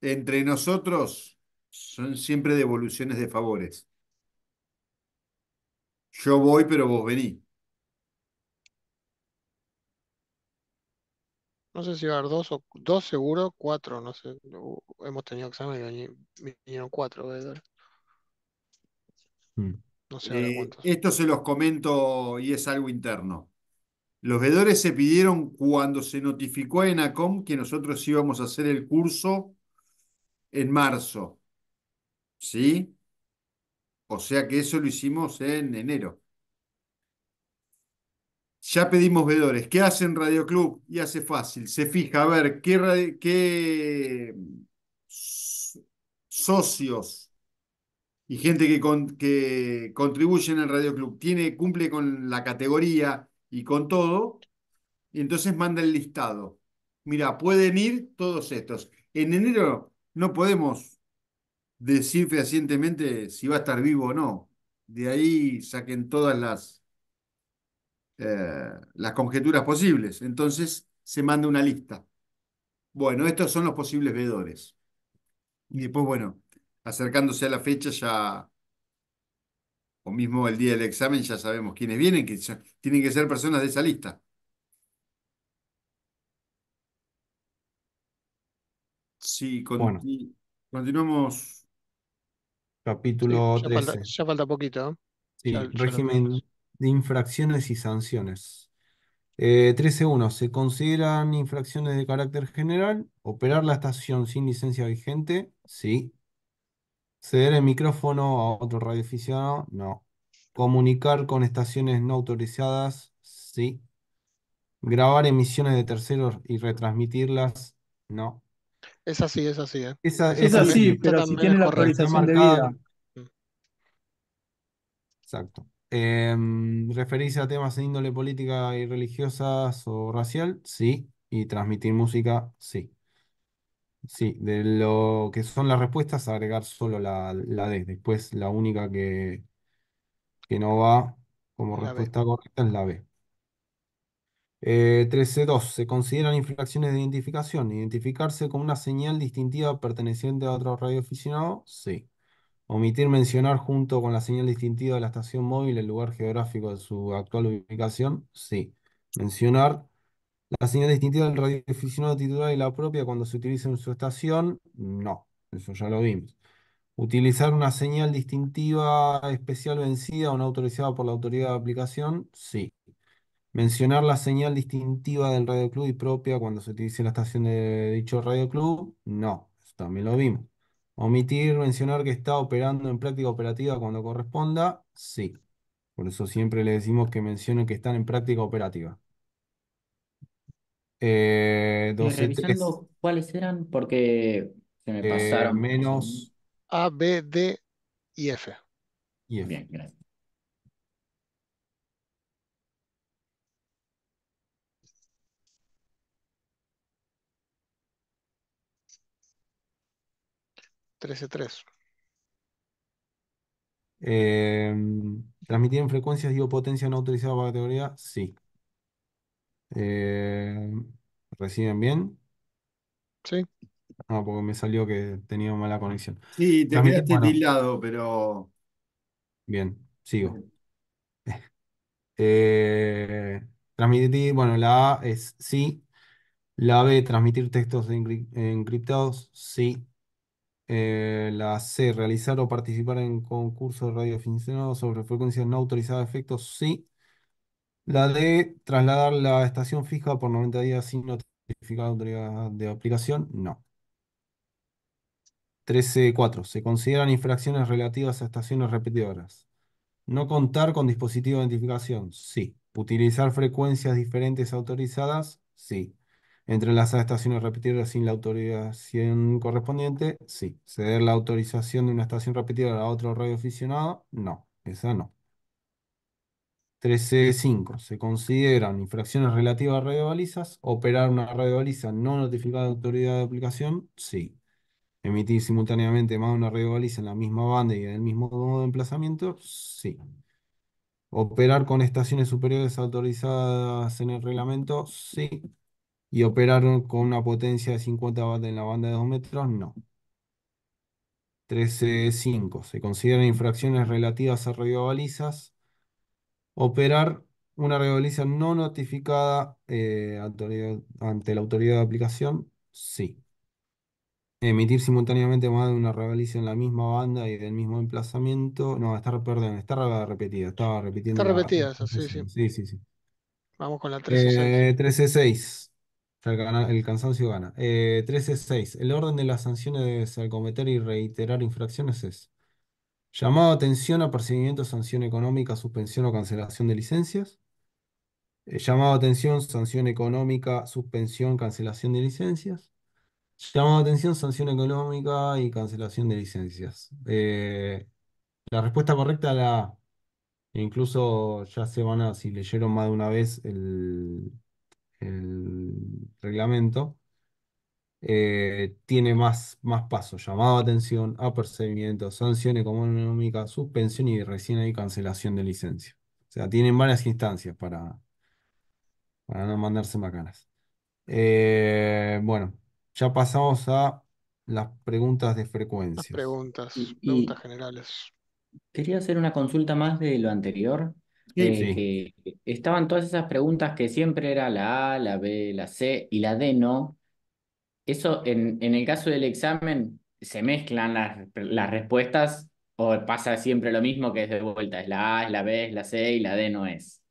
Entre nosotros son siempre devoluciones de favores. Yo voy, pero vos venís. no sé si va a haber dos o dos seguro, cuatro, no sé. Uh, hemos tenido exámenes y vinieron cuatro veedores. Hmm. No sé eh, Esto se los comento y es algo interno. Los veedores se pidieron cuando se notificó en ENACOM que nosotros íbamos a hacer el curso en marzo. ¿Sí? O sea que eso lo hicimos en enero. Ya pedimos veedores. ¿Qué hacen Radio Club? Y hace fácil. Se fija a ver qué, qué socios y gente que, con, que contribuyen al Radio Club tiene, cumple con la categoría y con todo. Y entonces manda el listado. Mira, pueden ir todos estos. En enero no podemos decir fehacientemente si va a estar vivo o no. De ahí saquen todas las eh, las conjeturas posibles. Entonces se manda una lista. Bueno, estos son los posibles veedores. Y después, bueno, acercándose a la fecha ya, o mismo el día del examen, ya sabemos quiénes vienen, que tienen que ser personas de esa lista. Sí, continuamos. Capítulo ya Falta, poquito. Sí, régimen, de infracciones y sanciones. 13.1. Eh, Se consideran infracciones de carácter general. Operar la estación sin licencia vigente. Sí. Ceder el micrófono a otro radioaficionado. No. Comunicar con estaciones no autorizadas. Sí. Grabar emisiones de terceros y retransmitirlas. No. Es así, es así. ¿eh? es, así, pero si tiene la autorización de vida. Mm. Exacto. Em, ¿referirse a temas de índole política y religiosa o racial? Sí. Y transmitir música, sí. Sí, de lo que son las respuestas, agregar solo la, la D. Después la única que, que no va como respuesta correcta es la B. 13.2. Eh, Se consideran infracciones de identificación. ¿Identificarse con una señal distintiva perteneciente a otro radioaficionado? Sí. Omitir mencionar junto con la señal distintiva de la estación móvil el lugar geográfico de su actual ubicación, sí. Mencionar la señal distintiva del radioaficionado titular y la propia cuando se utilice en su estación, no. Eso ya lo vimos. Utilizar una señal distintiva especial vencida o no autorizada por la autoridad de aplicación, sí. Mencionar la señal distintiva del radioclub y propia cuando se utilice la estación de dicho radioclub, no. Eso también lo vimos. Omitir mencionar que está operando en práctica operativa cuando corresponda, sí. Por eso siempre le decimos que mencionen que están en práctica operativa. Eh, revisando cuáles eran porque se me eh, pasaron. Menos A, B, D y F. y F. Bien, gracias. 13.3. Em, ¿Transmitir en frecuencias, digo, potencia no autorizada para categoría? Sí. Em, ¿Reciben bien? Sí. No, ah, porque me salió que tenía mala conexión. Sí, te Transmitir, quedaste pero. bien, sigo. Eh, transmitir, bueno, la A es sí. La B, transmitir textos encriptados, sí. Eh, la C, realizar o participar en concursos de radioaficionado sobre frecuencias no autorizadas de efectos, sí. La D, trasladar la estación fija por 90 días sin notificar de aplicación, no. 13.4. Se consideran infracciones relativas a estaciones repetidoras. No contar con dispositivo de identificación, sí. Utilizar frecuencias diferentes autorizadas, sí entrelazar estaciones repetidas sin la autorización correspondiente, sí. Ceder la autorización de una estación repetida a otro radioaficionado, no, esa no. 13.5. Se consideran infracciones relativas a radiobalizas. Operar una radiobaliza no notificada de autoridad de aplicación, sí. Emitir simultáneamente más de una radiobaliza en la misma banda y en el mismo modo de emplazamiento, sí. Operar con estaciones superiores autorizadas en el reglamento, sí y operaron con una potencia de 50 watts en la banda de 2 metros, no. 13.5. Se consideran infracciones relativas a radiobalizas. Operar una radiobaliza no notificada eh, ante la autoridad de aplicación, sí. Emitir simultáneamente más de una radiobaliza en la misma banda y del mismo emplazamiento. No, está, perdón, está repetida. Estaba repitiendo. Está repetida, sí, sí. Sí, Vamos con la 13.6. Eh, el, cansancio gana. 13.6. Eh, el orden de las sanciones al cometer y reiterar infracciones es llamado a atención a procedimiento, sanción económica, suspensión o cancelación de licencias. Eh, llamado a atención, sanción económica, suspensión, cancelación de licencias. Llamado a atención, sanción económica y cancelación de licencias. Eh, la respuesta correcta la... Incluso ya se van a, si leyeron más de una vez el, el reglamento, eh, tiene más, más pasos, llamado a atención, apercibimiento, sanción económica, suspensión y recién hay cancelación de licencia. O sea, tienen varias instancias para, para no mandarse macanas. Eh, bueno, ya pasamos a las preguntas de frecuencia preguntas, preguntas generales. quería hacer una consulta más de lo anterior. Eh, estaban todas esas preguntas que siempre era la A, la B, la C y la D no. Eso en, en el caso del examen se mezclan las, las respuestas o pasa siempre lo mismo que es de vuelta, es la A, es la B, es la C y la D no es.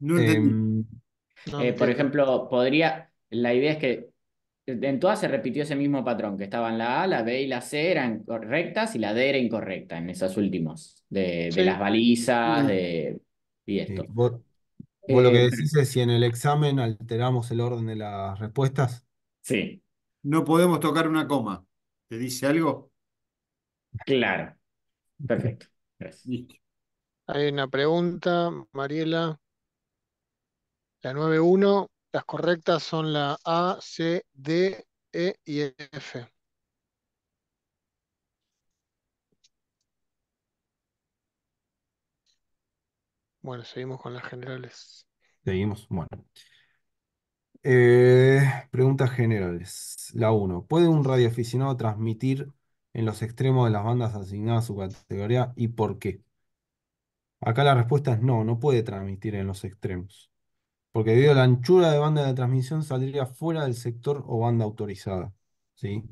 Em, eh, por ejemplo, podría, la idea es que en todas se repitió ese mismo patrón, que estaban la A, la B y la C eran correctas y la D era incorrecta en esas últimas, de, las balizas, mm. de, y esto. ¿Vos, lo que eh, decís es si en el examen alteramos el orden de las respuestas. Sí. No podemos tocar una coma. ¿Te dice algo? Claro. Perfecto. Gracias. Hay una pregunta, Mariela. La 9-1... Las correctas son la A, C, D, E y F. Bueno, seguimos con las generales. Seguimos, bueno. Eh, preguntas generales. La 1. ¿Puede un radioaficionado transmitir en los extremos de las bandas asignadas a su categoría y por qué? Acá la respuesta es no, no puede transmitir en los extremos porque debido a la anchura de banda de transmisión saldría fuera del sector o banda autorizada. ¿sí?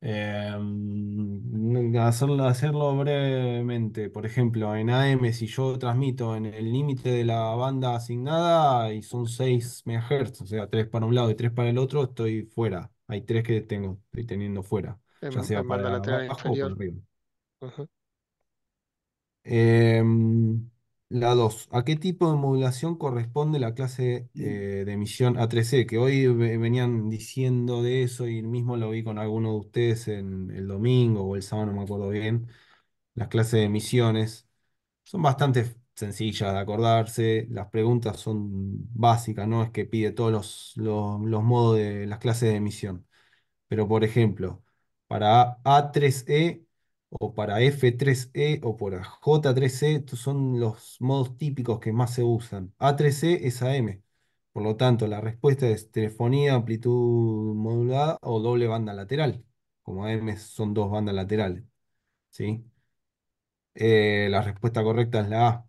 Em, hacerlo, hacerlo, brevemente, por ejemplo, en AM, si yo transmito en el límite de la banda asignada y son 6 MHz, o sea, 3 para un lado y 3 para el otro, estoy fuera. Hay 3 que tengo, estoy teniendo fuera, ya sea para abajo o arriba. Em, la 2. ¿A qué tipo de modulación corresponde la clase eh, de emisión A3C? E? Que hoy venían diciendo de eso y mismo lo vi con alguno de ustedes en el domingo o el sábado, no me acuerdo bien. Las clases de emisiones son bastante sencillas de acordarse. Las preguntas son básicas, no es que pide todos los, los modos de las clases de emisión. Pero, por ejemplo, para A3E o para F3E o para J3E son los modos típicos que más se usan. A3E es AM. Por lo tanto, la respuesta es telefonía, amplitud modulada o doble banda lateral. Como AM son dos bandas laterales. ¿sí? Eh, la respuesta correcta es la A.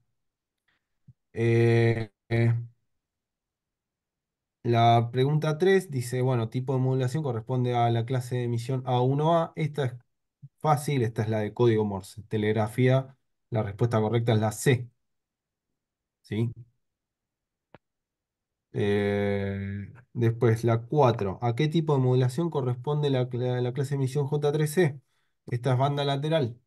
Eh, eh, la pregunta 3 dice, bueno, tipo de modulación corresponde a la clase de emisión A1A. Esta es fácil, esta es la de código Morse. Telegrafía, la respuesta correcta es la C. ¿Sí? Eh, después, la 4. ¿A qué tipo de modulación corresponde la, clase de emisión J3C? Esta es banda lateral.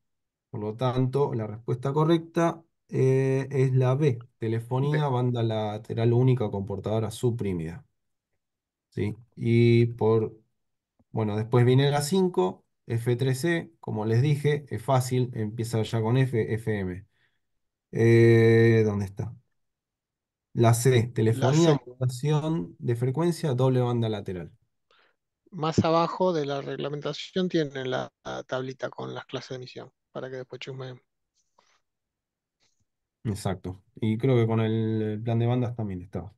Por lo tanto, la respuesta correcta eh, es la B. Telefonía, banda lateral única comportadora suprimida. ¿Sí? Y por... Bueno, después viene la 5 F3C, como les dije, es fácil, empieza ya con F, FM. Eh, ¿dónde está? La C, telefonía, modulación de frecuencia, doble banda lateral. Más abajo de la reglamentación tienen la, tablita con las clases de emisión, para que después chusmeen. Exacto. Y creo que con el plan de bandas también estaba.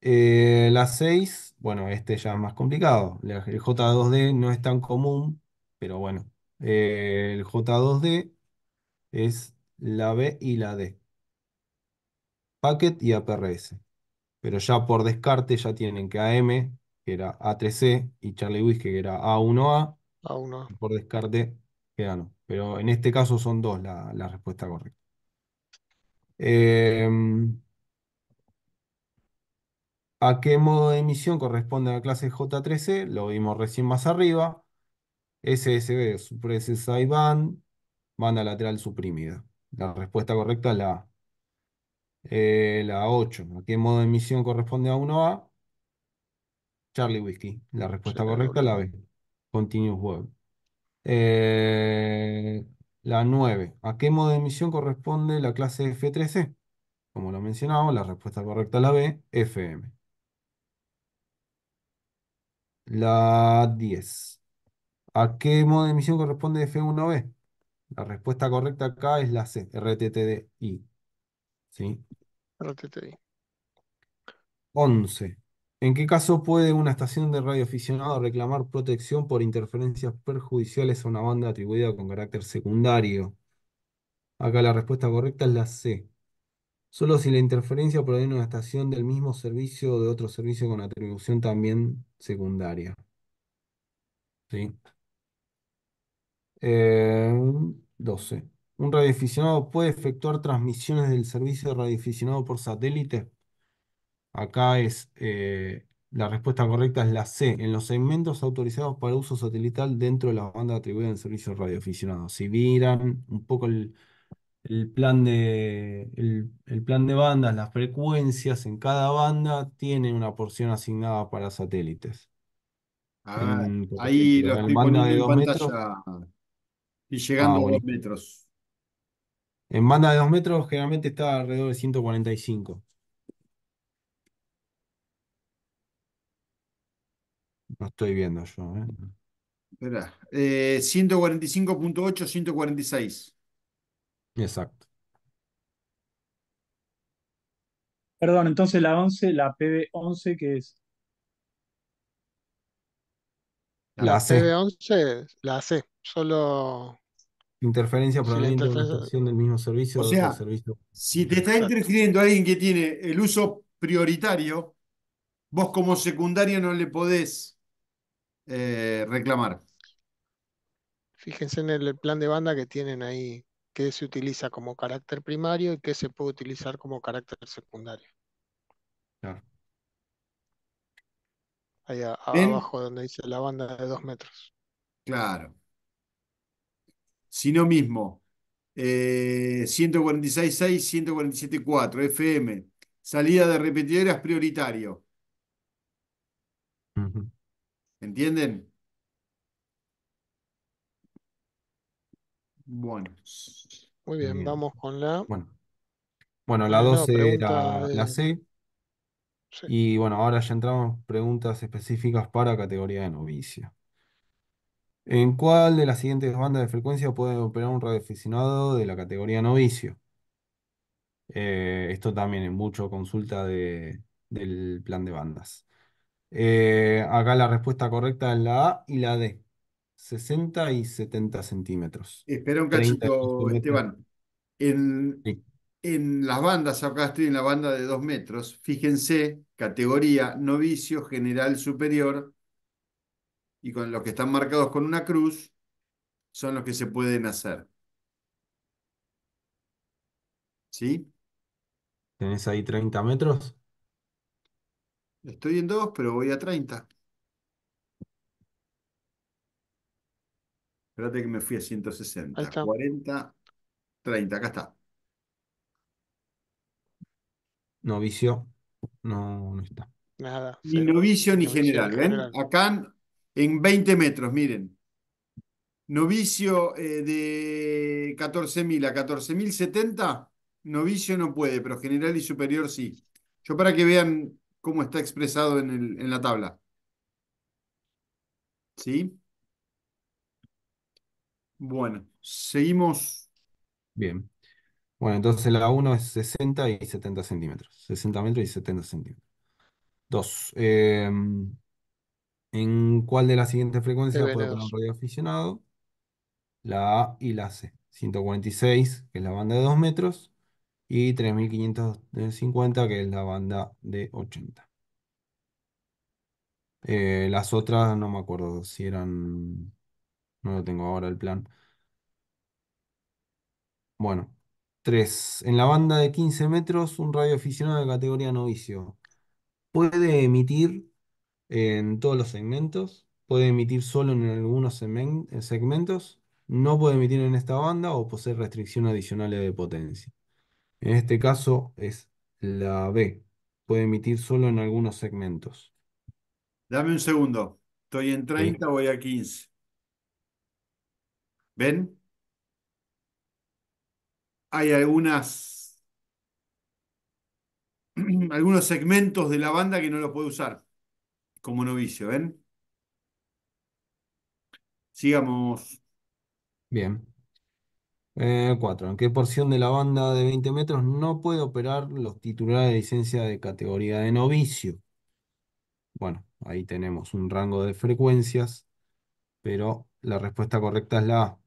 Eh, la 6, bueno, este ya es más complicado. El J2D no es tan común, pero bueno. Eh, el J2D es la B y la D, Packet y APRS. Pero ya por descarte ya tienen que AM, que era A3C, y Charlie Whiskey, que era A1A, A por descarte queda no. Pero en este caso son dos la, respuesta correcta. Eh... ¿A qué modo de emisión corresponde a la clase j 13 Lo vimos recién más arriba. SSB, supresa sideband, banda lateral suprimida. La respuesta correcta es la, A eh, la 8. ¿A qué modo de emisión corresponde a 1A? Charlie Whiskey. La respuesta correcta es la B. Continuous Web. Eh, la 9. ¿A qué modo de emisión corresponde la clase f 13 Como lo mencionamos, la respuesta correcta es la B, FM. La 10. ¿A qué modo de emisión corresponde F1B? La respuesta correcta acá es la C, RTTDI. ¿Sí? 11. ¿En qué caso puede una estación de radio aficionado reclamar protección por interferencias perjudiciales a una banda atribuida con carácter secundario? Acá la respuesta correcta es la C, Solo si la interferencia proviene de una estación del mismo servicio o de otro servicio con atribución también secundaria. ¿Sí? 12. Eh, ¿Un radioaficionado puede efectuar transmisiones del servicio radioficionado por satélite? Acá es eh, la respuesta correcta es la C, en los segmentos autorizados para uso satelital dentro de la banda atribuida del servicio radioaficionado. Si miran un poco el, el plan de, el, el plan de bandas, las frecuencias en cada banda tienen una porción asignada para satélites. Ah, ahí lo estoy poniendo de en metros, pantalla y ah, llegando a unos metros. en banda de 2 metros generalmente está alrededor de 145. No estoy viendo yo, ¿eh? Espera, 145.8, eh, 146. Exacto. Perdón, entonces la 11, la PB11, que es? La, C. PB11, la C, solo... Interferencia por la una del mismo servicio. O si te está interfiriendo alguien que tiene el uso prioritario, vos como secundario no le podés eh, reclamar. Fíjense en el plan de banda que tienen ahí qué se utiliza como carácter primario y qué se puede utilizar como carácter secundario. Claro. Ahí abajo donde dice la banda de dos metros. Claro. no mismo, 146.6, 147.4, FM. Salida de repetidoras prioritario. ¿Entienden? Bueno. Muy bien, vamos con la. Bueno, bueno la 12 era la C. Y bueno, ahora ya entramos preguntas específicas para categoría de novicio ¿En cuál de las siguientes bandas de frecuencia puede operar un radioaficionado de la categoría novicio? Eh, esto también es mucho consulta del plan de bandas. Eh, acá la respuesta correcta es la A y la D. 60 y 70 centímetros. Espera un cachito, Esteban. En, las bandas, acá estoy en la banda de 2 metros, fíjense, categoría novicio, general superior, y con los que están marcados con una cruz, son los que se pueden hacer. ¿Sí? ¿Tenés ahí 30 metros? Estoy en 2, pero voy a 30. Espérate que me fui a 160. 40, 30, acá está. Novicio, no, no está. Nada. Ni novicio ni general, ¿ven? ¿eh? Acá en 20 metros, miren. Novicio eh, de 14.000 a 14.070, novicio no puede, pero general y superior sí. Yo para que vean cómo está expresado en, el, en la tabla. ¿Sí? Bueno, seguimos. Bien. Bueno, entonces la 1 es 60 y 70 centímetros. 60 metros y 70 centímetros. 2. Em, ¿en cuál de las siguientes frecuencias puede poner un radio aficionado? La A y la C. 146, que es la banda de 2 metros, y 3550, que es la banda de 80. Eh, las otras no me acuerdo si eran no lo tengo ahora el plan. Bueno, 3. En la banda de 15 metros, un radioaficionado de categoría novicio puede emitir en todos los segmentos, puede emitir solo en algunos eh, segmentos, no puede emitir en esta banda o posee restricciones adicionales de potencia. En este caso es la B, puede emitir solo en algunos segmentos. Dame un segundo. Estoy en 30, voy a 15. ¿Ven? Hay algunos segmentos de la banda que no lo puede usar como novicio, ¿ven? Sigamos. Bien. Eh, cuatro. ¿En qué porción de la banda de 20 metros no puede operar los titulares de licencia de categoría de novicio? Bueno, ahí tenemos un rango de frecuencias, pero la respuesta correcta es la A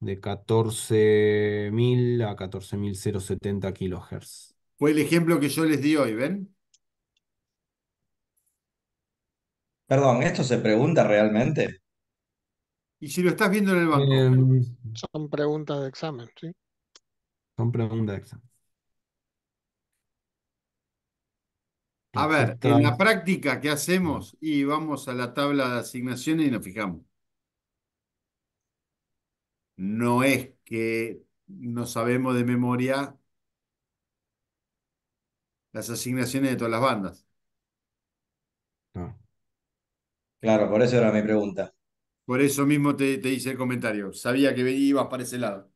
de 14.000 a 14.070 kilohertz. Fue el ejemplo que yo les di hoy, ¿ven? Perdón, ¿esto se pregunta realmente? ¿Y si lo estás viendo en el banco? Em, son preguntas de examen, ¿sí? Son preguntas de examen. A ver, en la práctica, ¿qué hacemos? Y vamos a la tabla de asignaciones y nos fijamos no es que no sabemos de memoria las asignaciones de todas las bandas. No. Claro, por eso era mi pregunta. Por eso mismo te, te hice el comentario. Sabía que ibas para ese lado.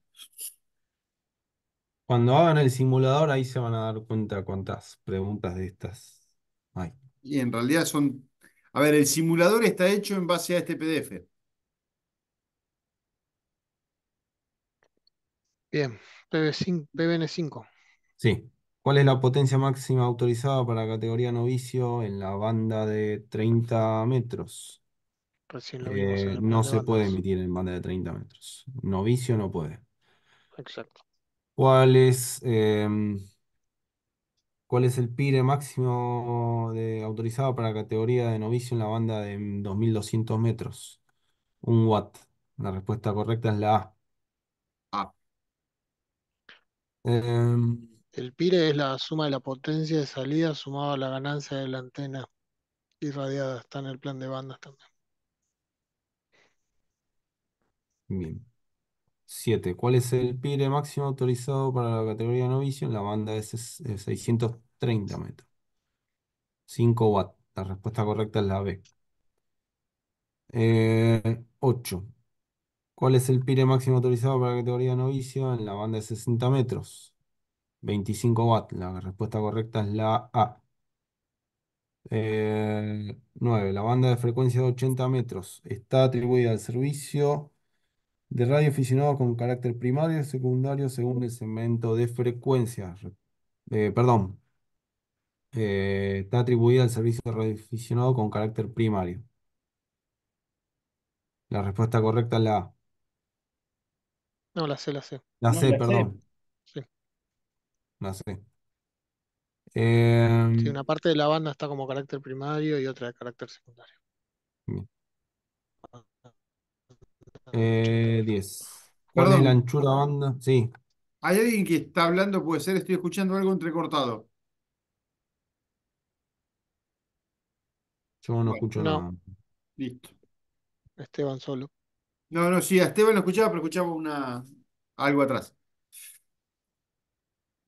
Cuando hagan el simulador, ahí se van a dar cuenta cuántas preguntas de estas hay. Y en realidad son. A ver, el simulador está hecho en base a este PDF. Bien, 5 PBN5. Sí. ¿Cuál es la potencia máxima autorizada para categoría novicio en la banda de 30 metros? Recién lo vimos eh, no se puede emitir en banda de 30 metros. Novicio no puede. Exacto. ¿Cuál es, em, cuál es el PIRE máximo de, autorizado para categoría de novicio en la banda de 2200 metros? Un watt. La respuesta correcta es la A. A. Em, el pire es la suma de la potencia de salida sumado a la ganancia de la antena irradiada. Está en el plan de bandas también. bien. 7. ¿Cuál es el pire máximo autorizado para la categoría novicio? En la banda es 630 metros. 5 watts, La respuesta correcta es la B. 8. Eh, ¿Cuál es el pire máximo autorizado para la categoría novicio en la banda de 60 metros? 25 watts. La respuesta correcta es la A. 9. Eh, la banda de frecuencia de 80 metros está atribuida al servicio de radio aficionado con carácter primario y secundario según el segmento de frecuencia. Eh, perdón. Eh, está atribuida al servicio de radio aficionado con carácter primario. La respuesta correcta es la A. No, la C, la C. La sé, perdón. Sí. La C. Sí, una parte de la banda está como carácter primario y otra de carácter secundario. 10. ¿Cuál es la anchura banda? Sí. hay alguien que está hablando, puede ser, estoy escuchando algo entrecortado. Yo no escucho nada. listo. Esteban solo. No, no, sí, a Esteban lo escuchaba, pero escuchaba una, algo atrás.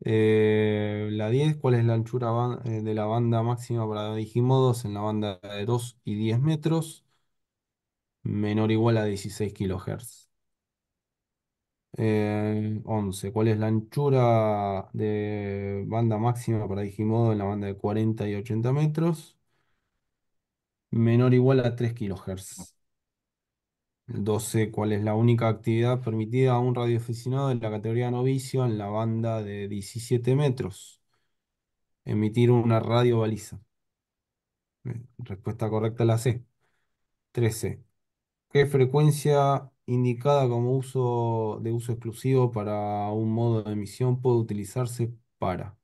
Eh, la 10, ¿cuál es la anchura eh, de la banda máxima para Digimodos en la banda de 2 y 10 metros? Menor o igual a 16 kHz. 11, ¿cuál es la anchura de banda máxima para Digimodos en la banda de 40 y 80 metros? Menor o igual a 3 kHz. 12, ¿cuál es la única actividad permitida a un radioaficionado en la categoría novicio en la banda de 17 metros? Emitir una radio baliza. Eh, respuesta correcta la C. 13. ¿Qué frecuencia indicada como uso de uso exclusivo para un modo de emisión puede utilizarse para?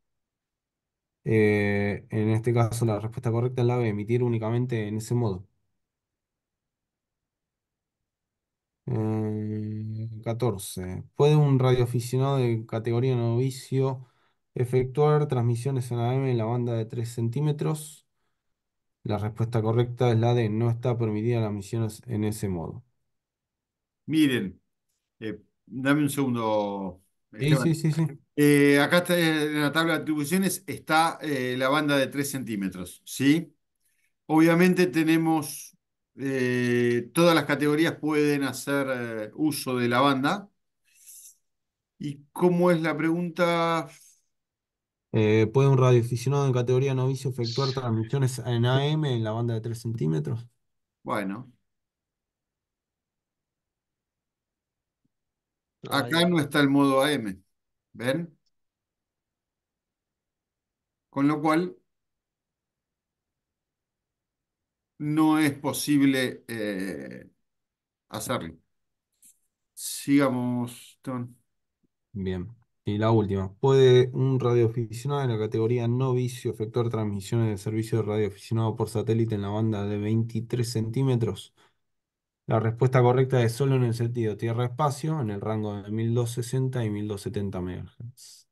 Eh, en este caso la respuesta correcta es la B, emitir únicamente en ese modo. 14. Mm, ¿Puede un radioaficionado de categoría novicio efectuar transmisiones en AM en la banda de 3 centímetros? La respuesta correcta es la de no está permitida las misiones en ese modo. Miren, eh, dame un segundo. Sí, sí, eh, acá en la tabla de atribuciones está eh, la banda de 3 centímetros, ¿sí? Obviamente tenemos eh, todas las categorías pueden hacer eh, uso de la banda. ¿Y cómo es la pregunta? Eh, ¿puede un radioaficionado en categoría novicio efectuar transmisiones en AM en la banda de 3 centímetros? Bueno. Acá no está el modo AM, ¿ven? Con lo cual, no es posible eh, hacerlo. Sigamos, Tom. Bien. Y la última, ¿puede un radioaficionado en la categoría no vicio efectuar transmisiones de servicio de radioaficionado por satélite en la banda de 23 centímetros? La respuesta correcta es solo en el sentido tierra-espacio, en el rango de 1260 y 1270 MHz.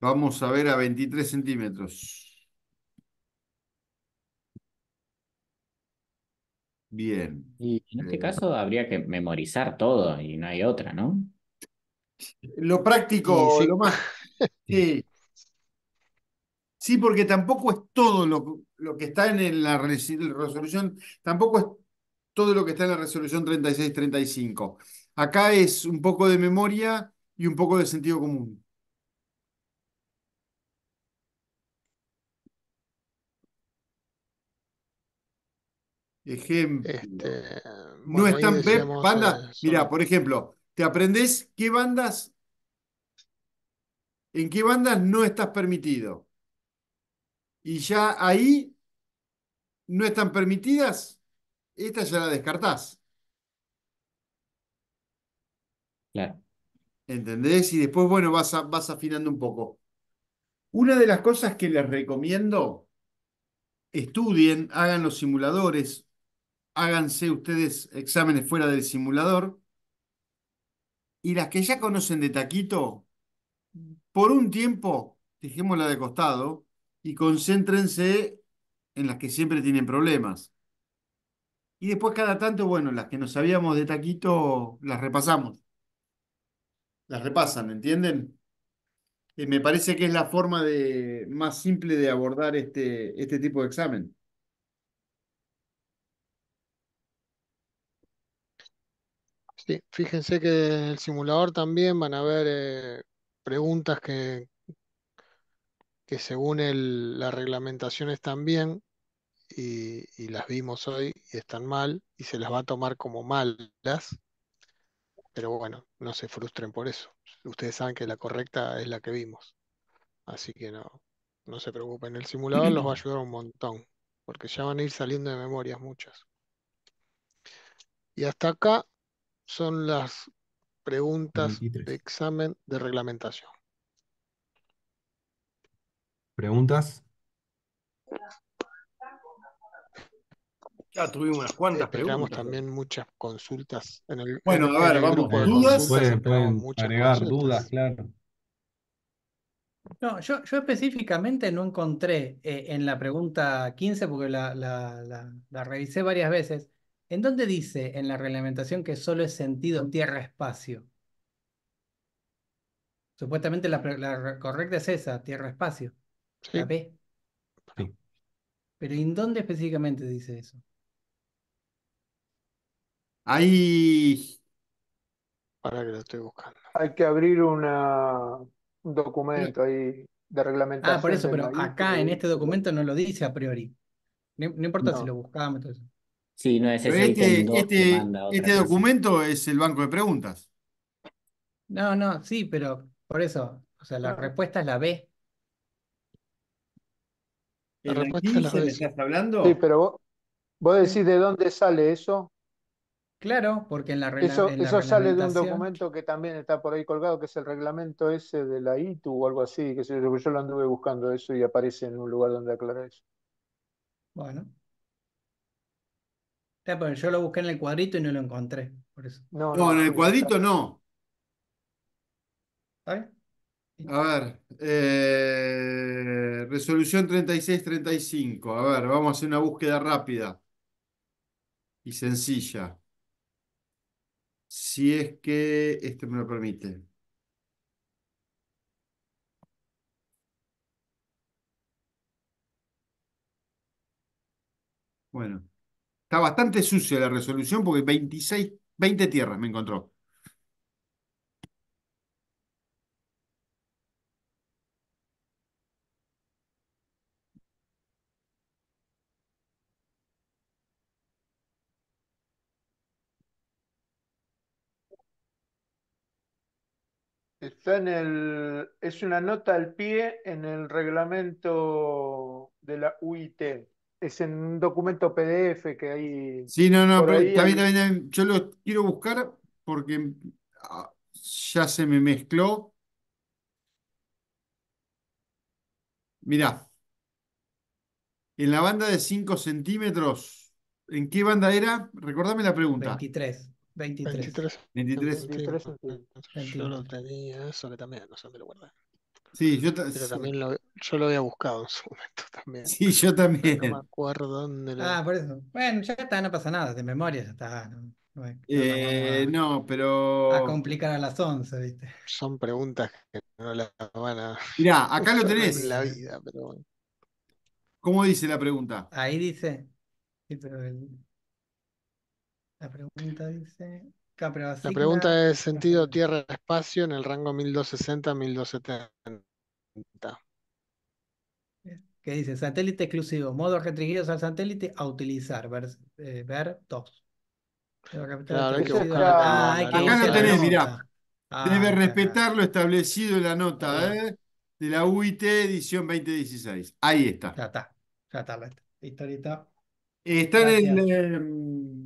Vamos a ver a 23 centímetros. Bien. Y en este eh, caso habría que memorizar todo y no hay otra, ¿no? Lo práctico, sí, lo más. Sí. porque tampoco es todo lo, lo que está en la resolución, tampoco es todo lo que está en la resolución 3635. Acá es un poco de memoria y un poco de sentido común. Ejemplo. Este, no están bandas. por ejemplo, te aprendes qué bandas, en qué bandas no estás permitido. Y ya ahí no están permitidas, esta ya la descartás. Claro. ¿Entendés? Y después, bueno, vas, vas afinando un poco. Una de las cosas que les recomiendo, estudien, hagan los simuladores, háganse ustedes exámenes fuera del simulador. Y las que ya conocen de taquito, por un tiempo, dejémosla de costado y concéntrense en las que siempre tienen problemas. Y después cada tanto, bueno, las que nos sabíamos de taquito, las repasamos. Las repasan, ¿entienden? Eh, me parece que es la forma de, más simple de abordar este, este tipo de examen. Sí, fíjense que en el simulador también van a haber eh, preguntas que, que según la reglamentación están bien y, las vimos hoy y están mal y se las va a tomar como malas. Pero bueno, no se frustren por eso. Ustedes saben que la correcta es la que vimos. Así que no, no se preocupen. El simulador los va a ayudar un montón porque ya van a ir saliendo de memorias muchas. Y hasta acá son las preguntas de examen de reglamentación. ¿Preguntas? Ya tuvimos unas cuantas Esperamos también muchas consultas en el Bueno, a ver, vamos dudas. Pueden, agregar dudas, claro. No, yo, yo específicamente no encontré eh, en la pregunta 15, porque la, la revisé varias veces, ¿En dónde dice en la reglamentación que solo es sentido tierra-espacio? Supuestamente la, correcta es esa, tierra-espacio. La P. Pero ¿en dónde específicamente dice eso? Ahí. Para que lo estoy buscando. Hay que abrir un documento ahí de reglamentación. Ah, por eso, pero acá en este documento no lo dice a priori. No, importa si lo buscamos, todo Sí, no es ese este, este, este documento es el banco de preguntas. No, no, sí, pero por eso, o sea, la ah. respuesta es la B. La respuesta estás hablando? Sí, pero vos, decís de dónde sale eso. Claro, porque en la Eso, sale de un documento que también está por ahí colgado, que es el reglamento ese de la ITU o algo así, que yo, yo lo anduve buscando eso y aparece en un lugar donde aclara eso. Bueno, yo lo busqué en el cuadrito y no lo encontré. Por eso. No, en el cuadrito no. A ver, eh, resolución 3635. A ver, vamos a hacer una búsqueda rápida y sencilla. Si es que este me lo permite. Bueno bastante sucia la resolución porque 26, 20 tierras me encontró. Está en el, es una nota al pie en el reglamento de la UIT es en un documento PDF que hay. Sí, no, no, pero también, también, yo lo quiero buscar porque ah, ya se me mezcló. Mirá, en la banda de 5 centímetros, ¿en qué banda era? Recordame la pregunta. 23. 23. 23. 23. Yo lo tenía, eso también, no sé, me lo guardé. Sí, yo, también lo, yo lo había buscado en su momento también. Sí, yo también. No me acuerdo dónde lo... Ah, por eso. Bueno, ya está, no pasa nada, de memoria ya está. No, eh, pero. A complicar a las 11, ¿viste? Son preguntas que no las van a. Mirá, acá lo tenés. la vida, pero ¿Cómo dice la pregunta? Ahí dice. Sí, pero el... La pregunta dice. La pregunta es sentido tierra-espacio en el rango 1260-1270. Eh, ¿Qué dice? Satélite exclusivo. Modos restringidos al satélite a utilizar. Ver, eh, dos. Acá lo tenés, mirá. Debe ah, respetar lo establecido en la nota ¿eh? de la UIT edición 2016. Ahí está. Ya está. Ya está la historieta. Está en el.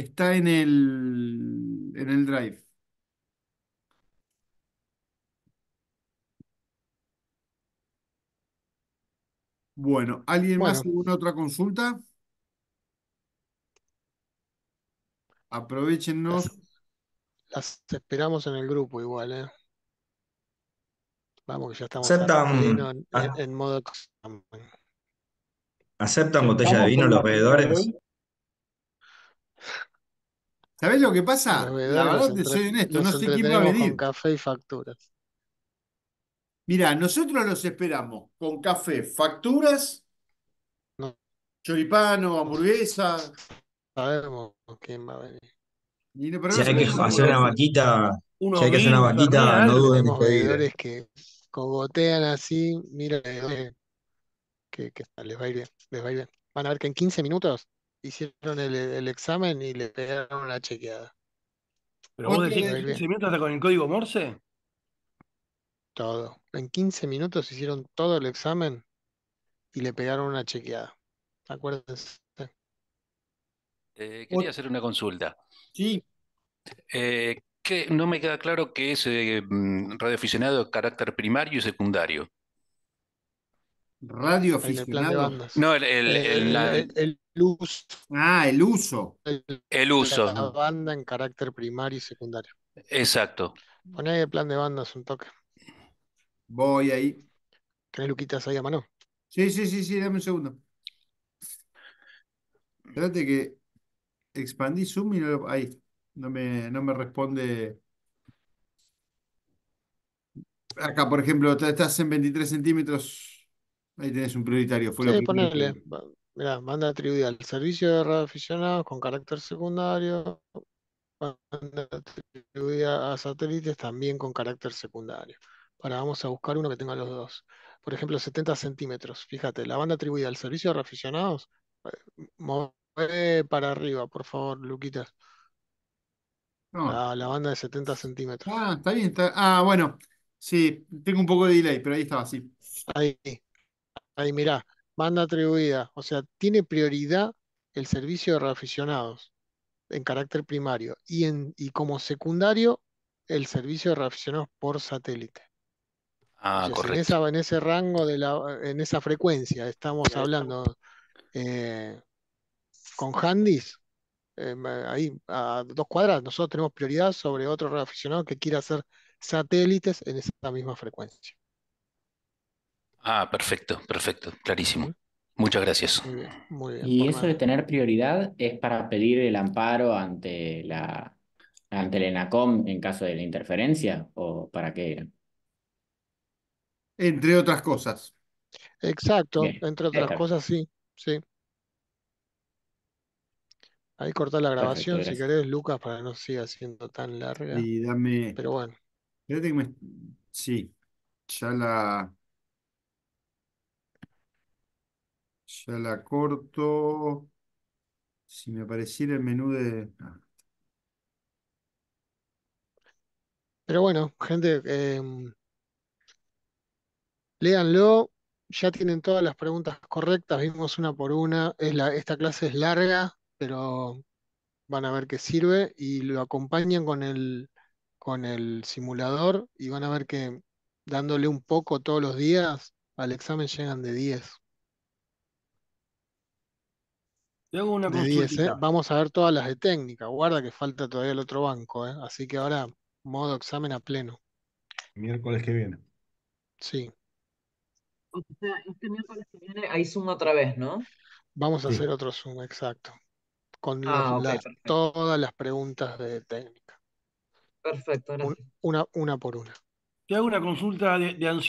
Está en el, en el drive. Bueno, ¿alguien más alguna otra consulta? aprovechennos Las, esperamos en el grupo igual, ¿eh? Vamos, que ya estamos en, en, modo... ¿Aceptan botella de vino los veedores? ¿Sabés lo que pasa? La verdad, soy honesto, no sé quién va a venir. Con café y facturas. mira nosotros los esperamos con café, facturas, choripano, hamburguesa. Sabemos quién va a venir. si hay que hacer una vaquita, hay que hacer una vaquita, no duden en pedir. que cogotean así, mira, que, que les va bien, les va a ir bien. Van a ver que en 15 minutos hicieron el, examen y le pegaron una chequeada. ¿Pero vos decís que en 15 minutos hasta con el código Morse? Todo. En 15 minutos hicieron todo el examen y le pegaron una chequeada. Acuérdense. Eh, quería hacer una consulta. Sí. Eh, no me queda claro qué es eh, mm, radioaficionado de carácter primario y secundario. Radio aficionado. No, el, el, el, uso. Ah, el uso. El, uso. La banda en carácter primario y secundario. Exacto. Poné el plan de bandas un toque. Voy ahí. ¿Tenés Luquitas ahí a mano? Sí, sí, sí, sí, dame un segundo. Espérate que expandí Zoom y no ahí. No me, no me responde. Acá, por ejemplo, estás en 23 centímetros Ahí tenés un prioritario. Fue sí, ponerle. banda atribuida al servicio de reaficionados con carácter secundario. Banda atribuida a satélites también con carácter secundario. Ahora vamos a buscar uno que tenga los dos. Por ejemplo, 70 centímetros. Fíjate, la banda atribuida al servicio de reaficionados eh, Mueve para arriba, por favor, Luquitas. No. La, banda de 70 centímetros. Ah, está bien. Ah, bueno. Sí, tengo un poco de delay, pero ahí estaba, sí. Ahí. Ahí mirá, banda atribuida. O sea, tiene prioridad el servicio de reaficionados en carácter primario y, en, y como secundario el servicio de reaficionados por satélite. Ah, correcto. En, ese rango, de la, en esa frecuencia, estamos hablando eh, con Handys, eh, ahí a dos cuadras, nosotros tenemos prioridad sobre otro reaficionado que quiera hacer satélites en esa misma frecuencia. Ah, perfecto, perfecto, clarísimo. Muchas gracias. y eso de tener prioridad es para pedir el amparo ante la ante el ENACOM en caso de la interferencia o para qué Entre otras cosas. Exacto, entre otras cosas sí, sí. Ahí cortar la grabación si querés, Lucas, para que no siga siendo tan larga. Y dame. Pero bueno. Sí, ya la. Ya la corto. Si me apareciera el menú de... Ah. Pero bueno, gente, em, léanlo. Ya tienen todas las preguntas correctas, vimos una por una. esta clase es larga, pero van a ver que sirve y lo acompañan con el, con el simulador y van a ver que dándole un poco todos los días, al examen llegan de 10. hago una ¿eh? Vamos a ver todas las de técnica. Guarda que falta todavía el otro banco, ¿eh? Así que ahora modo examen a pleno. Miércoles que viene. Sí. O sea, este miércoles que viene hay Zoom otra vez, ¿no? Vamos a hacer otro Zoom, exacto. Con ah, todas las preguntas de técnica. Perfecto, una, una por una. Te hago una consulta de, de